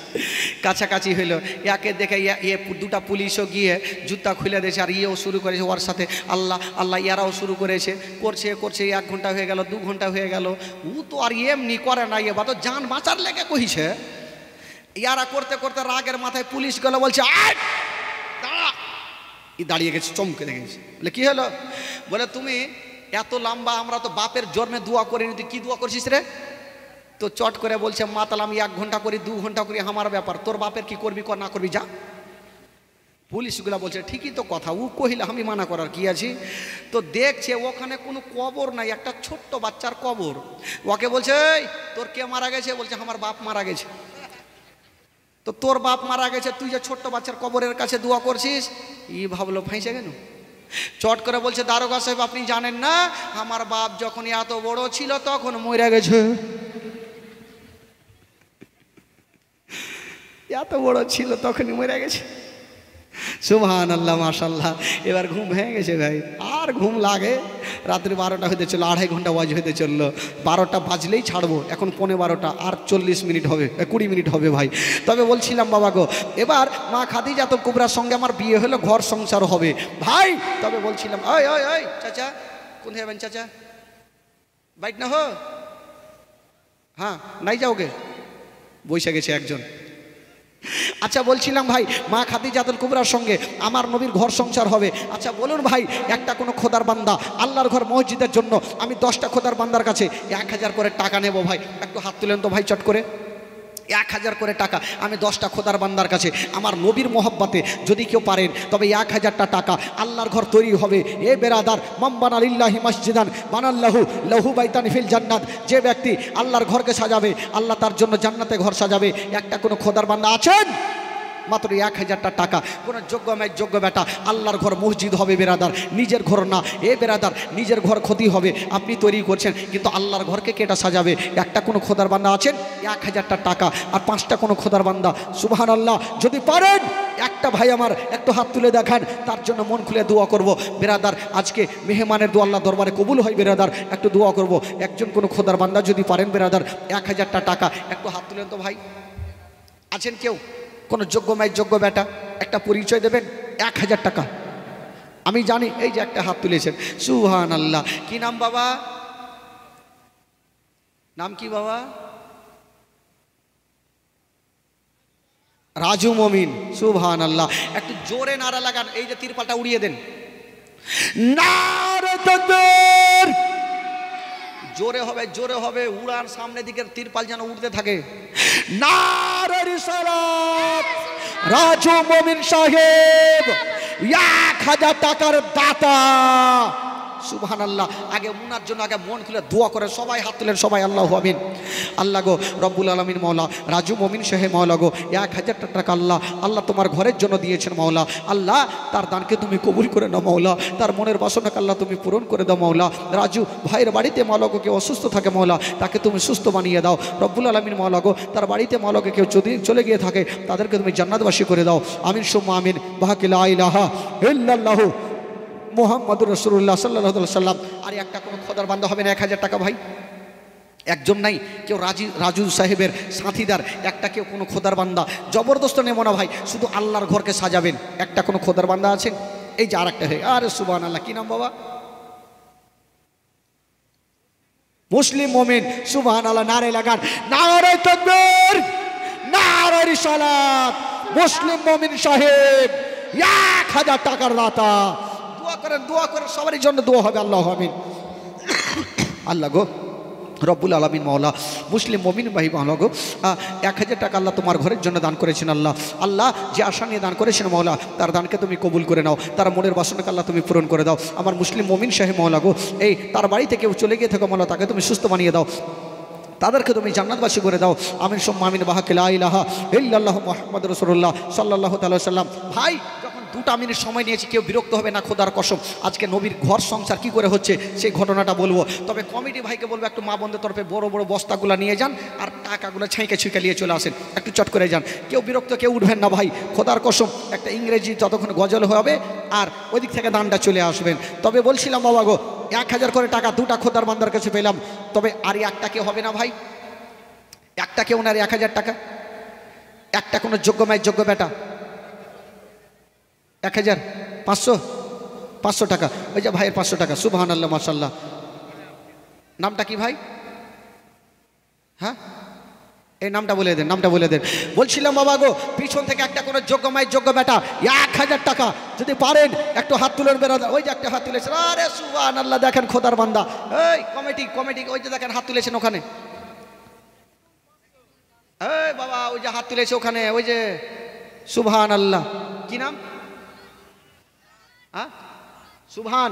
কাছাকাছি হইলো একে দেখে ইয়ে দুটা পুলিশও গিয়ে জুতা খুলে দিয়েছে আর ইয়েও শুরু করেছে ওর সাথে আল্লাহ আল্লাহ ইয়ারাও শুরু করেছে করছে করছে এক ঘন্টা হয়ে গেল দু ঘন্টা হয়ে গেল উ তো আর এমনি করে না ইয়ে বা তো যান বাঁচার লেগে কইছে ইয়ারা করতে করতে রাগের মাথায় পুলিশ গেলো বলছে আয় দাঁড়িয়ে গেছে চমকে দেখেছি বলে কী হলো বলে তুমি এত লম্বা আমরা তো বাপের জন্মে দোয়া করিনি তুই কি দোয়া করছিস রে তো চট করে বলছে মাতাল আমি এক ঘন্টা করি দু ঘন্টা করি আমার ব্যাপার তোর বাপের কি করবি কর না করবি যা পুলিশগুলা বলছে ঠিকই তো কথা ও কহিল আমি মানা করার কি আছি তো দেখছে ওখানে কোনো কবর নাই একটা ছোট্ট বাচ্চার কবর ওকে বলছে তোর কে মারা গেছে বলছে আমার বাপ মারা গেছে তো তোর বাপ মারা গেছে তুই যে ছোট্ট বাচ্চার কবরের কাছে দোয়া করছিস ই ভাবলো ফাঁসে কেন চট করে বলছে দারোগা সাহেব আপনি জানেন না আমার বাপ যখন এত বড় ছিল তখন মরে গেছে এত বড় ছিল তখনই মরে গেছে সুহান আল্লাহ মাসাল্লাহ এবার ঘুম ভেঙে গেছে ভাই আর ঘুম লাগে রাত্রি বারোটা হতে চললো আড়াই ঘন্টা ওয়াজ হতে চললো বারোটা বাজলেই ছাড়বো এখন পনেরো বারোটা আর চল্লিশ মিনিট হবে কুড়ি মিনিট হবে ভাই তবে বলছিলাম বাবা গো এবার মা খাদি যাত কুবরার সঙ্গে আমার বিয়ে হলো ঘর সংসার হবে ভাই তবে বলছিলাম ওই ওই ওই চাচা কোন যাবেন চাচা বাইট না হো হ্যাঁ নাই যাওগে বৈশা গেছে একজন আচ্ছা বলছিলাম ভাই মা খাদি জাদুল কুবরার সঙ্গে আমার নবীর ঘর সংসার হবে আচ্ছা বলুন ভাই একটা কোনো খোদার বান্দা আল্লাহর ঘর মসজিদের জন্য আমি দশটা খোদার বান্দার কাছে এক হাজার করে টাকা নেব ভাই একটু হাত তুলেন তো ভাই চট করে এক হাজার করে টাকা আমি দশটা খোদার বান্দার কাছে আমার নবীর মোহব্বতে যদি কেউ পারেন তবে এক হাজারটা টাকা আল্লাহর ঘর তৈরি হবে এ বেরাদার মাম্বান আলিল্লাহি মসজিদান বানাল্লাহু লহু বাইতান ফিল জান্নাত যে ব্যক্তি আল্লাহর ঘরকে সাজাবে আল্লাহ তার জন্য জান্নাতে ঘর সাজাবে একটা কোনো খোদার বান্দা আছেন মাত্র এক হাজারটা টাকা কোনো যোগ্য মেয়ের যোগ্য বেটা আল্লাহর ঘর মসজিদ হবে বেরাদার নিজের ঘর না এ বেরাদার নিজের ঘর ক্ষতি হবে আপনি তৈরি করছেন কিন্তু আল্লাহর ঘরকে কেটা সাজাবে একটা কোনো খোদার বান্দা আছেন এক হাজারটা টাকা আর পাঁচটা কোনো খোদার বান্দা সুবাহান আল্লাহ যদি পারেন একটা ভাই আমার একটু হাত তুলে দেখান তার জন্য মন খুলে দোয়া করব বেরাদার আজকে মেহমানের দু আল্লাহ দরবারে কবুল হয় বেরাদার একটু দোয়া করব একজন কোনো খোদার বান্দা যদি পারেন বেরাদার এক হাজারটা টাকা একটু হাত তুলেন তো ভাই আছেন কেউ কোনো যোগ্য মায়ের যোগ্য বেটা একটা পরিচয় দেবেন এক হাজার টাকা আমি জানি এই যে একটা হাত তুলেছেন সুহান আল্লাহ কি নাম বাবা নাম কি বাবা রাজু মমিন সুহান আল্লাহ একটু জোরে নারা লাগান এই যে তিরপালটা উড়িয়ে দেন নার জোরে হবে জোরে হবে উড়ার সামনে দিকের তিরপাল যেন উড়তে থাকে রাজু মোমিন সাহেব এক হাজার টাকার দাতা সুবাহান আল্লাহ আগে উনার জন্য আগে মন খুলে দোয়া করে সবাই হাত তুলেন সবাই আল্লাহ আমিন আল্লাহ গো রব্বুল আলমিন মৌলা রাজু মমিন শেহে মৌলা গো এক হাজার টাকা আল্লাহ আল্লাহ তোমার ঘরের জন্য দিয়েছেন মৌলা আল্লাহ তার দানকে তুমি কবুল করে নাও মৌলা তার মনের বাসনাকে আল্লাহ তুমি পূরণ করে দাও মৌলা রাজু ভাইয়ের বাড়িতে মৌলাগো কেউ অসুস্থ থাকে মৌলা তাকে তুমি সুস্থ বানিয়ে দাও রব্বুল আলমিন গো তার বাড়িতে মৌলাকে কেউ যদি চলে গিয়ে থাকে তাদেরকে তুমি জান্নাতবাসী করে দাও আমিন সুম্মা আমিন বাহাকিল্লাহ ইল্লাল্লাহু মোহাম্মদুর রসুল্লাহ সাল্লাহ সাল্লাম আর একটা কোনো খোদার বান্ধব হবে না এক হাজার টাকা ভাই একজন নাই কেউ রাজি রাজু সাহেবের সাথীদার একটা কেউ কোনো খোদার বান্দা জবরদস্ত নেব না ভাই শুধু আল্লাহর ঘরকে সাজাবেন একটা কোনো খোদার বান্দা আছেন এই যে আর একটা হয়ে আরে সুবান আল্লাহ কী নাম বাবা মুসলিম মোমেন সুবাহান আল্লাহ নারে লাগান নারে তকবীর নারে সালাত মুসলিম মোমিন সাহেব এক হাজার টাকার রাতা দোয়া করেন দোয়া করেন সবারই জন্য দোয়া হবে আল্লাহ আমিন আল্লাহ গো রব্বুল আলমিন মাওলা মুসলিম মমিন ভাই মাওলা গো এক হাজার টাকা আল্লাহ তোমার ঘরের জন্য দান করেছেন আল্লাহ আল্লাহ যে আশা নিয়ে দান করেছেন মাওলা তার দানকে তুমি কবুল করে নাও তার মনের বাসনাকে আল্লাহ তুমি পূরণ করে দাও আমার মুসলিম মমিন সাহেব মাওলা গো এই তার বাড়ি কেউ চলে গিয়ে থাকো মাওলা তাকে তুমি সুস্থ বানিয়ে দাও তাদেরকে তুমি জান্নাতবাসী করে দাও আমিন সোম্মা আমিন ইহা ইল্লাহ মোহাম্মদ রসুল্লাহ সাল্লাহ তাল্লাহ সাল্লাম ভাই দুটা মিনিট সময় নিয়েছি কেউ বিরক্ত হবে না খোদার কসম আজকে নবীর ঘর সংসার কি করে হচ্ছে সেই ঘটনাটা বলবো তবে কমিটি ভাইকে বলবো একটু মা বন্ধের তরফে বড় বড় বস্তাগুলো নিয়ে যান আর টাকাগুলো ছেঁকে ছুঁকে নিয়ে চলে আসেন একটু চট করে যান কেউ বিরক্ত কেউ উঠবেন না ভাই খোদার কসম একটা ইংরেজি ততক্ষণ গজল হবে আর ওই দিক থেকে দানটা চলে আসবেন তবে বলছিলাম বাবা গো এক হাজার করে টাকা দুটা খোদার বান্দার কাছে পেলাম তবে আর একটা কেউ হবে না ভাই একটা কেউ না এক হাজার টাকা একটা কোনো যোগ্য মায়ের যোগ্য বেটা এক হাজার পাঁচশো পাঁচশো টাকা ওই যে ভাইয়ের পাঁচশো টাকা সুবাহান আল্লাহ মাসাল্লাহ নামটা কি ভাই হ্যাঁ এই নামটা বলে দেন নামটা বলে দেন বলছিলাম বাবা গো পিছন থেকে একটা কোনো যোগ্য মায়ের যোগ্য বেটা এক হাজার টাকা যদি পারেন একটু হাত তুলেন বেড়াদা ওই যে একটা হাত তুলেছেন আরে সুবাহান আল্লাহ দেখেন খোদার বান্দা এই কমেডি কমেডি ওই যে দেখেন হাত তুলেছেন ওখানে এই বাবা ওই যে হাত তুলেছে ওখানে ওই যে সুবাহান আল্লাহ কি নাম হ্যাঁ? সুভান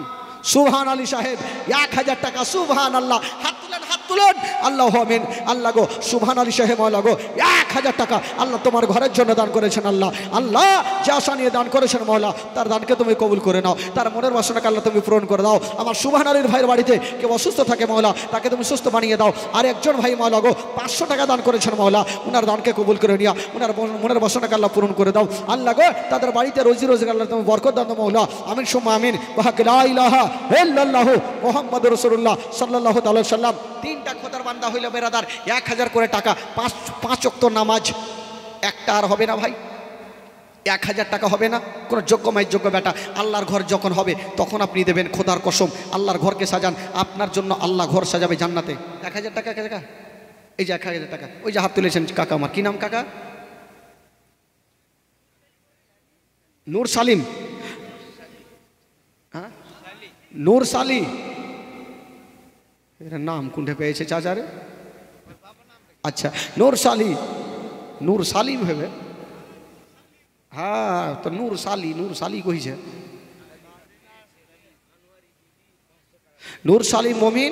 সুভান আলী সাহেব এক হাজার টাকা সুভান আল্লাহ হাত তুলেন হাত তুলুন আল্লাহ আমিন আল্লাহ গো সুভান আলী সাহেব আল্লাহ গো এক হাজার টাকা আল্লাহ তোমার ঘরের জন্য দান করেছেন আল্লাহ আল্লাহ যে আশা নিয়ে দান করেছেন মহলা তার দানকে তুমি কবুল করে নাও তার মনের বাসনাকে আল্লাহ তুমি পূরণ করে দাও আমার সুভান আলীর ভাইয়ের বাড়িতে কেউ অসুস্থ থাকে মহলা তাকে তুমি সুস্থ বানিয়ে দাও আর একজন ভাই মহলা গো পাঁচশো টাকা দান করেছেন মহলা উনার দানকে কবুল করে নিয়া উনার মনের বাসনাকে আল্লাহ পূরণ করে দাও আল্লাহ গো তাদের বাড়িতে রোজি রোজি আল্লাহ তুমি বরকত দান মহলা আমিন সুম্মা আমিন বাহাক লাহ মোহাম্মদ রসুল্লাহ সাল্লাহ তাল্লাম তিন তিনটা খোদার বান্দা হইল বেরাদার এক হাজার করে টাকা পাঁচ পাঁচ অক্ত নামাজ একটা আর হবে না ভাই এক হাজার টাকা হবে না কোনো যোগ্য মায়ের যোগ্য বেটা আল্লাহর ঘর যখন হবে তখন আপনি দেবেন খোদার কসম আল্লাহর ঘরকে সাজান আপনার জন্য আল্লাহ ঘর সাজাবে জান্নাতে এক হাজার টাকা কাকা এই যে এক হাজার টাকা ওই যে হাত তুলেছেন কাকা আমার কী নাম কাকা নূর সালিম হ্যাঁ নূর সালিম এটা নাম কুণ্ঠে পেয়েছে চাচারে আচ্ছা নূর সালি নূর সালি ভেবে হ্যাঁ তো নূর সালি নূর সালি কইছে নূর সালি মমিন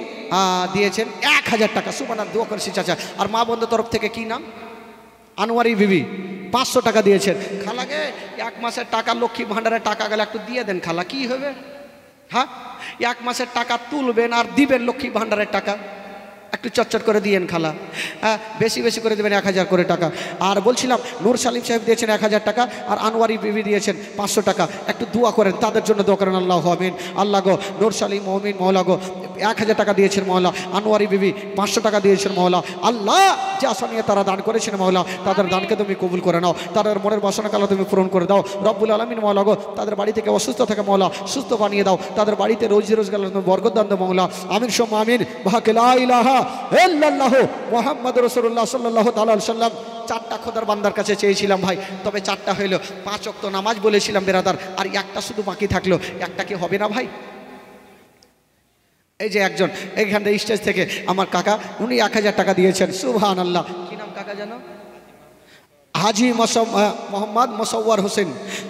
দিয়েছেন এক হাজার টাকা সুমানার দোয়া করছি চাচা আর মা বন্ধু তরফ থেকে কি নাম আনোয়ারি বিবি পাঁচশো টাকা দিয়েছেন খালাকে এক মাসের টাকা লক্ষ্মী ভাণ্ডারের টাকা গেলে একটু দিয়ে দেন খালা কি হবে হ্যাঁ এক মাসের টাকা তুলবেন আর দিবেন লক্ষ্মী ভাণ্ডারের টাকা একটু চটচট করে দিয়েন খালা হ্যাঁ বেশি বেশি করে দেবেন এক হাজার করে টাকা আর বলছিলাম নূর সালিম সাহেব দিয়েছেন এক হাজার টাকা আর আনোয়ারি বিবি দিয়েছেন পাঁচশো টাকা একটু দোয়া করেন তাদের জন্য দোয়া করেন আল্লাহ হমিন আল্লাহ গো নূর সালিম মহমিন মৌলা গো এক হাজার টাকা দিয়েছেন মহলা আনোয়ারি বিবি পাঁচশো টাকা দিয়েছেন মহলা আল্লাহ যে আশা নিয়ে তারা দান করেছেন মহলা তাদের দানকে তুমি কবুল করে নাও তাদের মনের বাসনাকালা তুমি পূরণ করে দাও রব্বুল আলমিন মহলা গো তাদের বাড়ি থেকে অসুস্থ থাকে মহলা সুস্থ বানিয়ে দাও তাদের বাড়িতে রোজি রোজগার তুমি বরগদান দাও মহলা আমিন সোম আমিন মোহাম্মদ রসুল্লাহ সাল্লাহ তাল সাল্লাম চারটা খোদার বান্দার কাছে চেয়েছিলাম ভাই তবে চারটা হইলো পাঁচ অক্ত নামাজ বলেছিলাম বেরাদার আর একটা শুধু বাকি থাকলো একটা কি হবে না ভাই এই যে একজন এইখানটা স্টেজ থেকে আমার কাকা উনি এক হাজার টাকা দিয়েছেন সুবহান আল্লাহ কী নাম কাকা জানো হাজি মোহাম্মদ মোসাওয়ার হোসেন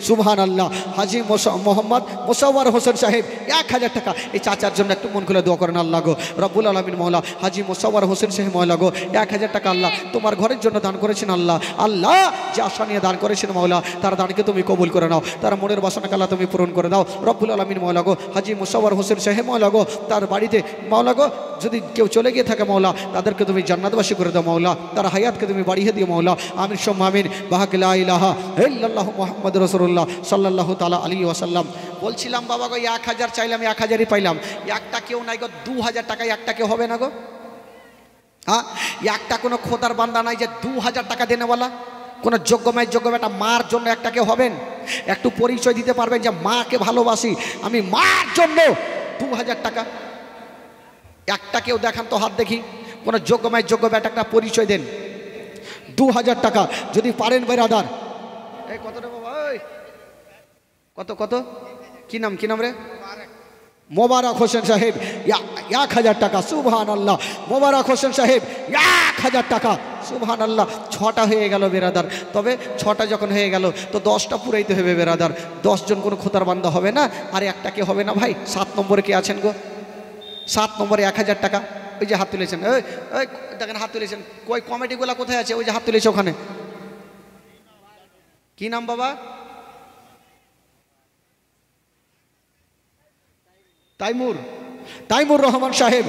সুবহান আল্লাহ হাজি মোহাম্মদ মোসাওয়ার হোসেন সাহেব এক হাজার টাকা এই চাচার জন্য একটু মন খুলে দোয়া করেন আল্লাহ গো রব্বুল আলমিন মহলা হাজি মোসাওয়ার হোসেন সাহেব মহলা গো এক হাজার টাকা আল্লাহ তোমার ঘরের জন্য দান করেছেন আল্লাহ আল্লাহ যে আশা নিয়ে দান করেছেন মহলা তার দানকে তুমি কবুল করে নাও তার মনের বাসনাকে আল্লাহ তুমি পূরণ করে দাও রব্বুল আলমিন মহলা গো হাজি মোসাওয়ার হোসেন সাহেব মহলা গো তার বাড়িতে মহলা গো যদি কেউ চলে গিয়ে থাকে মহলা তাদেরকে তুমি জান্নাতবাসী করে দাও মহলা তার হায়াতকে তুমি বাড়িয়ে দিও মহলা আমির সম্মান আমিন বাহাক মোহাম্মদ রসুল্লাহ সাল্লাহ তালা আলী ওয়াসাল্লাম বলছিলাম বাবা গো এক হাজার চাইলাম এক হাজারই পাইলাম একটা কেউ নাই গো দু হাজার টাকা একটা কেউ হবে না গো হ্যাঁ একটা কোনো খোদার বান্দা নাই যে দু হাজার টাকা দেনেওয়ালা কোনো যোগ্যময় যোগ্য একটা মার জন্য একটা কেউ হবেন একটু পরিচয় দিতে পারবেন যে মাকে ভালোবাসি আমি মার জন্য দু হাজার টাকা একটা কেউ দেখান তো হাত দেখি কোনো যোগ্যময় যোগ্যময় একটা পরিচয় দেন দু হাজার টাকা যদি পারেন ভাই রাদার এই কত টাকা কত কত কি নাম কি নাম রে মোবারক হোসেন সাহেব এক হাজার টাকা সুভান আল্লাহ মোবারক হোসেন সাহেব এক হাজার টাকা সুভান আল্লাহ ছটা হয়ে গেল বেরাদার তবে ছটা যখন হয়ে গেল তো দশটা পুরাইতে হবে বেরাদার দশজন কোনো খোতার বান্ধা হবে না আর একটা হবে না ভাই সাত নম্বরে কে আছেন গো সাত নম্বরে এক হাজার টাকা ওই যে হাত তুলেছেন ওই ওই দেখেন হাত তুলেছেন কই কমিটিগুলা কোথায় আছে ওই যে হাত তুলেছে ওখানে কি নাম বাবা তাইমুর তাইমুর রহমান সাহেব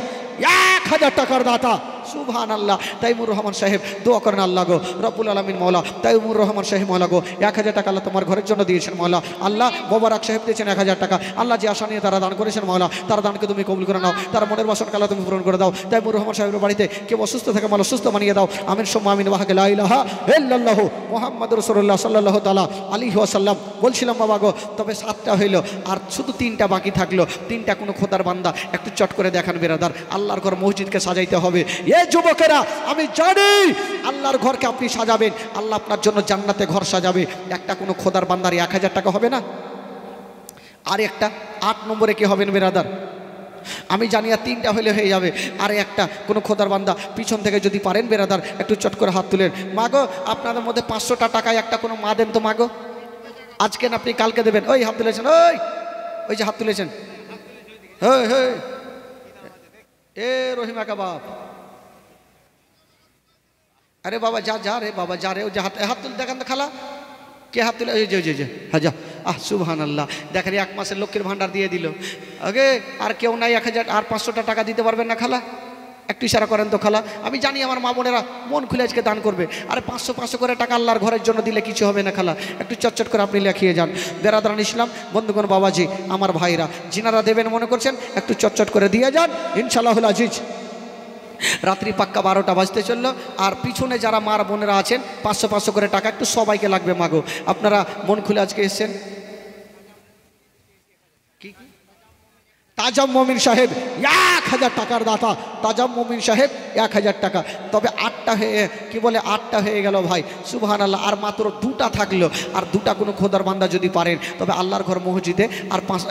এক হাজার টাকার দাতা সুভান আল্লাহ তাইমুর রহমান সাহেব দোয়া করেন আল্লাহ গো রবুল আলমিন মৌলা তাইমুর রহমান সাহেব মৌলা গো এক হাজার টাকা আল্লাহ তোমার ঘরের জন্য দিয়েছেন মৌলা আল্লাহ মোবারক সাহেব দিয়েছেন এক হাজার টাকা আল্লাহ যে আশা নিয়ে তারা দান করেছেন মৌলা তারা দানকে তুমি কবুল করে নাও তার মনের বাসন কালা তুমি পূরণ করে দাও তাইমুর রহমান সাহেবের বাড়িতে কেউ অসুস্থ থাকে মালা সুস্থ মানিয়ে দাও আমিন সোম আমিন ওয়াহাকে লাইলাহা আল্লাহ মোহাম্মদ রসুল্লাহ সাল্লাহ তালা আলী ওয়াসাল্লাম বলছিলাম বাবা গো তবে সাতটা হইল আর শুধু তিনটা বাকি থাকলো তিনটা কোনো খোদার বান্দা একটু চট করে দেখান বেরাদার আল্লাহর ঘর মসজিদকে সাজাইতে হবে এ যুবকেরা আমি জানি আল্লাহর ঘরকে আপনি সাজাবেন আল্লাহ আপনার জন্য জান্নাতে ঘর সাজাবে একটা কোনো খোদার বান্দার এক হাজার টাকা হবে না আর একটা আট নম্বরে কি হবেন বেরাদার আমি জানি আর তিনটা হলে হয়ে যাবে আর একটা কোনো খোদার বান্দা পিছন থেকে যদি পারেন বেরাদার একটু চট করে হাত তুলেন মাগো আপনাদের মধ্যে পাঁচশোটা টাকায় একটা কোনো মা দেন তো মাগো আজকে আপনি কালকে দেবেন ওই হাত তুলেছেন ওই ওই যে হাত তুলেছেন হ্যাঁ হ্যাঁ এ রহিমা কাবাব আরে বাবা যা যা রে বাবা যা রে ও যে হাত হাত তুলে দেখান তো খালা কে হাত তুলে যে যে যে হ্যাঁ যা আহ সুহান আল্লাহ দেখেন এক মাসের লক্ষ্মীর ভাণ্ডার দিয়ে দিল ওকে আর কেউ নাই এক হাজার আর পাঁচশোটা টাকা দিতে পারবেন না খালা একটু ইশারা করেন তো খালা আমি জানি আমার মা বোনেরা মন খুলে আজকে দান করবে আর পাঁচশো পাঁচশো করে টাকা আল্লাহর ঘরের জন্য দিলে কিছু হবে না খালা একটু চটচট করে আপনি লেখিয়ে যান বেরাদান ইসলাম বন্ধুগণ বাবাজি আমার ভাইরা যিনারা দেবেন মনে করছেন একটু চটচট করে দিয়ে যান ইনশাল্লাহুল আজিজ রাত্রি পাক্কা বারোটা বাজতে চললো আর পিছনে যারা মার বোনেরা আছেন পাঁচশো পাঁচশো করে টাকা একটু সবাইকে লাগবে মাগো আপনারা মন খুলে আজকে এসছেন তাজাম মমিন সাহেব এক হাজার টাকার দাতা তাজাম মমিন সাহেব এক হাজার টাকা তবে আটটা হয়ে কি বলে আটটা হয়ে গেল ভাই সুবহান আল্লাহ আর মাত্র দুটা থাকলো আর দুটা কোনো খোদার বান্দা যদি পারেন তবে আল্লাহর ঘর মসজিদে আর পাঁচ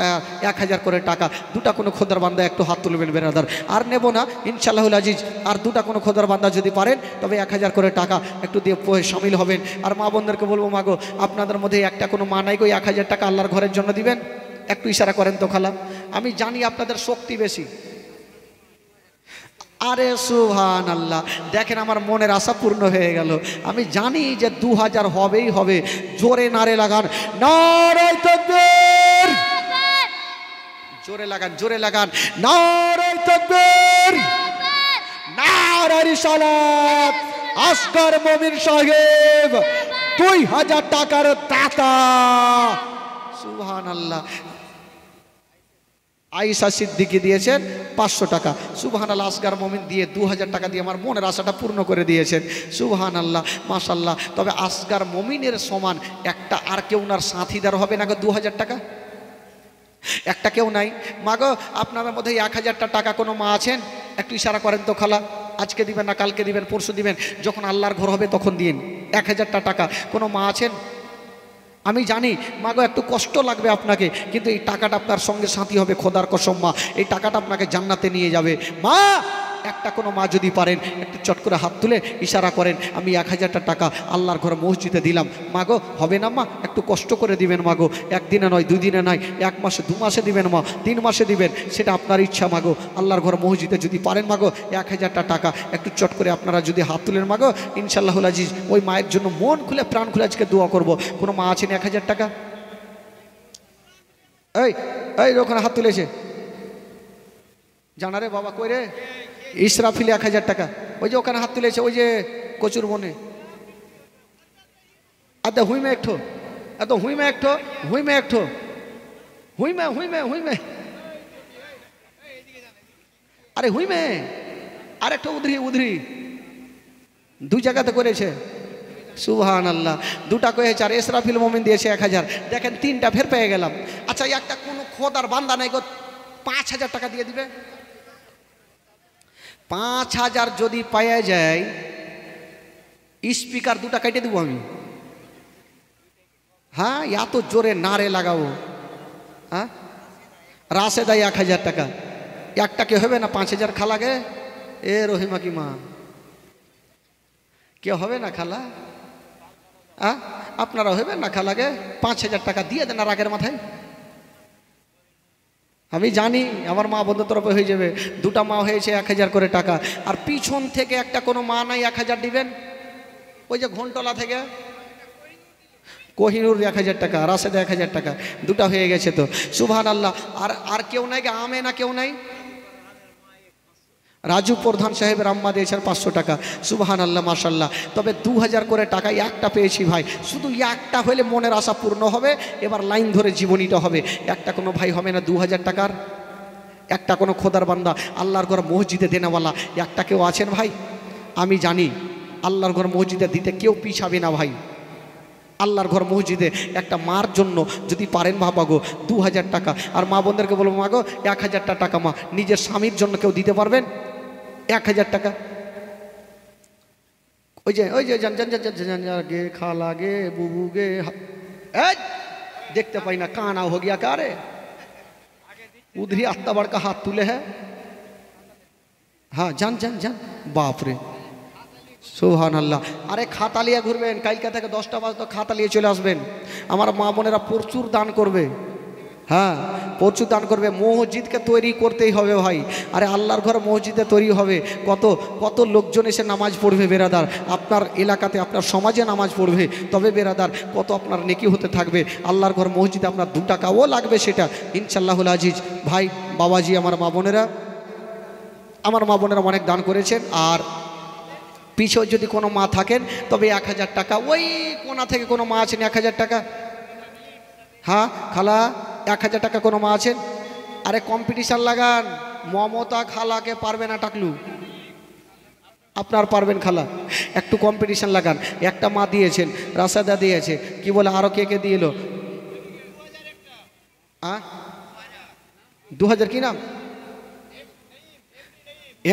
এক হাজার করে টাকা দুটা কোনো খোদার বান্দা একটু হাত তুলবেন বেরাদার আর নেব না ইনশাল্লাহুল আজিজ আর দুটা কোনো খোদার বান্দা যদি পারেন তবে এক হাজার করে টাকা একটু দিয়ে সামিল হবেন আর মা বোনদেরকে বলবো মাগো আপনাদের মধ্যে একটা কোনো মা নাই গো এক হাজার টাকা আল্লাহর ঘরের জন্য দিবেন একটু ইশারা করেন তো খালা আমি জানি আপনাদের শক্তি বেশি আরে সুহান আল্লাহ দেখেন আমার মনের আশা পূর্ণ হয়ে গেল আমি জানি যে দু হাজার হবেই হবে জোরে নারে লাগান জোরে লাগান জোরে লাগান আসকার মমিন সাহেব দুই হাজার টাকার তাতা সুহান আল্লাহ আইসা সিদ্দিকি দিয়েছেন পাঁচশো টাকা সুবহান আল্লাহ আসগার মমিন দিয়ে দু টাকা দিয়ে আমার মনের আশাটা পূর্ণ করে দিয়েছেন সুবহান আল্লাহ মাসাল্লাহ তবে আসগার মমিনের সমান একটা আর কেউ ওনার সাথীদার হবে না গো দু টাকা একটা কেউ নাই মা গো আপনার মধ্যে এক হাজারটা টাকা কোনো মা আছেন একটু ইশারা করেন তো খালা আজকে দিবেন না কালকে দিবেন পরশু দিবেন যখন আল্লাহর ঘর হবে তখন দিন এক হাজারটা টাকা কোনো মা আছেন আমি জানি মা গো একটু কষ্ট লাগবে আপনাকে কিন্তু এই টাকাটা আপনার সঙ্গে সাথী হবে খোদার কসম মা এই টাকাটা আপনাকে জান্নাতে নিয়ে যাবে মা একটা কোনো মা যদি পারেন একটু চট করে হাত তুলে ইশারা করেন আমি এক হাজারটা টাকা আল্লাহর ঘরে মসজিদে দিলাম মাগো হবে না মা একটু কষ্ট করে দিবেন মাগো একদিনে নয় দুদিনে নয় এক মাসে দু মাসে দিবেন মা তিন মাসে দিবেন সেটা আপনার ইচ্ছা মাগো আল্লাহর ঘর মসজিদে যদি পারেন মাগো এক হাজারটা টাকা একটু চট করে আপনারা যদি হাত তুলেন মাগো ইনশাল্লাহুল আজিজ ওই মায়ের জন্য মন খুলে প্রাণ খুলে আজকে দোয়া করব কোনো মা আছেন এক হাজার টাকা এই এই ওখানে হাত তুলেছে জানারে বাবা কই রে ফিলে এক হাজার টাকা ওই যে ওখানে হাত তুলেছে ওই যে কচুর বনে আর দা হুইমে একঠো এত হুইমে একঠো হুইমে একঠো হুইমে হুইমে হুইমে আরে হুইমে আর একটা উধরি উধরি দু জায়গাতে করেছে সুহান আল্লাহ দুটা কয়েছে আর এসরাফিল মোমিন দিয়েছে এক হাজার দেখেন তিনটা ফের পেয়ে গেলাম আচ্ছা একটা কোনো খোদ আর বান্দা নাই গো পাঁচ হাজার টাকা দিয়ে দিবে পাঁচ হাজার যদি পাওয়া যায় স্পিকার দুটা কেটে দেবো আমি হ্যাঁ এত জোরে নারে লাগাবো হ্যাঁ রাসে দেয় এক হাজার টাকা একটা কে হবে না পাঁচ হাজার লাগে এ রহিমা কি মা কে হবে না খালা হ্যাঁ, আপনারা হবেন না খালাগে পাঁচ হাজার টাকা দিয়ে দেন আর আগের মাথায় আমি জানি আমার মা বন্ধু তরফে হয়ে যাবে দুটা মা হয়েছে এক হাজার করে টাকা আর পিছন থেকে একটা কোনো মা নাই এক হাজার দিবেন ওই যে ঘন্টলা থেকে কোহিনুর এক হাজার টাকা রাশেদ এক হাজার টাকা দুটা হয়ে গেছে তো সুভান আল্লাহ আর আর কেউ নাই গে আমে না কেউ নাই রাজু প্রধান সাহেবের আম্মা দিয়েছেন পাঁচশো টাকা সুবাহান আল্লাহ মাসাল্লাহ তবে দু হাজার করে টাকা একটা পেয়েছি ভাই শুধু একটা হলে মনের আশা পূর্ণ হবে এবার লাইন ধরে জীবনীটা হবে একটা কোনো ভাই হবে না দু হাজার টাকার একটা কোনো খোদার বান্দা আল্লাহর ঘর মসজিদে দেনাওয়ালা একটা কেউ আছেন ভাই আমি জানি আল্লাহর ঘর মসজিদে দিতে কেউ পিছাবে না ভাই আল্লাহর ঘর মসজিদে একটা মার জন্য যদি পারেন বাবা গো দু হাজার টাকা আর মা বোনদেরকে বলবো মা গো এক হাজারটা টাকা মা নিজের স্বামীর জন্য কেউ দিতে পারবেন এক হাজার টাকা ওই যে ওই যে যান যান যান যান যান গে খালা গে বুবু গে দেখতে পাই না কানা হো গিয়া কারে উধরি আত্মা बड़ হাত তুলে হ্যাঁ হ্যাঁ জান जान जान বাপরে बाप সুহান আল্লাহ আরে খাতা নিয়ে ঘুরবেন কালকা থেকে দশটা বাজ তো খাতা নিয়ে চলে আসবেন আমার মা বোনেরা প্রচুর দান করবে হ্যাঁ প্রচুর দান করবে মসজিদকে তৈরি করতেই হবে ভাই আরে আল্লাহর ঘর মসজিদে তৈরি হবে কত কত লোকজন এসে নামাজ পড়বে বেরাদার আপনার এলাকাতে আপনার সমাজে নামাজ পড়বে তবে বেরাদার কত আপনার নেকি হতে থাকবে আল্লাহর ঘর মসজিদে আপনার দু টাকাও লাগবে সেটা ইনশাল্লাহুল আজিজ ভাই বাবাজি আমার মা বোনেরা আমার মা বোনেরা অনেক দান করেছেন আর পিছিয়ে যদি কোনো মা থাকেন তবে এক হাজার টাকা ওই কোনা থেকে কোনো মা আছেন এক হাজার টাকা হ্যাঁ খালা এক হাজার টাকা কোনো মা আছেন আরে কম্পিটিশান লাগান মমতা খালাকে পারবে না টাকলু আপনার পারবেন খালা একটু কম্পিটিশান লাগান একটা মা দিয়েছেন রাসাদা দিয়েছে কি বলে আরও কে কে দিয়ে এলো দু হাজার কি নাম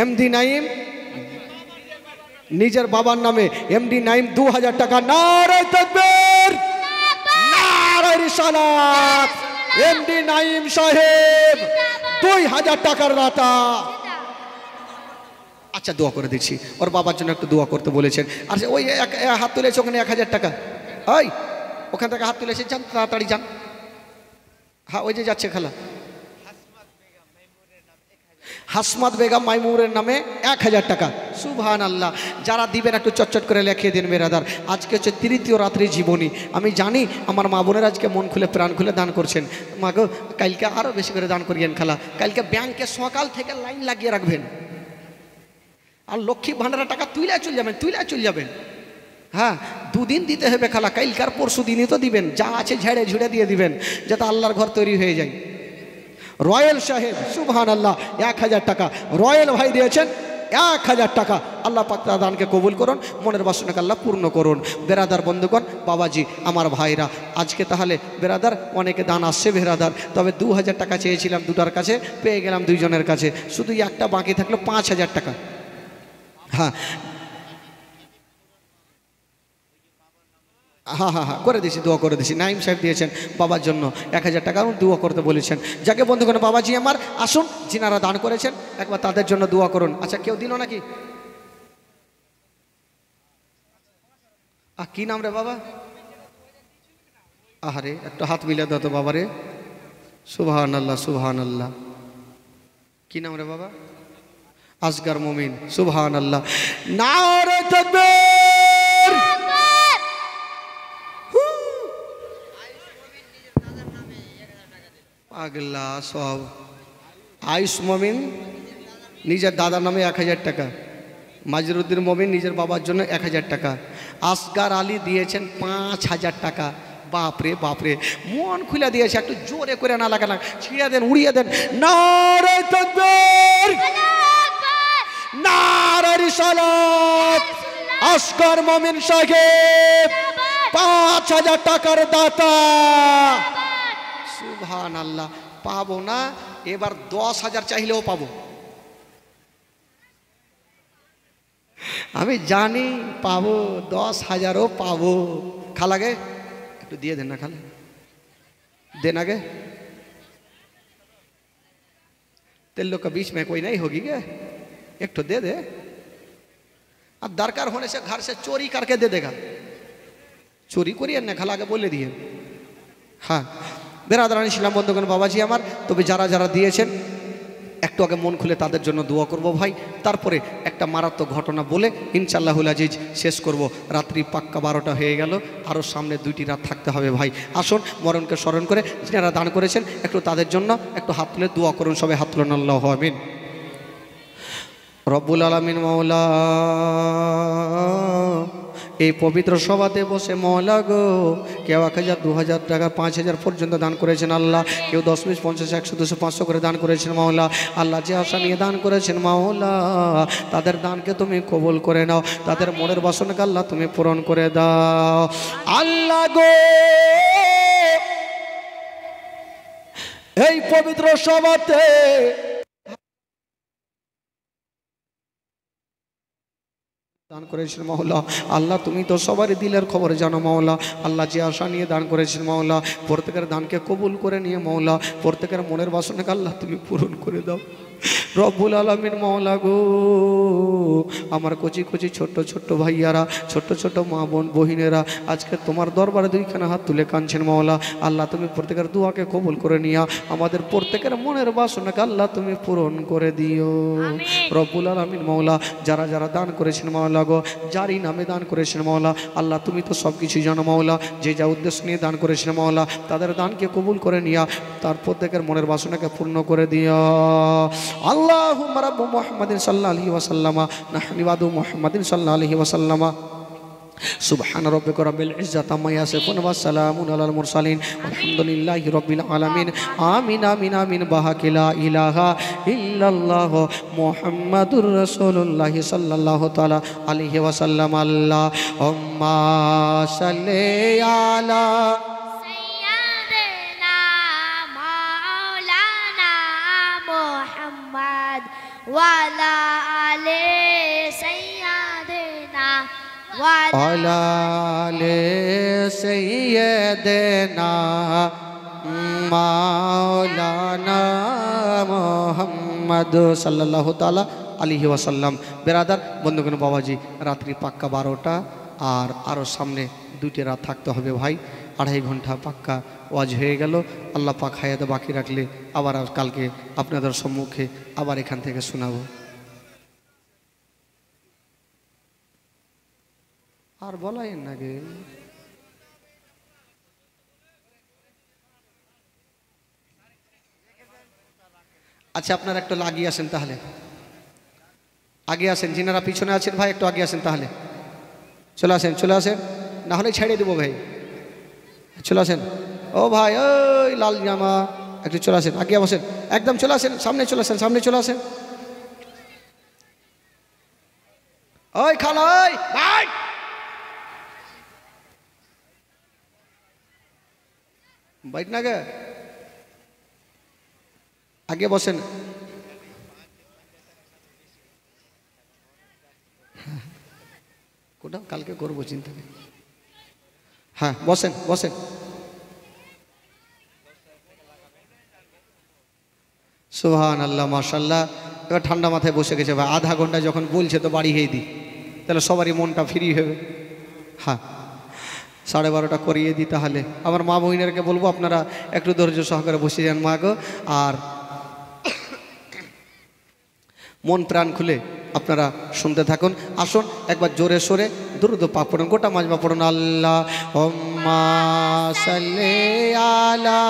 এমডি নাইম নিজের বাবার নামে এমডি নাইম দু হাজার টাকা নারায় থাকবে নারায় রিসালাত এমডি নাইম সাহেব দুই হাজার টাকার রাতা আচ্ছা দোয়া করে দিচ্ছি ওর বাবার জন্য একটু দোয়া করতে বলেছেন আর ওই এক হাত তুলেছে ওখানে এক হাজার টাকা ওই ওখান থেকে হাত তুলেছে যান তাড়াতাড়ি যান হ্যাঁ ওই যে যাচ্ছে খেলা হাসমাত বেগম মাইমুরের নামে এক হাজার টাকা সুভান আল্লাহ যারা দিবেন একটু চটচট করে লেখিয়ে দিন বেরাদার আজকে হচ্ছে তৃতীয় রাত্রি জীবনী আমি জানি আমার মা বোনের আজকে মন খুলে প্রাণ খুলে দান করছেন মা গো কালকে আরও বেশি করে দান করিয়েন খালা কালকে ব্যাংকে সকাল থেকে লাইন লাগিয়ে রাখবেন আর লক্ষ্মী ভাণ্ডারের টাকা তুইলাই চলে যাবেন তুইলে চলে যাবেন হ্যাঁ দুদিন দিতে হবে খালা কালকার পরশু দিনই তো দিবেন যা আছে ঝেড়ে ঝুড়ে দিয়ে দিবেন যাতে আল্লাহর ঘর তৈরি হয়ে যায় রয়্যাল সাহেব সুবহান আল্লাহ এক হাজার টাকা রয়্যাল ভাই দিয়েছেন এক হাজার টাকা আল্লাহ পাক দানকে কবুল করুন মনের বাসনাকে আল্লাহ পূর্ণ করুন বেরাদার বন্ধুগণ বাবাজি আমার ভাইরা আজকে তাহলে বেরাদার অনেকে দান আসছে বেরাদার তবে দু হাজার টাকা চেয়েছিলাম দুটার কাছে পেয়ে গেলাম দুইজনের কাছে শুধু একটা বাকি থাকলো পাঁচ হাজার টাকা হ্যাঁ হ্যাঁ হ্যাঁ হ্যাঁ করে দিয়েছি দোয়া করে দিয়েছি নাইম সাহেব দিয়েছেন বাবার জন্য এক হাজার টাকা দোয়া করতে বলেছেন যাকে বন্ধু করেন বাবাজি আমার আসুন যিনারা দান করেছেন একবার তাদের জন্য দোয়া করুন আচ্ছা কেউ দিল নাকি আর কি নাম রে বাবা আহারে একটা হাত মিলে দাও তো বাবারে সুবাহান আল্লাহ সুবাহান আল্লাহ কি নাম রে বাবা আসগার মমিন সুবাহান আল্লাহ না রে আগলা সব আয়ুষ মমিন নিজের দাদার নামে এক হাজার টাকা মাজিরুদ্দিন মমিন নিজের বাবার জন্য এক হাজার টাকা আসগার আলী দিয়েছেন পাঁচ হাজার টাকা বাপরে বাপরে মন খুলে দিয়েছে একটু জোরে করে না লাগে না ছিঁড়ে দেন উড়িয়ে দেন নারে আসগর মমিন সাহেব পাঁচ হাজার টাকার দাতা भगवान अल्लाह पाबो ना एबार 10000 চাইলেও পাবো আমি জানি পাবো 10000 পাবো খালাগে একটু দিয়ে দেন না খালা দেন আগে তেল লোক बीच में कोई नहीं होगी क्या एक ठो दे दे आज দরকার হবে সে ঘর সে চুরি करके दे देगा চুরি করিয়া না খালাগে বলে দিয়ে হ্যাঁ বেরাদারানি ইসলাম বন্ধুগণ বাবাজি আমার তবে যারা যারা দিয়েছেন একটু আগে মন খুলে তাদের জন্য দোয়া করব ভাই তারপরে একটা মারাত্মক ঘটনা বলে ইনশাল্লাহুল আজিজ শেষ করব রাত্রি পাক্কা বারোটা হয়ে গেল আরও সামনে দুইটি রাত থাকতে হবে ভাই আসুন মরণকে স্মরণ করে যারা দান করেছেন একটু তাদের জন্য একটু হাত তুলে দোয়া করুন সবাই হাত তুলে আল্লাহ আমিন রব্বুল আলমিন মৌলা এই পবিত্র সভাতে বসে মহলা গো কেউ এক হাজার দু হাজার টাকা পাঁচ হাজার পর্যন্ত দান করেছেন আল্লাহ কেউ দশ বিশ পঞ্চাশ একশো দুশো পাঁচশো করে দান করেছেন মহলা আল্লাহ যে আশা নিয়ে দান করেছেন মহলা তাদের দানকে তুমি কবল করে নাও তাদের মনের বাসনকে আল্লাহ তুমি পূরণ করে দাও আল্লাহ গো এই পবিত্র সভাতে দান করেছেন মাওলা আল্লাহ তুমি তো সবারই দিলের খবর জানো মাওলা আল্লাহ যে আশা নিয়ে দান করেছেন মাওলা প্রত্যেকের দানকে কবুল করে নিয়ে মাওলা প্রত্যেকের মনের বাসনাকে আল্লাহ তুমি পূরণ করে দাও রব্বুল আলমিন মৌলা গো আমার কচি কচি ছোট্ট ছোট্ট ভাইয়ারা ছোট্ট ছোট্ট মা বোন বহিনেরা আজকে তোমার দরবারে দুইখানা হাত তুলে কাঁদছেন মৌলা আল্লাহ তুমি প্রত্যেকের দুয়াকে কবুল করে নিয়া আমাদের প্রত্যেকের মনের বাসনাকে আল্লাহ তুমি পূরণ করে দিও রব্বুল আলমিন মৌলা যারা যারা দান করেছেন মাওলা গো যারই নামে দান করেছেন মাওলা আল্লাহ তুমি তো সব কিছুই জানো মাওলা যে যা উদ্দেশ্য নিয়ে দান করেছেন মাওলা তাদের দানকে কবুল করে নিয়া তার প্রত্যেকের মনের বাসনাকে পূর্ণ করে দিয়া আল্লাহ আল্লাহ রাব্বু মুহাম্মাদিন সাল্লাল্লাহু আলাইহি ওয়াসাল্লামা নাহনি বাদু মুহাম্মাদিন সাল্লাল্লাহু আলাইহি ওয়াসাল্লামা سبحان ربك رب العزة عما يصفون والسلام على المرسلين والحمد لله رب العالمين آمين آمين آمين بحق لا إله إلا الله محمد رسول الله صلى الله تعالى عليه وسلم اللهم صل على ওয়ালা আলে সাইয়েদে না ওয়ালা আলে সাইয়েদে না মাওলানা মুহাম্মদ সাল্লাল্লাহু তাআলা আলাইহি ওয়াসাল্লাম ব্রাদার বন্ধুগণ বাবাজি রাত্রি পাক্কা 12টা আর আরো সামনে দুইটা রাত থাকতে হবে ভাই আড়াই ঘন্টা পাক্কা ওয়াজ হয়ে গেল আল্লাহ পাক হায়াত বাকি রাখলে আবার কালকে আপনাদের সম্মুখে আবার এখান থেকে শোনাবো আর বলাই নাকি আচ্ছা আপনারা একটু লাগিয়ে আসেন তাহলে আগে আসেন যিনারা পিছনে আছেন ভাই একটু আগে আসেন তাহলে চলে আসেন চলে আসেন না হলে ছেড়ে দেবো ভাই চলে আসেন ও ভাই ওই লাল জামা একটু চলে আসেন আগে বসেন একদম চলে আসেন সামনে চলে আসেন সামনে চলে আসেন ওই খান ওই ভাই বাইট না গে আগে বসেন কোথাও কালকে করবো চিন্তা নেই হ্যাঁ বসেন বসেন সুহান আল্লাহ মাসাল্লাহ এবার ঠান্ডা মাথায় বসে গেছে ভাই আধা ঘন্টা যখন বলছে তো বাড়ি হয়ে দিই তাহলে সবারই মনটা ফ্রি হবে হ্যাঁ সাড়ে বারোটা করিয়ে দিই তাহলে আমার মা বহিনারকে বলবো আপনারা একটু ধৈর্য সহকারে বসে যান মা গো আর মন প্রাণ খুলে আপনারা শুনতে থাকুন আসুন একবার জোরে সোরে দ্রুত পাক পড়ুন গোটা মাঝমা পড়ুন আল্লাহ আলা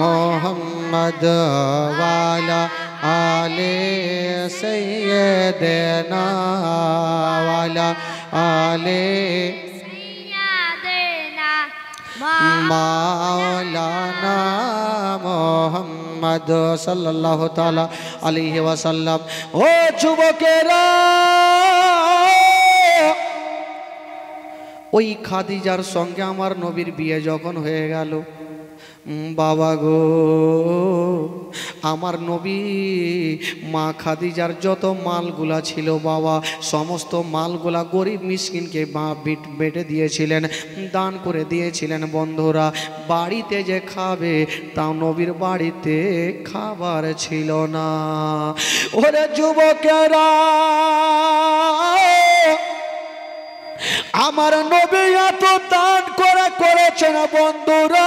محمد وعلى آل سيدنا وعلى آل سيدنا মোহাম্মদ সাল্লাহ তাআলা আলিহি ওয়াসাল্লাম ও যুবকেরা ওই খাদিজার সঙ্গে আমার নবীর বিয়ে যখন হয়ে গেল বাবা গো আমার নবী মা খাদিজার যত মালগুলা ছিল বাবা সমস্ত মালগুলা গরিব মিসকিনকে বা বিট বেটে দিয়েছিলেন দান করে দিয়েছিলেন বন্ধুরা বাড়িতে যে খাবে তাও নবীর বাড়িতে খাবার ছিল না ওরে যুবকেরা আমার নবী এত দান করে করেছেন বন্ধুরা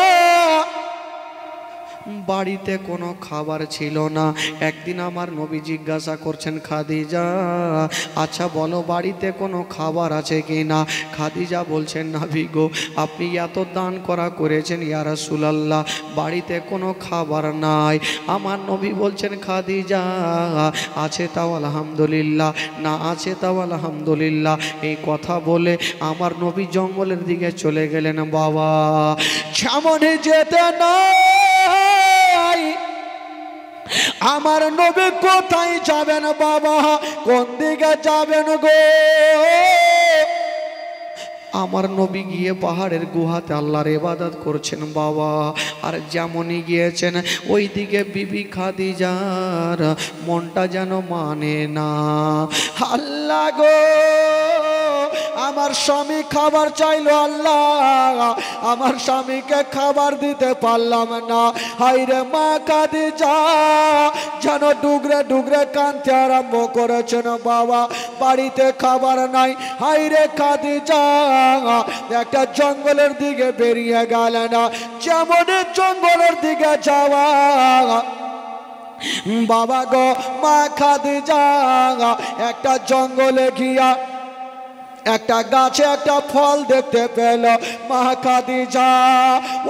বাড়িতে কোনো খাবার ছিল না একদিন আমার নবী জিজ্ঞাসা করছেন খাদিজা আচ্ছা বলো বাড়িতে কোনো খাবার আছে কি না খাদিজা বলছেন না ভিগো আপনি এত দান করা করেছেন ইয়ারা সুলাল্লাহ বাড়িতে কোনো খাবার নাই আমার নবী বলছেন খাদিজা আছে তাও আলহামদুলিল্লাহ না আছে তাও আলহামদুলিল্লাহ এই কথা বলে আমার নবী জঙ্গলের দিকে চলে গেলেন বাবা সামনে যেতে না নাই আমার নবী কোথায় যাবেন বাবা কোন দিকে যাবেন গো আমার নবী গিয়ে পাহাড়ের গুহাতে আল্লাহর এবাদত করছেন বাবা আর যেমনই গিয়েছেন ওই দিকে বিবি খাদিজার মনটা যেন মানে না আল্লাহ গো আমার স্বামী খাবার চাইল আল্লাহ আমার স্বামীকে খাবার দিতে পারলাম না হাইরে মা কাঁদি যা যেন ডুগরে ডুগরে কাঁদতে আরম্ভ করেছেন বাবা বাড়িতে খাবার নাই হাইরে কাঁদি যা একটা জঙ্গলের দিকে বেরিয়ে গেল না যেমন জঙ্গলের দিকে যাওয়া বাবা গো মা খাদি যা একটা জঙ্গলে গিয়া একটা গাছে একটা ফল দেখতে পেল মা খাদিজা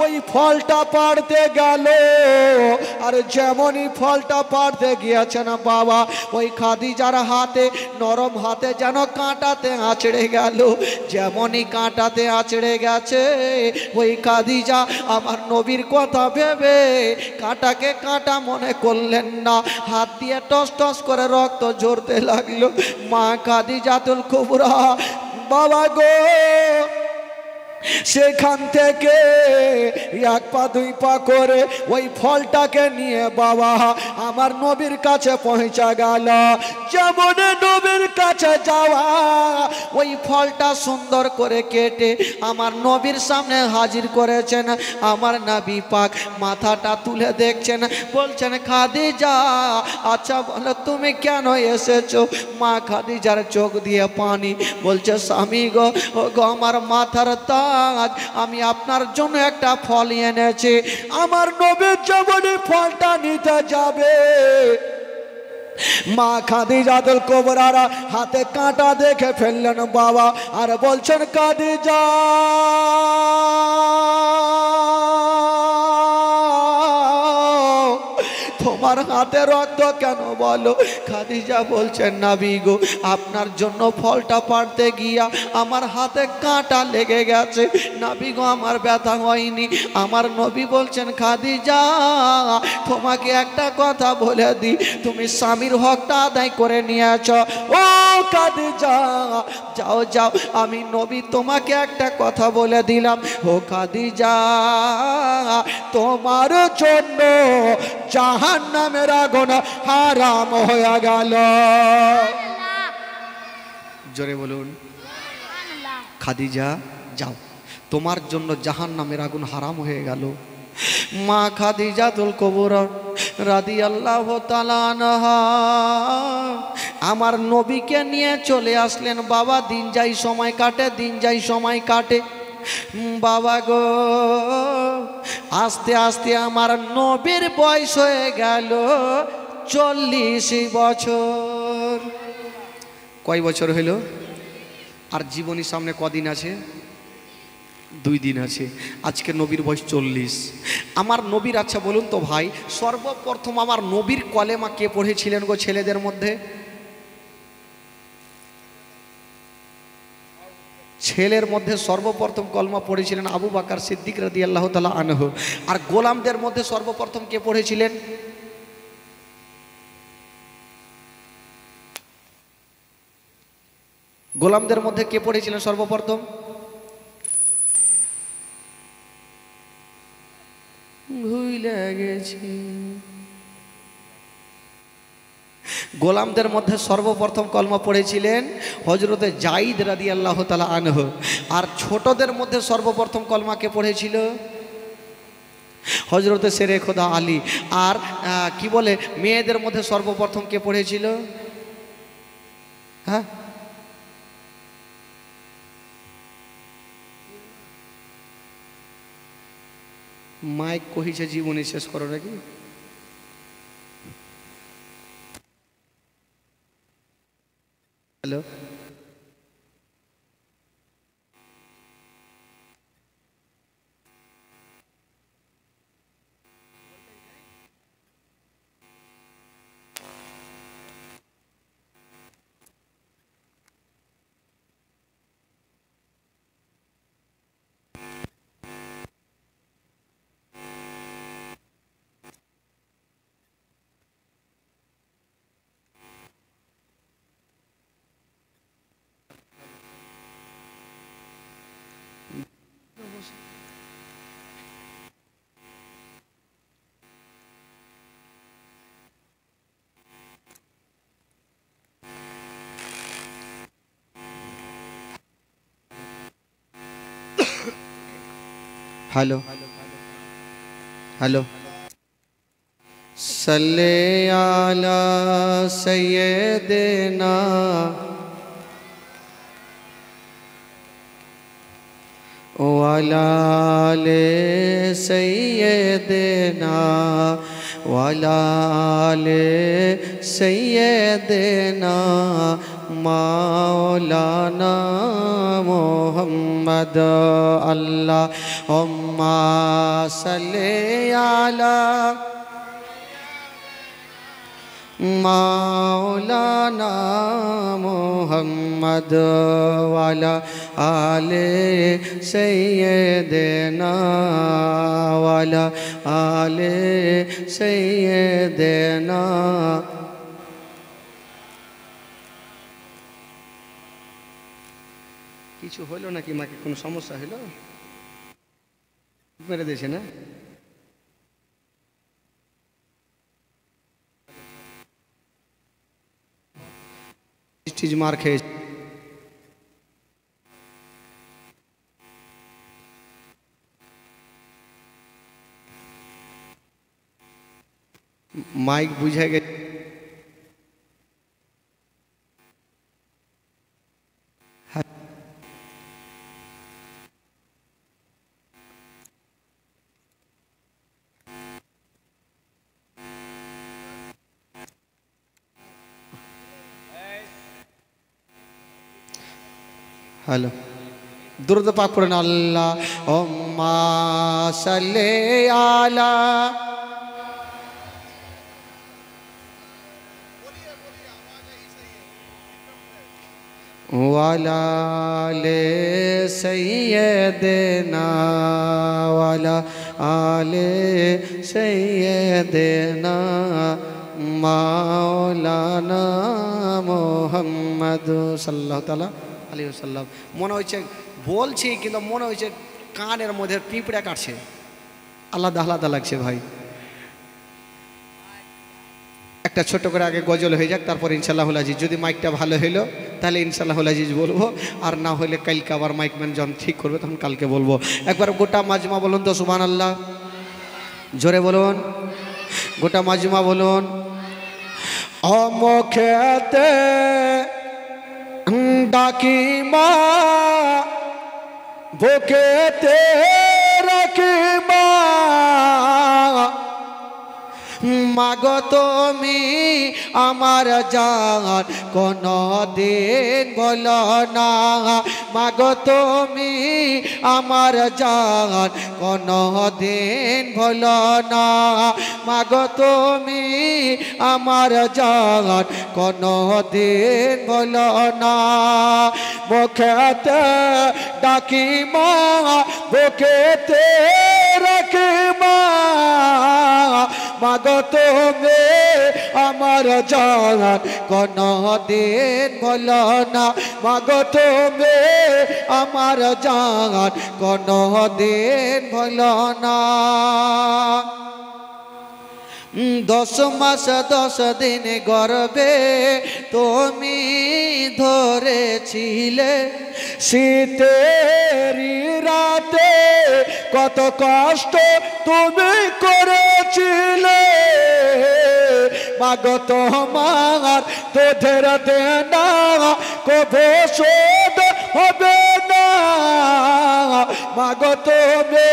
ওই ফলটা পাড়তে গেল আর যেমনই ফলটা পাড়তে গিয়েছে না বাবা ওই খাদিজার হাতে নরম হাতে যেন কাঁটাতে আঁচড়ে গেল যেমনই কাঁটাতে আঁচড়ে গেছে ওই খাদিজা আমার নবীর কথা ভেবে কাঁটাকে কাঁটা মনে করলেন না হাত দিয়ে টস টস করে রক্ত ঝরতে লাগলো মা খাদিজাতুল খুবরা बाबा गो সেখান থেকে এক পা দুই পা করে ওই ফলটাকে নিয়ে বাবা আমার নবীর কাছে পৌঁছা গেল যেমন নবীর কাছে যাওয়া ওই ফলটা সুন্দর করে কেটে আমার নবীর সামনে হাজির করেছেন আমার নাবি পাক মাথাটা তুলে দেখছেন বলছেন খাদি যা আচ্ছা বলো তুমি কেন এসেছো মা খাদিজার চোখ দিয়ে পানি বলছে স্বামী গো গো আমার মাথার তা আজ আমি আপনার জন্য একটা ফল এনেছি আমার নবীর জীবনে ফলটা নিতে যাবে মা খাদি যাদের কোবরারা হাতে কাঁটা দেখে ফেললেন বাবা আর বলছেন কাদি যা তোমার হাতে রক্ত কেন বলো খাদিজা বলছেন না গো আপনার জন্য ফলটা পাড়তে গিয়া আমার হাতে কাঁটা লেগে গেছে নাবি গো আমার ব্যথা হয়নি আমার নবী বলছেন খাদিজা তোমাকে একটা কথা বলে দিই তুমি স্বামীর হকটা আদায় করে নিয়েছ ও কাঁদে যা যাও যাও আমি নবী তোমাকে একটা কথা বলে দিলাম ও যা তোমার জন্য জাহান নামের আগুন হারাম হয়ে গেল জোরে বলুন খাদিজা যাও তোমার জন্য জাহান নামের আগুন হারাম হয়ে গেল মা খাদিজাতুল কবরা রাদি আল্লাহ আমার নবীকে নিয়ে চলে আসলেন বাবা দিন যাই সময় কাটে দিন যাই সময় কাটে বাবা গো আস্তে আস্তে আমার নবীর বয়স হয়ে গেল চল্লিশ বছর কয় বছর হইল আর জীবনী সামনে কদিন আছে দুই দিন আছে আজকে নবীর বয়স চল্লিশ আমার নবীর আচ্ছা বলুন তো ভাই সর্বপ্রথম আমার নবীর কলেমা কে পড়েছিলেন গো ছেলেদের মধ্যে ছেলের মধ্যে সর্বপ্রথম কলমা পড়েছিলেন আবু বাকার সিদ্দিক রাদি আল্লাহ তালা আনহ আর গোলামদের মধ্যে সর্বপ্রথম কে পড়েছিলেন গোলামদের মধ্যে কে পড়েছিলেন সর্বপ্রথম ভুইলা গেছি গোলামদের মধ্যে সর্বপ্রথম কলমা পড়েছিলেন হজরতে জাইদ রাদি আল্লাহ তালা আনহ আর ছোটদের মধ্যে সর্বপ্রথম কলমাকে পড়েছিল হজরতে সেরে খোদা আলী আর কি বলে মেয়েদের মধ্যে সর্বপ্রথম কে পড়েছিল হ্যাঁ মাইক কহিছে জীবনে শেষ করো নাকি হ্যালো हेलो हेलो सल्ले आला सैदेना वाले देना वाला ले देना मौलाना मोहम्मद अल्लाह उम्मा सले आला मौलाना मोहम्मद वाला आले सैदेना वाला आले देना কিছু হলো নাকি মাকে কোনো সমস্যা হলো মেরে দিয়েছে না মার খেয়ে মাইক বুঝে গেছে दुरुद पाक पढ़ना अल्लाह सल्ले आला वाला ले वाला आले सैयदना মাওলানা মোহাম্মদ সাল্লাহ তালা আলী সাল্লাম মনে বলছি কিন্তু মনে হয়েছে কানের মধ্যে পিঁপড়ে কাটছে আলাদা আলাদা লাগছে ভাই একটা ছোট করে আগে গজল হয়ে যাক তারপর ইনশাল্লাহ আজিজ যদি মাইকটা ভালো হইলো তাহলে ইনশাল্লাহ আজিজ বলবো আর না হলে কালকে আবার মাইকম্যান যখন ঠিক করবে তখন কালকে বলবো একবার গোটা মাজমা বলুন তো সুবান আল্লাহ জোরে বলুন গোটা মাজমা বলুন অমখেতে ডাকি মা वो कहते रखी बा মাগত তুমি আমার জান কোন দিন বল না মাগত আমি আমার জান কোন দিন বল না মাগত আমি আমার জান কোন দিন বল না মুখেতে ডাকি মা বখেতে রাখি মা মাগ আগত মে আমার জান কোন দিন বলো না মাগত মে আমার জান কোন দিন বলো না দশ মাস দশ দিন গর্বে তুমি ধরেছিলে শীতের রাতে কত কষ্ট তুমি করেছিলে মাগো তোমার তোদের দেনা কবে শোধ হবে মাগো তবে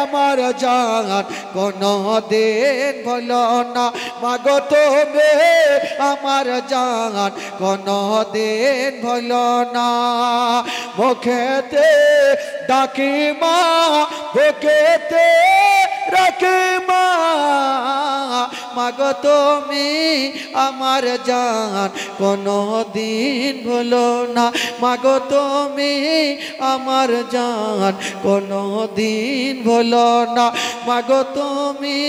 আমার জান কোন দিন ভল না মাগো তবে আমার জান কোন দিন ভল না মুখেতে ডাকি মা বুকেতে রাখি মা মাগো তুমি আমার জান কোন দিন ভুলো না মাগো তুমি আমার জান কোনো দিন ভোলো না মাগো তুমি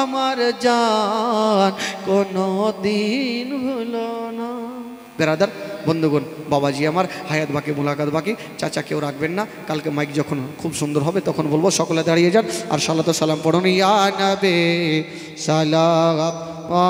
আমার জান কোনো দিন ভুলো না বেরাদার বন্ধুগণ বাবাজি আমার হায়াত বাকি মোলাকাত বাকি চাচা কেউ রাখবেন না কালকে মাইক যখন খুব সুন্দর হবে তখন বলবো সকলে দাঁড়িয়ে যান আর সালাত সালাম পড়ুন ইয়া নাবে সালাম